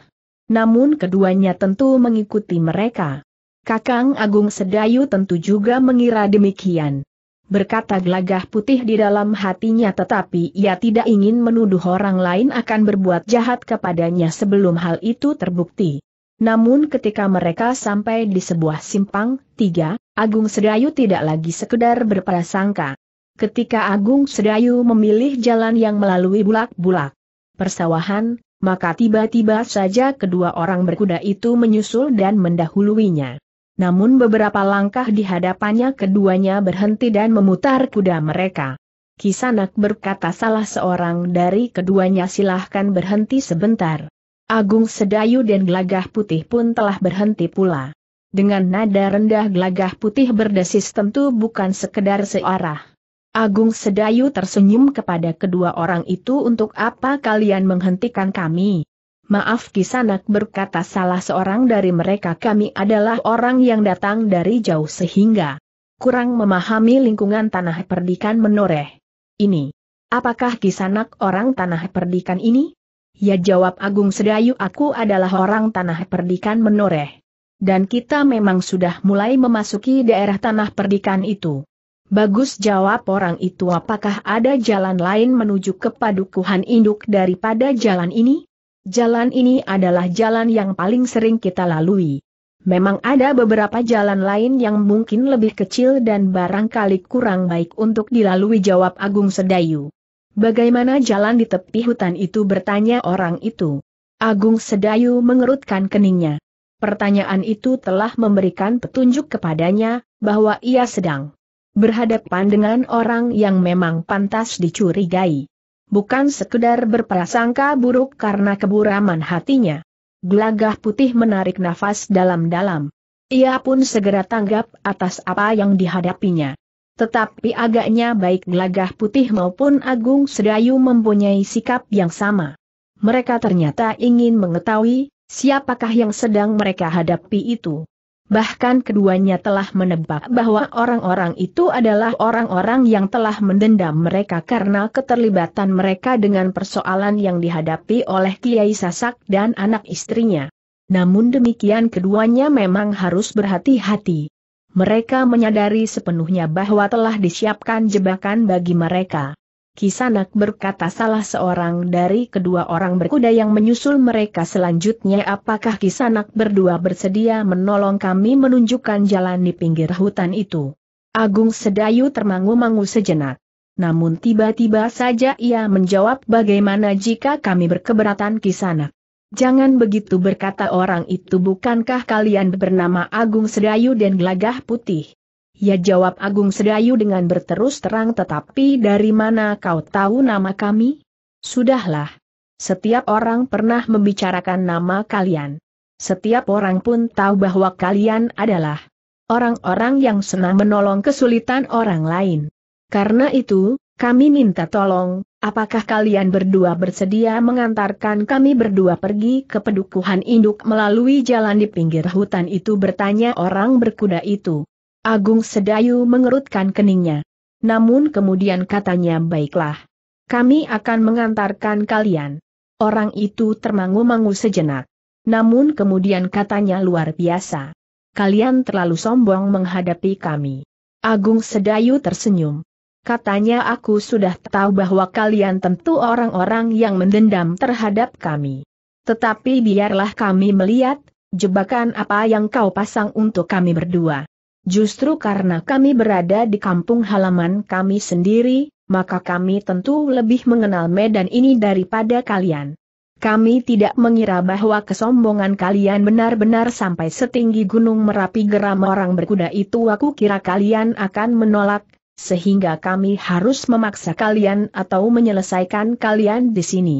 Speaker 1: Namun keduanya tentu mengikuti mereka. Kakang Agung Sedayu tentu juga mengira demikian berkata gelagah putih di dalam hatinya tetapi ia tidak ingin menuduh orang lain akan berbuat jahat kepadanya sebelum hal itu terbukti. Namun ketika mereka sampai di sebuah simpang, tiga, Agung Sedayu tidak lagi sekedar berprasangka. Ketika Agung Sedayu memilih jalan yang melalui bulak-bulak persawahan, maka tiba-tiba saja kedua orang berkuda itu menyusul dan mendahuluinya namun beberapa langkah di hadapannya keduanya berhenti dan memutar kuda mereka. Kisanak berkata salah seorang dari keduanya silahkan berhenti sebentar. Agung Sedayu dan Gelagah Putih pun telah berhenti pula. Dengan nada rendah Gelagah Putih berdesis tentu bukan sekedar searah. Agung Sedayu tersenyum kepada kedua orang itu untuk apa kalian menghentikan kami, Maaf Kisanak berkata salah seorang dari mereka kami adalah orang yang datang dari jauh sehingga kurang memahami lingkungan tanah perdikan menoreh. Ini. Apakah Kisanak orang tanah perdikan ini? Ya jawab Agung Sedayu aku adalah orang tanah perdikan menoreh. Dan kita memang sudah mulai memasuki daerah tanah perdikan itu. Bagus jawab orang itu apakah ada jalan lain menuju ke padukuhan induk daripada jalan ini? Jalan ini adalah jalan yang paling sering kita lalui. Memang ada beberapa jalan lain yang mungkin lebih kecil dan barangkali kurang baik untuk dilalui jawab Agung Sedayu. Bagaimana jalan di tepi hutan itu bertanya orang itu. Agung Sedayu mengerutkan keningnya. Pertanyaan itu telah memberikan petunjuk kepadanya, bahwa ia sedang berhadapan dengan orang yang memang pantas dicurigai bukan sekedar berprasangka buruk karena keburaman hatinya. Gelagah putih menarik nafas dalam-dalam. Ia pun segera tanggap atas apa yang dihadapinya. Tetapi agaknya baik Gelagah Putih maupun Agung Sedayu mempunyai sikap yang sama. Mereka ternyata ingin mengetahui, siapakah yang sedang mereka hadapi itu. Bahkan keduanya telah menebak bahwa orang-orang itu adalah orang-orang yang telah mendendam mereka karena keterlibatan mereka dengan persoalan yang dihadapi oleh Kiai Sasak dan anak istrinya. Namun demikian keduanya memang harus berhati-hati. Mereka menyadari sepenuhnya bahwa telah disiapkan jebakan bagi mereka. Kisanak berkata salah seorang dari kedua orang berkuda yang menyusul mereka selanjutnya apakah Kisanak berdua bersedia menolong kami menunjukkan jalan di pinggir hutan itu. Agung Sedayu termangu-mangu sejenak. Namun tiba-tiba saja ia menjawab bagaimana jika kami berkeberatan Kisanak. Jangan begitu berkata orang itu bukankah kalian bernama Agung Sedayu dan Gelagah Putih. Ya jawab Agung Sedayu dengan berterus terang tetapi dari mana kau tahu nama kami? Sudahlah. Setiap orang pernah membicarakan nama kalian. Setiap orang pun tahu bahwa kalian adalah orang-orang yang senang menolong kesulitan orang lain. Karena itu, kami minta tolong, apakah kalian berdua bersedia mengantarkan kami berdua pergi ke pedukuhan induk melalui jalan di pinggir hutan itu bertanya orang berkuda itu. Agung Sedayu mengerutkan keningnya. Namun kemudian katanya baiklah. Kami akan mengantarkan kalian. Orang itu termangu-mangu sejenak. Namun kemudian katanya luar biasa. Kalian terlalu sombong menghadapi kami. Agung Sedayu tersenyum. Katanya aku sudah tahu bahwa kalian tentu orang-orang yang mendendam terhadap kami. Tetapi biarlah kami melihat, jebakan apa yang kau pasang untuk kami berdua. Justru karena kami berada di kampung halaman kami sendiri, maka kami tentu lebih mengenal medan ini daripada kalian. Kami tidak mengira bahwa kesombongan kalian benar-benar sampai setinggi gunung merapi geram orang berkuda itu aku kira kalian akan menolak, sehingga kami harus memaksa kalian atau menyelesaikan kalian di sini.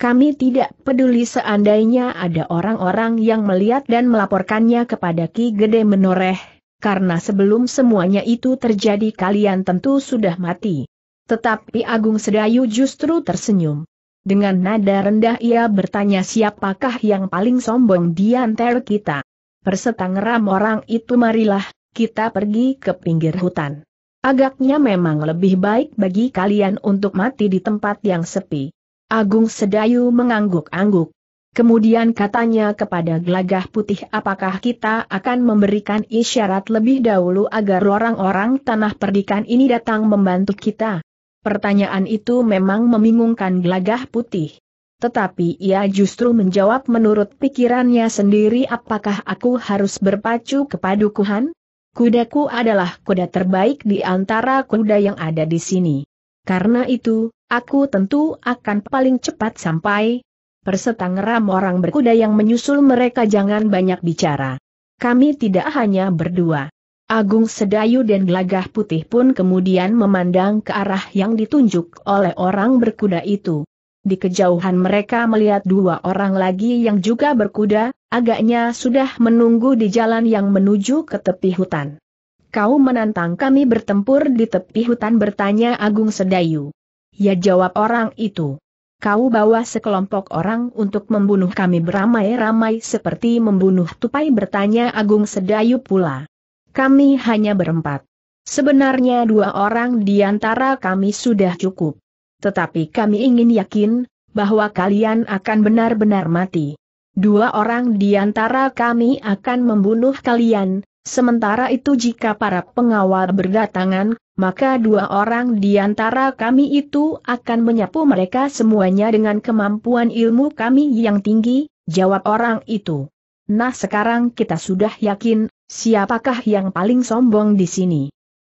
Speaker 1: Kami tidak peduli seandainya ada orang-orang yang melihat dan melaporkannya kepada Ki Gede Menoreh, karena sebelum semuanya itu terjadi kalian tentu sudah mati. Tetapi Agung Sedayu justru tersenyum. Dengan nada rendah ia bertanya siapakah yang paling sombong di antara kita. ram orang itu marilah, kita pergi ke pinggir hutan. Agaknya memang lebih baik bagi kalian untuk mati di tempat yang sepi. Agung Sedayu mengangguk-angguk. Kemudian katanya kepada Glagah putih apakah kita akan memberikan isyarat lebih dahulu agar orang-orang tanah perdikan ini datang membantu kita? Pertanyaan itu memang membingungkan Glagah putih. Tetapi ia justru menjawab menurut pikirannya sendiri apakah aku harus berpacu kepada Kuhan? Kudaku adalah kuda terbaik di antara kuda yang ada di sini. Karena itu, aku tentu akan paling cepat sampai, persetangeram orang berkuda yang menyusul mereka jangan banyak bicara. Kami tidak hanya berdua. Agung Sedayu dan Gelagah Putih pun kemudian memandang ke arah yang ditunjuk oleh orang berkuda itu. Di kejauhan mereka melihat dua orang lagi yang juga berkuda, agaknya sudah menunggu di jalan yang menuju ke tepi hutan. Kau menantang kami bertempur di tepi hutan bertanya Agung Sedayu. Ya jawab orang itu kau bawa sekelompok orang untuk membunuh kami beramai-ramai seperti membunuh tupai bertanya Agung Sedayu pula. Kami hanya berempat. Sebenarnya dua orang di antara kami sudah cukup. Tetapi kami ingin yakin, bahwa kalian akan benar-benar mati. Dua orang di antara kami akan membunuh kalian, Sementara itu jika para pengawal berdatangan, maka dua orang di antara kami itu akan menyapu mereka semuanya dengan kemampuan ilmu kami yang tinggi, jawab orang itu. Nah sekarang kita sudah yakin, siapakah yang paling sombong di sini.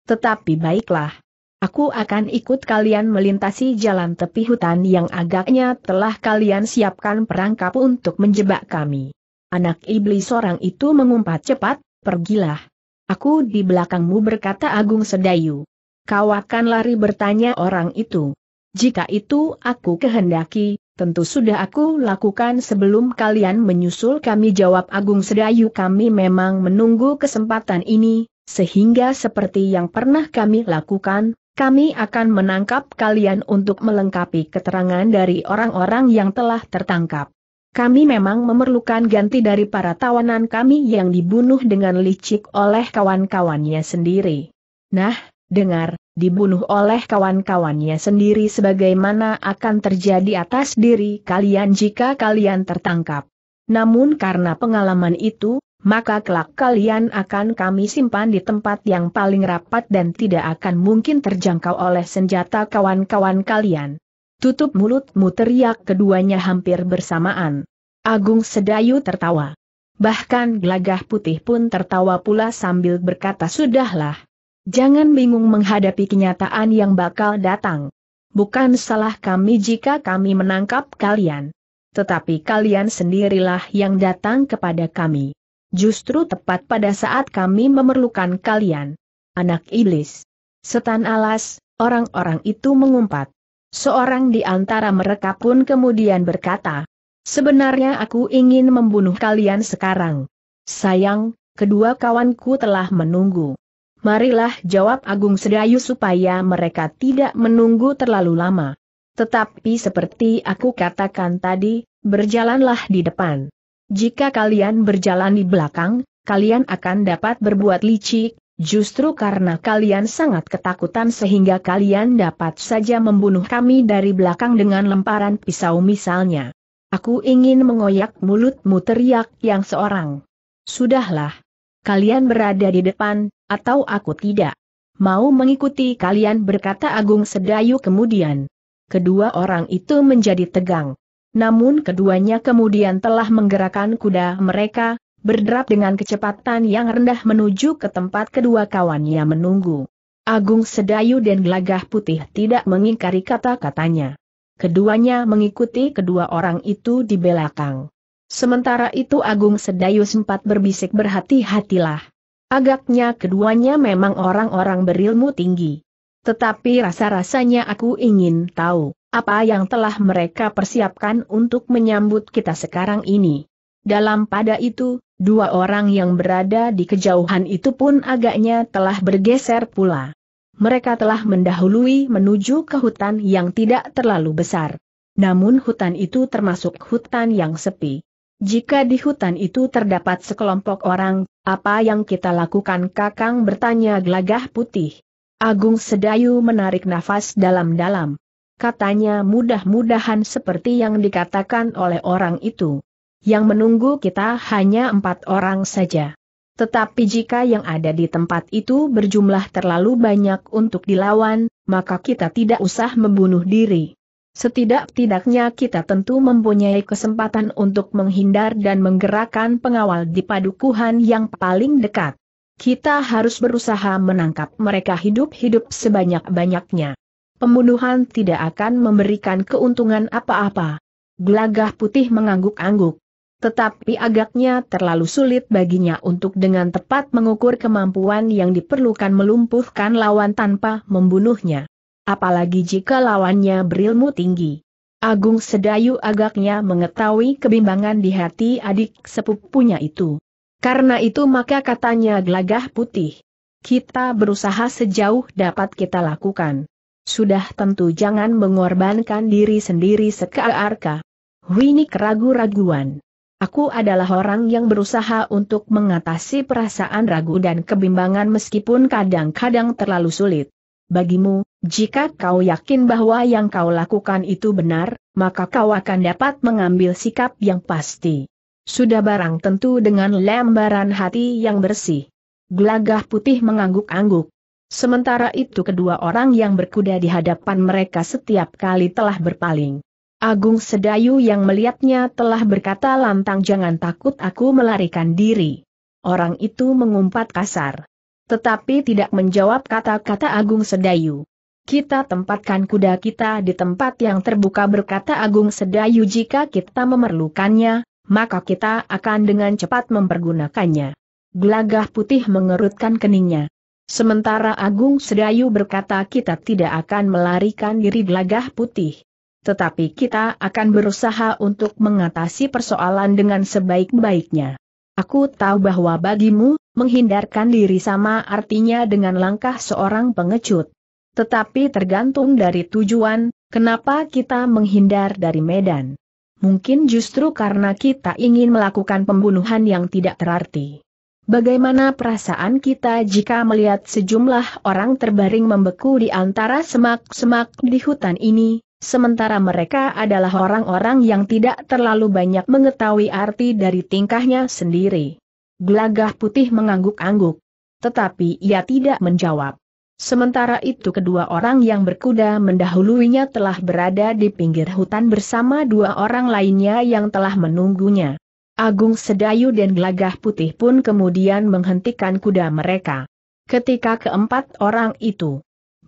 Speaker 1: Tetapi baiklah. Aku akan ikut kalian melintasi jalan tepi hutan yang agaknya telah kalian siapkan perangkap untuk menjebak kami. Anak iblis orang itu mengumpat cepat, pergilah. Aku di belakangmu berkata Agung Sedayu. Kau akan lari bertanya orang itu. Jika itu aku kehendaki, tentu sudah aku lakukan sebelum kalian menyusul kami jawab Agung Sedayu kami memang menunggu kesempatan ini, sehingga seperti yang pernah kami lakukan, kami akan menangkap kalian untuk melengkapi keterangan dari orang-orang yang telah tertangkap. Kami memang memerlukan ganti dari para tawanan kami yang dibunuh dengan licik oleh kawan-kawannya sendiri. Nah, dengar, dibunuh oleh kawan-kawannya sendiri sebagaimana akan terjadi atas diri kalian jika kalian tertangkap. Namun karena pengalaman itu, maka kelak kalian akan kami simpan di tempat yang paling rapat dan tidak akan mungkin terjangkau oleh senjata kawan-kawan kalian. Tutup mulutmu teriak keduanya hampir bersamaan. Agung Sedayu tertawa. Bahkan gelagah putih pun tertawa pula sambil berkata sudahlah. Jangan bingung menghadapi kenyataan yang bakal datang. Bukan salah kami jika kami menangkap kalian. Tetapi kalian sendirilah yang datang kepada kami. Justru tepat pada saat kami memerlukan kalian. Anak iblis. Setan alas, orang-orang itu mengumpat. Seorang di antara mereka pun kemudian berkata, Sebenarnya aku ingin membunuh kalian sekarang. Sayang, kedua kawanku telah menunggu. Marilah jawab Agung Sedayu supaya mereka tidak menunggu terlalu lama. Tetapi seperti aku katakan tadi, berjalanlah di depan. Jika kalian berjalan di belakang, kalian akan dapat berbuat licik, Justru karena kalian sangat ketakutan sehingga kalian dapat saja membunuh kami dari belakang dengan lemparan pisau misalnya. Aku ingin mengoyak mulutmu teriak yang seorang. Sudahlah. Kalian berada di depan, atau aku tidak. Mau mengikuti kalian berkata Agung Sedayu kemudian. Kedua orang itu menjadi tegang. Namun keduanya kemudian telah menggerakkan kuda mereka, berderap dengan kecepatan yang rendah menuju ke tempat kedua kawannya menunggu. Agung Sedayu dan Gelagah Putih tidak mengingkari kata-katanya. Keduanya mengikuti kedua orang itu di belakang. Sementara itu Agung Sedayu sempat berbisik berhati-hatilah. Agaknya keduanya memang orang-orang berilmu tinggi. Tetapi rasa-rasanya aku ingin tahu, apa yang telah mereka persiapkan untuk menyambut kita sekarang ini. Dalam pada itu, dua orang yang berada di kejauhan itu pun agaknya telah bergeser pula. Mereka telah mendahului menuju ke hutan yang tidak terlalu besar. Namun hutan itu termasuk hutan yang sepi. Jika di hutan itu terdapat sekelompok orang, apa yang kita lakukan kakang bertanya gelagah putih. Agung Sedayu menarik nafas dalam-dalam. Katanya mudah-mudahan seperti yang dikatakan oleh orang itu yang menunggu kita hanya empat orang saja. Tetapi jika yang ada di tempat itu berjumlah terlalu banyak untuk dilawan, maka kita tidak usah membunuh diri. Setidak-tidaknya kita tentu mempunyai kesempatan untuk menghindar dan menggerakkan pengawal di padukuhan yang paling dekat. Kita harus berusaha menangkap mereka hidup-hidup sebanyak-banyaknya. Pembunuhan tidak akan memberikan keuntungan apa-apa. Gelagah putih mengangguk-angguk. Tetapi agaknya terlalu sulit baginya untuk dengan tepat mengukur kemampuan yang diperlukan melumpuhkan lawan tanpa membunuhnya. Apalagi jika lawannya berilmu tinggi. Agung Sedayu agaknya mengetahui kebimbangan di hati adik sepupunya itu. Karena itu maka katanya gelagah putih. Kita berusaha sejauh dapat kita lakukan. Sudah tentu jangan mengorbankan diri sendiri sekearka. Winik keragu-raguan. Aku adalah orang yang berusaha untuk mengatasi perasaan ragu dan kebimbangan meskipun kadang-kadang terlalu sulit. Bagimu, jika kau yakin bahwa yang kau lakukan itu benar, maka kau akan dapat mengambil sikap yang pasti. Sudah barang tentu dengan lembaran hati yang bersih. Gelagah putih mengangguk-angguk. Sementara itu kedua orang yang berkuda di hadapan mereka setiap kali telah berpaling. Agung Sedayu yang melihatnya telah berkata lantang jangan takut aku melarikan diri. Orang itu mengumpat kasar. Tetapi tidak menjawab kata-kata Agung Sedayu. Kita tempatkan kuda kita di tempat yang terbuka berkata Agung Sedayu jika kita memerlukannya, maka kita akan dengan cepat mempergunakannya. Gelagah putih mengerutkan keningnya. Sementara Agung Sedayu berkata kita tidak akan melarikan diri gelagah putih tetapi kita akan berusaha untuk mengatasi persoalan dengan sebaik-baiknya. Aku tahu bahwa bagimu, menghindarkan diri sama artinya dengan langkah seorang pengecut. Tetapi tergantung dari tujuan, kenapa kita menghindar dari medan. Mungkin justru karena kita ingin melakukan pembunuhan yang tidak terarti. Bagaimana perasaan kita jika melihat sejumlah orang terbaring membeku di antara semak-semak di hutan ini, sementara mereka adalah orang-orang yang tidak terlalu banyak mengetahui arti dari tingkahnya sendiri. Gelagah putih mengangguk-angguk. Tetapi ia tidak menjawab. Sementara itu kedua orang yang berkuda mendahuluinya telah berada di pinggir hutan bersama dua orang lainnya yang telah menunggunya. Agung Sedayu dan Gelagah Putih pun kemudian menghentikan kuda mereka. Ketika keempat orang itu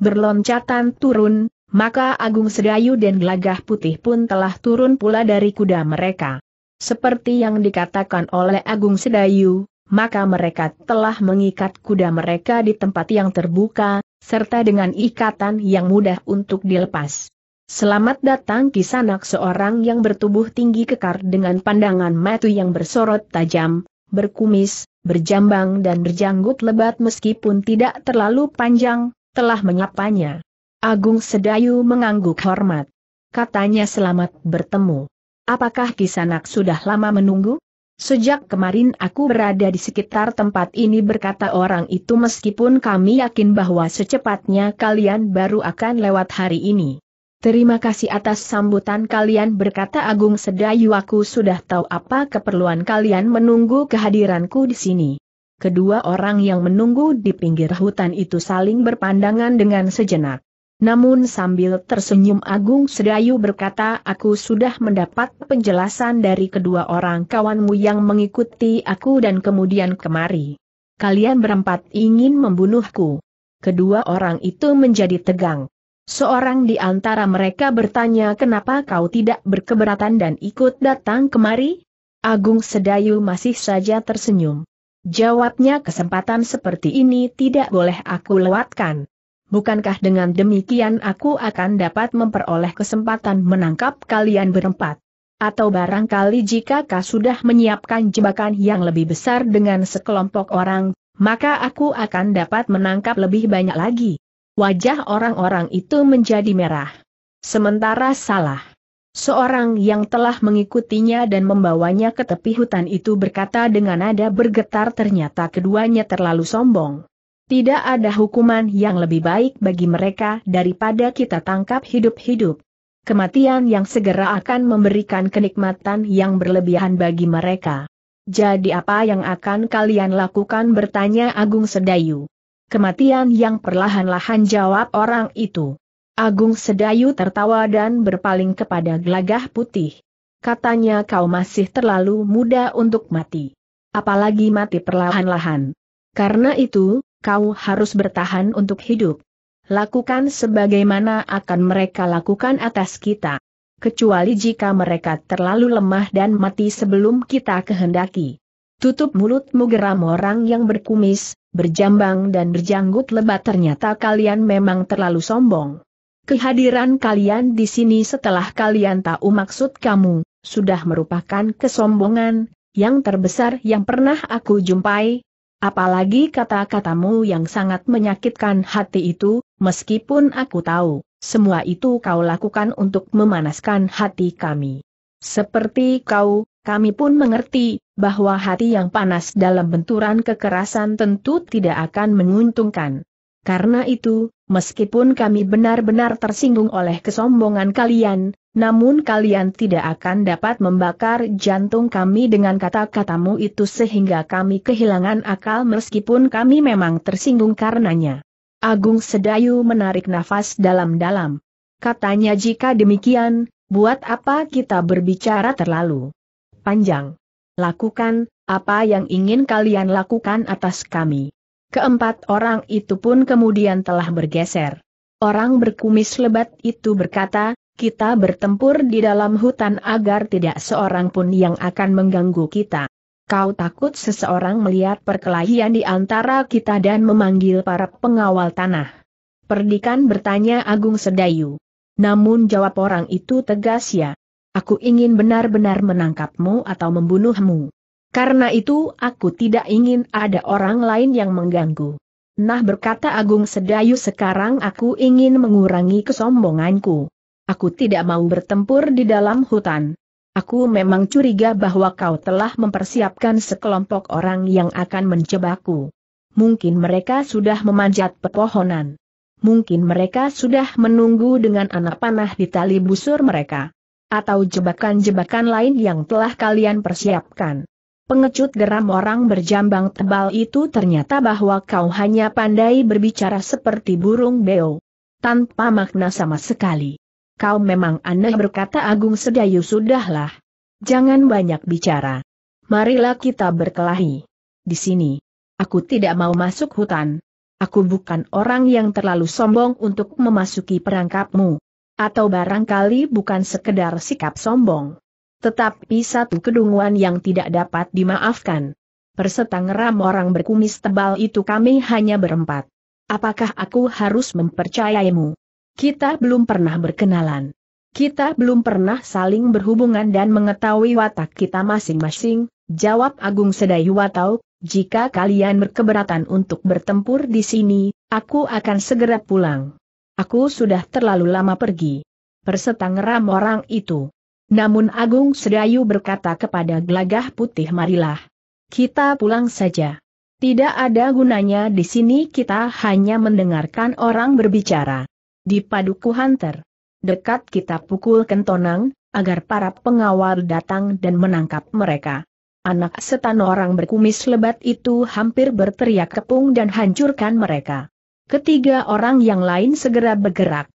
Speaker 1: berloncatan turun, maka Agung Sedayu dan Gelagah Putih pun telah turun pula dari kuda mereka. Seperti yang dikatakan oleh Agung Sedayu, maka mereka telah mengikat kuda mereka di tempat yang terbuka, serta dengan ikatan yang mudah untuk dilepas. Selamat datang kisanak seorang yang bertubuh tinggi kekar dengan pandangan mata yang bersorot tajam, berkumis, berjambang dan berjanggut lebat meskipun tidak terlalu panjang, telah menyapanya. Agung Sedayu mengangguk hormat. Katanya selamat bertemu. Apakah Kisanak sudah lama menunggu? Sejak kemarin aku berada di sekitar tempat ini berkata orang itu meskipun kami yakin bahwa secepatnya kalian baru akan lewat hari ini. Terima kasih atas sambutan kalian berkata Agung Sedayu aku sudah tahu apa keperluan kalian menunggu kehadiranku di sini. Kedua orang yang menunggu di pinggir hutan itu saling berpandangan dengan sejenak. Namun sambil tersenyum Agung Sedayu berkata aku sudah mendapat penjelasan dari kedua orang kawanmu yang mengikuti aku dan kemudian kemari. Kalian berempat ingin membunuhku. Kedua orang itu menjadi tegang. Seorang di antara mereka bertanya kenapa kau tidak berkeberatan dan ikut datang kemari? Agung Sedayu masih saja tersenyum. Jawabnya kesempatan seperti ini tidak boleh aku lewatkan bukankah dengan demikian aku akan dapat memperoleh kesempatan menangkap kalian berempat? Atau barangkali jika kau sudah menyiapkan jebakan yang lebih besar dengan sekelompok orang, maka aku akan dapat menangkap lebih banyak lagi. Wajah orang-orang itu menjadi merah. Sementara salah. Seorang yang telah mengikutinya dan membawanya ke tepi hutan itu berkata dengan nada bergetar ternyata keduanya terlalu sombong. Tidak ada hukuman yang lebih baik bagi mereka daripada kita tangkap hidup-hidup. Kematian yang segera akan memberikan kenikmatan yang berlebihan bagi mereka. Jadi apa yang akan kalian lakukan bertanya Agung Sedayu. Kematian yang perlahan-lahan jawab orang itu. Agung Sedayu tertawa dan berpaling kepada gelagah putih. Katanya kau masih terlalu muda untuk mati. Apalagi mati perlahan-lahan. Karena itu, kau harus bertahan untuk hidup. Lakukan sebagaimana akan mereka lakukan atas kita. Kecuali jika mereka terlalu lemah dan mati sebelum kita kehendaki. Tutup mulutmu geram orang yang berkumis, berjambang dan berjanggut lebat ternyata kalian memang terlalu sombong. Kehadiran kalian di sini setelah kalian tahu maksud kamu, sudah merupakan kesombongan, yang terbesar yang pernah aku jumpai, Apalagi kata-katamu yang sangat menyakitkan hati itu, meskipun aku tahu, semua itu kau lakukan untuk memanaskan hati kami. Seperti kau, kami pun mengerti, bahwa hati yang panas dalam benturan kekerasan tentu tidak akan menguntungkan. Karena itu, meskipun kami benar-benar tersinggung oleh kesombongan kalian, namun kalian tidak akan dapat membakar jantung kami dengan kata-katamu itu sehingga kami kehilangan akal meskipun kami memang tersinggung karenanya. Agung Sedayu menarik nafas dalam-dalam. Katanya jika demikian, buat apa kita berbicara terlalu panjang? Lakukan, apa yang ingin kalian lakukan atas kami. Keempat orang itu pun kemudian telah bergeser. Orang berkumis lebat itu berkata, kita bertempur di dalam hutan agar tidak seorang pun yang akan mengganggu kita. Kau takut seseorang melihat perkelahian di antara kita dan memanggil para pengawal tanah. Perdikan bertanya Agung Sedayu. Namun jawab orang itu tegas ya. Aku ingin benar-benar menangkapmu atau membunuhmu. Karena itu aku tidak ingin ada orang lain yang mengganggu. Nah berkata Agung Sedayu sekarang aku ingin mengurangi kesombonganku. Aku tidak mau bertempur di dalam hutan. Aku memang curiga bahwa kau telah mempersiapkan sekelompok orang yang akan menjebakku. Mungkin mereka sudah memanjat pepohonan. Mungkin mereka sudah menunggu dengan anak panah di tali busur mereka. Atau jebakan-jebakan lain yang telah kalian persiapkan. Pengecut geram orang berjambang tebal itu ternyata bahwa kau hanya pandai berbicara seperti burung beo. Tanpa makna sama sekali. Kau memang aneh berkata Agung Sedayu sudahlah. Jangan banyak bicara. Marilah kita berkelahi. Di sini. Aku tidak mau masuk hutan. Aku bukan orang yang terlalu sombong untuk memasuki perangkapmu. Atau barangkali bukan sekedar sikap sombong. Tetapi satu kedunguan yang tidak dapat dimaafkan. Persetangeram orang berkumis tebal itu kami hanya berempat. Apakah aku harus mempercayaimu? Kita belum pernah berkenalan. Kita belum pernah saling berhubungan dan mengetahui watak kita masing-masing, jawab Agung Sedayuwatau, jika kalian berkeberatan untuk bertempur di sini, aku akan segera pulang. Aku sudah terlalu lama pergi. Persetangeram orang itu. Namun Agung Sedayu berkata kepada Glagah Putih marilah. Kita pulang saja. Tidak ada gunanya di sini kita hanya mendengarkan orang berbicara. Di paduku hunter. Dekat kita pukul kentonang, agar para pengawal datang dan menangkap mereka. Anak setan orang berkumis lebat itu hampir berteriak kepung dan hancurkan mereka. Ketiga orang yang lain segera bergerak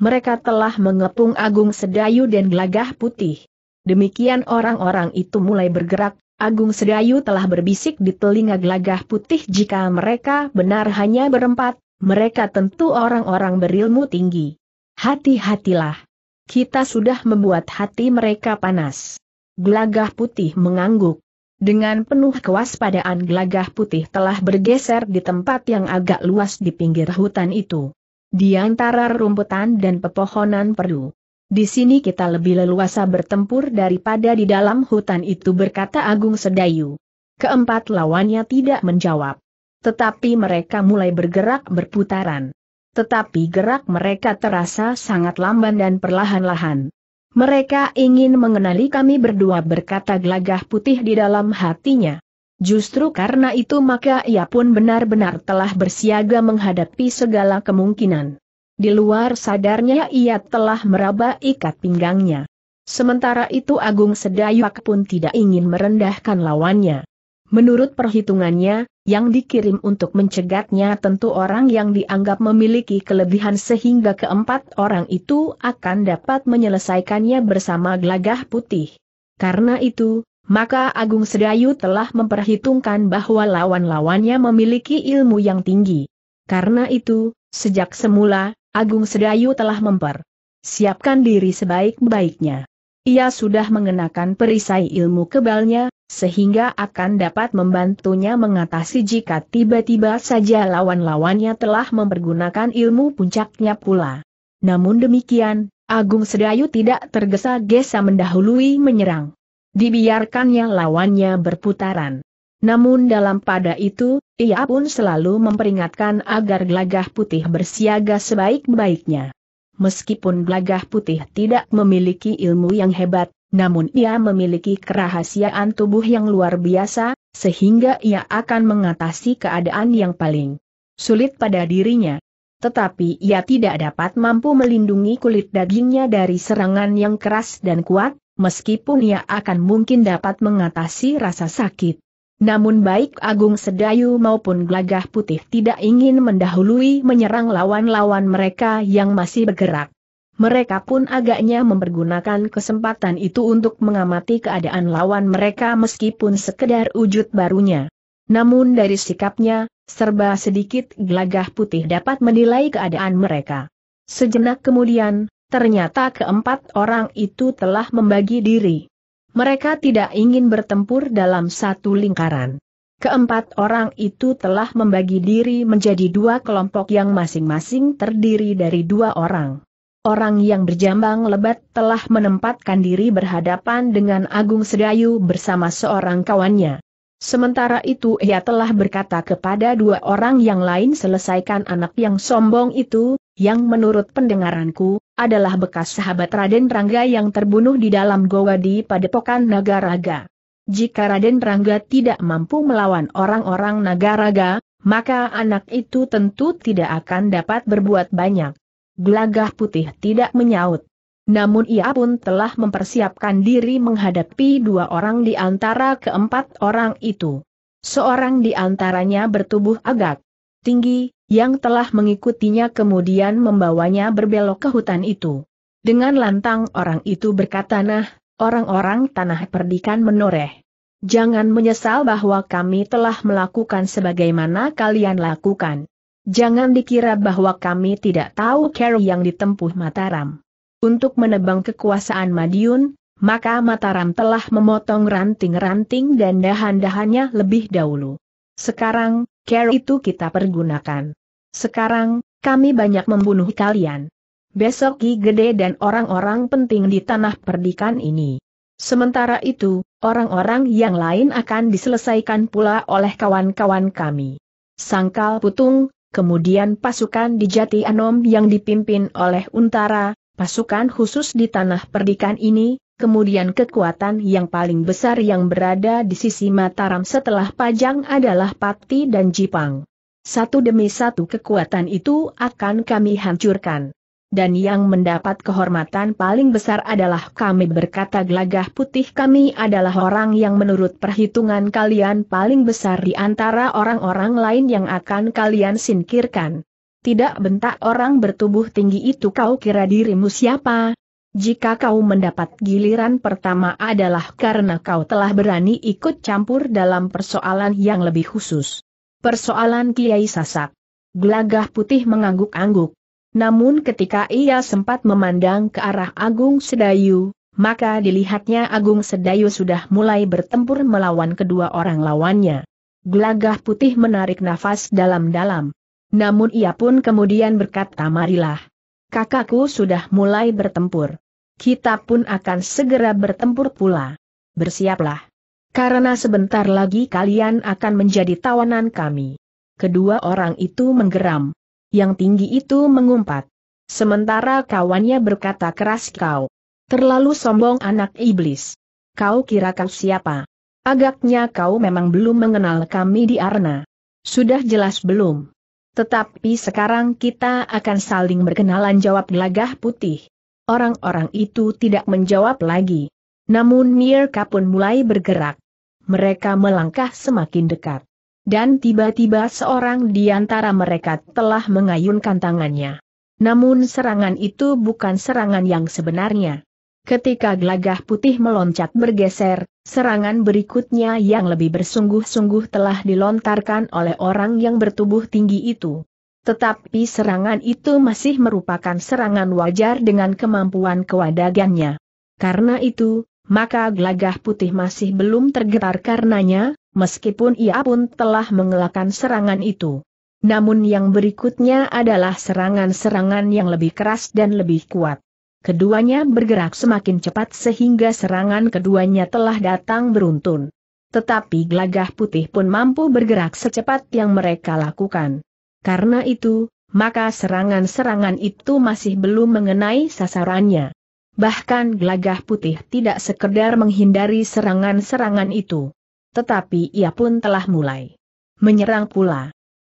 Speaker 1: mereka telah mengepung Agung Sedayu dan Gelagah Putih. Demikian orang-orang itu mulai bergerak, Agung Sedayu telah berbisik di telinga Gelagah Putih jika mereka benar hanya berempat, mereka tentu orang-orang berilmu tinggi. Hati-hatilah. Kita sudah membuat hati mereka panas. Gelagah Putih mengangguk. Dengan penuh kewaspadaan gelagah putih telah bergeser di tempat yang agak luas di pinggir hutan itu di antara rumputan dan pepohonan perdu. Di sini kita lebih leluasa bertempur daripada di dalam hutan itu berkata Agung Sedayu. Keempat lawannya tidak menjawab. Tetapi mereka mulai bergerak berputaran. Tetapi gerak mereka terasa sangat lamban dan perlahan-lahan. Mereka ingin mengenali kami berdua berkata gelagah putih di dalam hatinya. Justru karena itu maka ia pun benar-benar telah bersiaga menghadapi segala kemungkinan. Di luar sadarnya ia telah meraba ikat pinggangnya. Sementara itu Agung Sedayuak pun tidak ingin merendahkan lawannya. Menurut perhitungannya, yang dikirim untuk mencegatnya tentu orang yang dianggap memiliki kelebihan sehingga keempat orang itu akan dapat menyelesaikannya bersama gelagah putih. Karena itu, maka Agung Sedayu telah memperhitungkan bahwa lawan-lawannya memiliki ilmu yang tinggi. Karena itu, sejak semula, Agung Sedayu telah memper siapkan diri sebaik-baiknya. Ia sudah mengenakan perisai ilmu kebalnya, sehingga akan dapat membantunya mengatasi jika tiba-tiba saja lawan-lawannya telah mempergunakan ilmu puncaknya pula. Namun demikian, Agung Sedayu tidak tergesa-gesa mendahului menyerang dibiarkannya lawannya berputaran. Namun dalam pada itu, ia pun selalu memperingatkan agar gelagah putih bersiaga sebaik-baiknya. Meskipun gelagah putih tidak memiliki ilmu yang hebat, namun ia memiliki kerahasiaan tubuh yang luar biasa, sehingga ia akan mengatasi keadaan yang paling sulit pada dirinya. Tetapi ia tidak dapat mampu melindungi kulit dagingnya dari serangan yang keras dan kuat, meskipun ia akan mungkin dapat mengatasi rasa sakit. Namun baik Agung Sedayu maupun Glagah Putih tidak ingin mendahului menyerang lawan-lawan mereka yang masih bergerak. Mereka pun agaknya mempergunakan kesempatan itu untuk mengamati keadaan lawan mereka meskipun sekedar wujud barunya. Namun dari sikapnya, serba sedikit Glagah Putih dapat menilai keadaan mereka. Sejenak kemudian, Ternyata keempat orang itu telah membagi diri. Mereka tidak ingin bertempur dalam satu lingkaran. Keempat orang itu telah membagi diri menjadi dua kelompok yang masing-masing terdiri dari dua orang. Orang yang berjambang lebat telah menempatkan diri berhadapan dengan Agung Sedayu bersama seorang kawannya. Sementara itu ia telah berkata kepada dua orang yang lain selesaikan anak yang sombong itu, yang menurut pendengaranku, adalah bekas sahabat Raden Rangga yang terbunuh di dalam goa di Padepokan Nagaraga. Jika Raden Rangga tidak mampu melawan orang-orang Nagaraga, maka anak itu tentu tidak akan dapat berbuat banyak. Gelagah putih tidak menyaut. Namun ia pun telah mempersiapkan diri menghadapi dua orang di antara keempat orang itu. Seorang di antaranya bertubuh agak tinggi, yang telah mengikutinya kemudian membawanya berbelok ke hutan itu. Dengan lantang orang itu berkata nah, orang-orang tanah perdikan menoreh. Jangan menyesal bahwa kami telah melakukan sebagaimana kalian lakukan. Jangan dikira bahwa kami tidak tahu cara yang ditempuh Mataram. Untuk menebang kekuasaan Madiun, maka Mataram telah memotong ranting-ranting dan dahan-dahannya lebih dahulu. Sekarang, cara itu kita pergunakan. Sekarang, kami banyak membunuh kalian. Besok Ki Gede dan orang-orang penting di tanah perdikan ini. Sementara itu, orang-orang yang lain akan diselesaikan pula oleh kawan-kawan kami. Sangkal Putung, kemudian pasukan di Jati Anom yang dipimpin oleh Untara, pasukan khusus di tanah perdikan ini, kemudian kekuatan yang paling besar yang berada di sisi Mataram setelah Pajang adalah Pati dan Jipang. Satu demi satu kekuatan itu akan kami hancurkan. Dan yang mendapat kehormatan paling besar adalah kami berkata gelagah putih kami adalah orang yang menurut perhitungan kalian paling besar di antara orang-orang lain yang akan kalian singkirkan. Tidak bentak orang bertubuh tinggi itu kau kira dirimu siapa, jika kau mendapat giliran pertama adalah karena kau telah berani ikut campur dalam persoalan yang lebih khusus. Persoalan Kiai Sasak. Gelagah putih mengangguk-angguk. Namun ketika ia sempat memandang ke arah Agung Sedayu, maka dilihatnya Agung Sedayu sudah mulai bertempur melawan kedua orang lawannya. Gelagah putih menarik nafas dalam-dalam. Namun ia pun kemudian berkata marilah. Kakakku sudah mulai bertempur. Kita pun akan segera bertempur pula. Bersiaplah. Karena sebentar lagi kalian akan menjadi tawanan kami. Kedua orang itu menggeram. Yang tinggi itu mengumpat. Sementara kawannya berkata keras kau. Terlalu sombong anak iblis. Kau kira kau siapa? Agaknya kau memang belum mengenal kami di Arna. Sudah jelas belum? Tetapi sekarang kita akan saling berkenalan jawab gelagah putih. Orang-orang itu tidak menjawab lagi. Namun Mirka pun mulai bergerak mereka melangkah semakin dekat. Dan tiba-tiba seorang di antara mereka telah mengayunkan tangannya. Namun serangan itu bukan serangan yang sebenarnya. Ketika gelagah putih meloncat bergeser, serangan berikutnya yang lebih bersungguh-sungguh telah dilontarkan oleh orang yang bertubuh tinggi itu. Tetapi serangan itu masih merupakan serangan wajar dengan kemampuan kewadagannya. Karena itu, maka gelagah putih masih belum tergetar karenanya, meskipun ia pun telah mengelakkan serangan itu. Namun yang berikutnya adalah serangan-serangan yang lebih keras dan lebih kuat. Keduanya bergerak semakin cepat sehingga serangan keduanya telah datang beruntun. Tetapi gelagah putih pun mampu bergerak secepat yang mereka lakukan. Karena itu, maka serangan-serangan itu masih belum mengenai sasarannya bahkan gelagah putih tidak sekedar menghindari serangan-serangan itu. Tetapi ia pun telah mulai menyerang pula.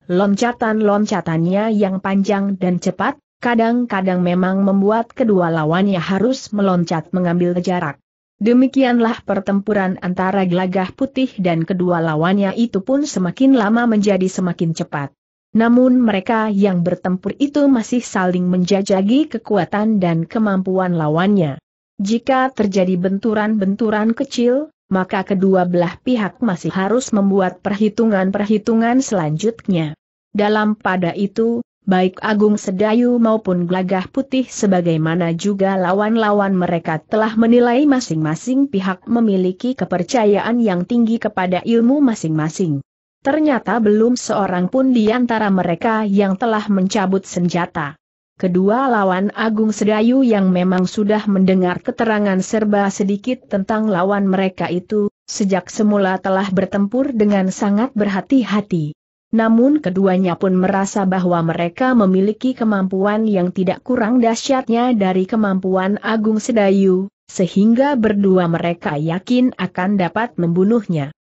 Speaker 1: Loncatan-loncatannya yang panjang dan cepat, kadang-kadang memang membuat kedua lawannya harus meloncat mengambil jarak. Demikianlah pertempuran antara gelagah putih dan kedua lawannya itu pun semakin lama menjadi semakin cepat. Namun mereka yang bertempur itu masih saling menjajagi kekuatan dan kemampuan lawannya. Jika terjadi benturan-benturan kecil, maka kedua belah pihak masih harus membuat perhitungan-perhitungan selanjutnya. Dalam pada itu, baik Agung Sedayu maupun Glagah Putih sebagaimana juga lawan-lawan mereka telah menilai masing-masing pihak memiliki kepercayaan yang tinggi kepada ilmu masing-masing. Ternyata belum seorang pun di antara mereka yang telah mencabut senjata. Kedua lawan Agung Sedayu yang memang sudah mendengar keterangan serba sedikit tentang lawan mereka itu, sejak semula telah bertempur dengan sangat berhati-hati. Namun keduanya pun merasa bahwa mereka memiliki kemampuan yang tidak kurang dahsyatnya dari kemampuan Agung Sedayu, sehingga berdua mereka yakin akan dapat membunuhnya.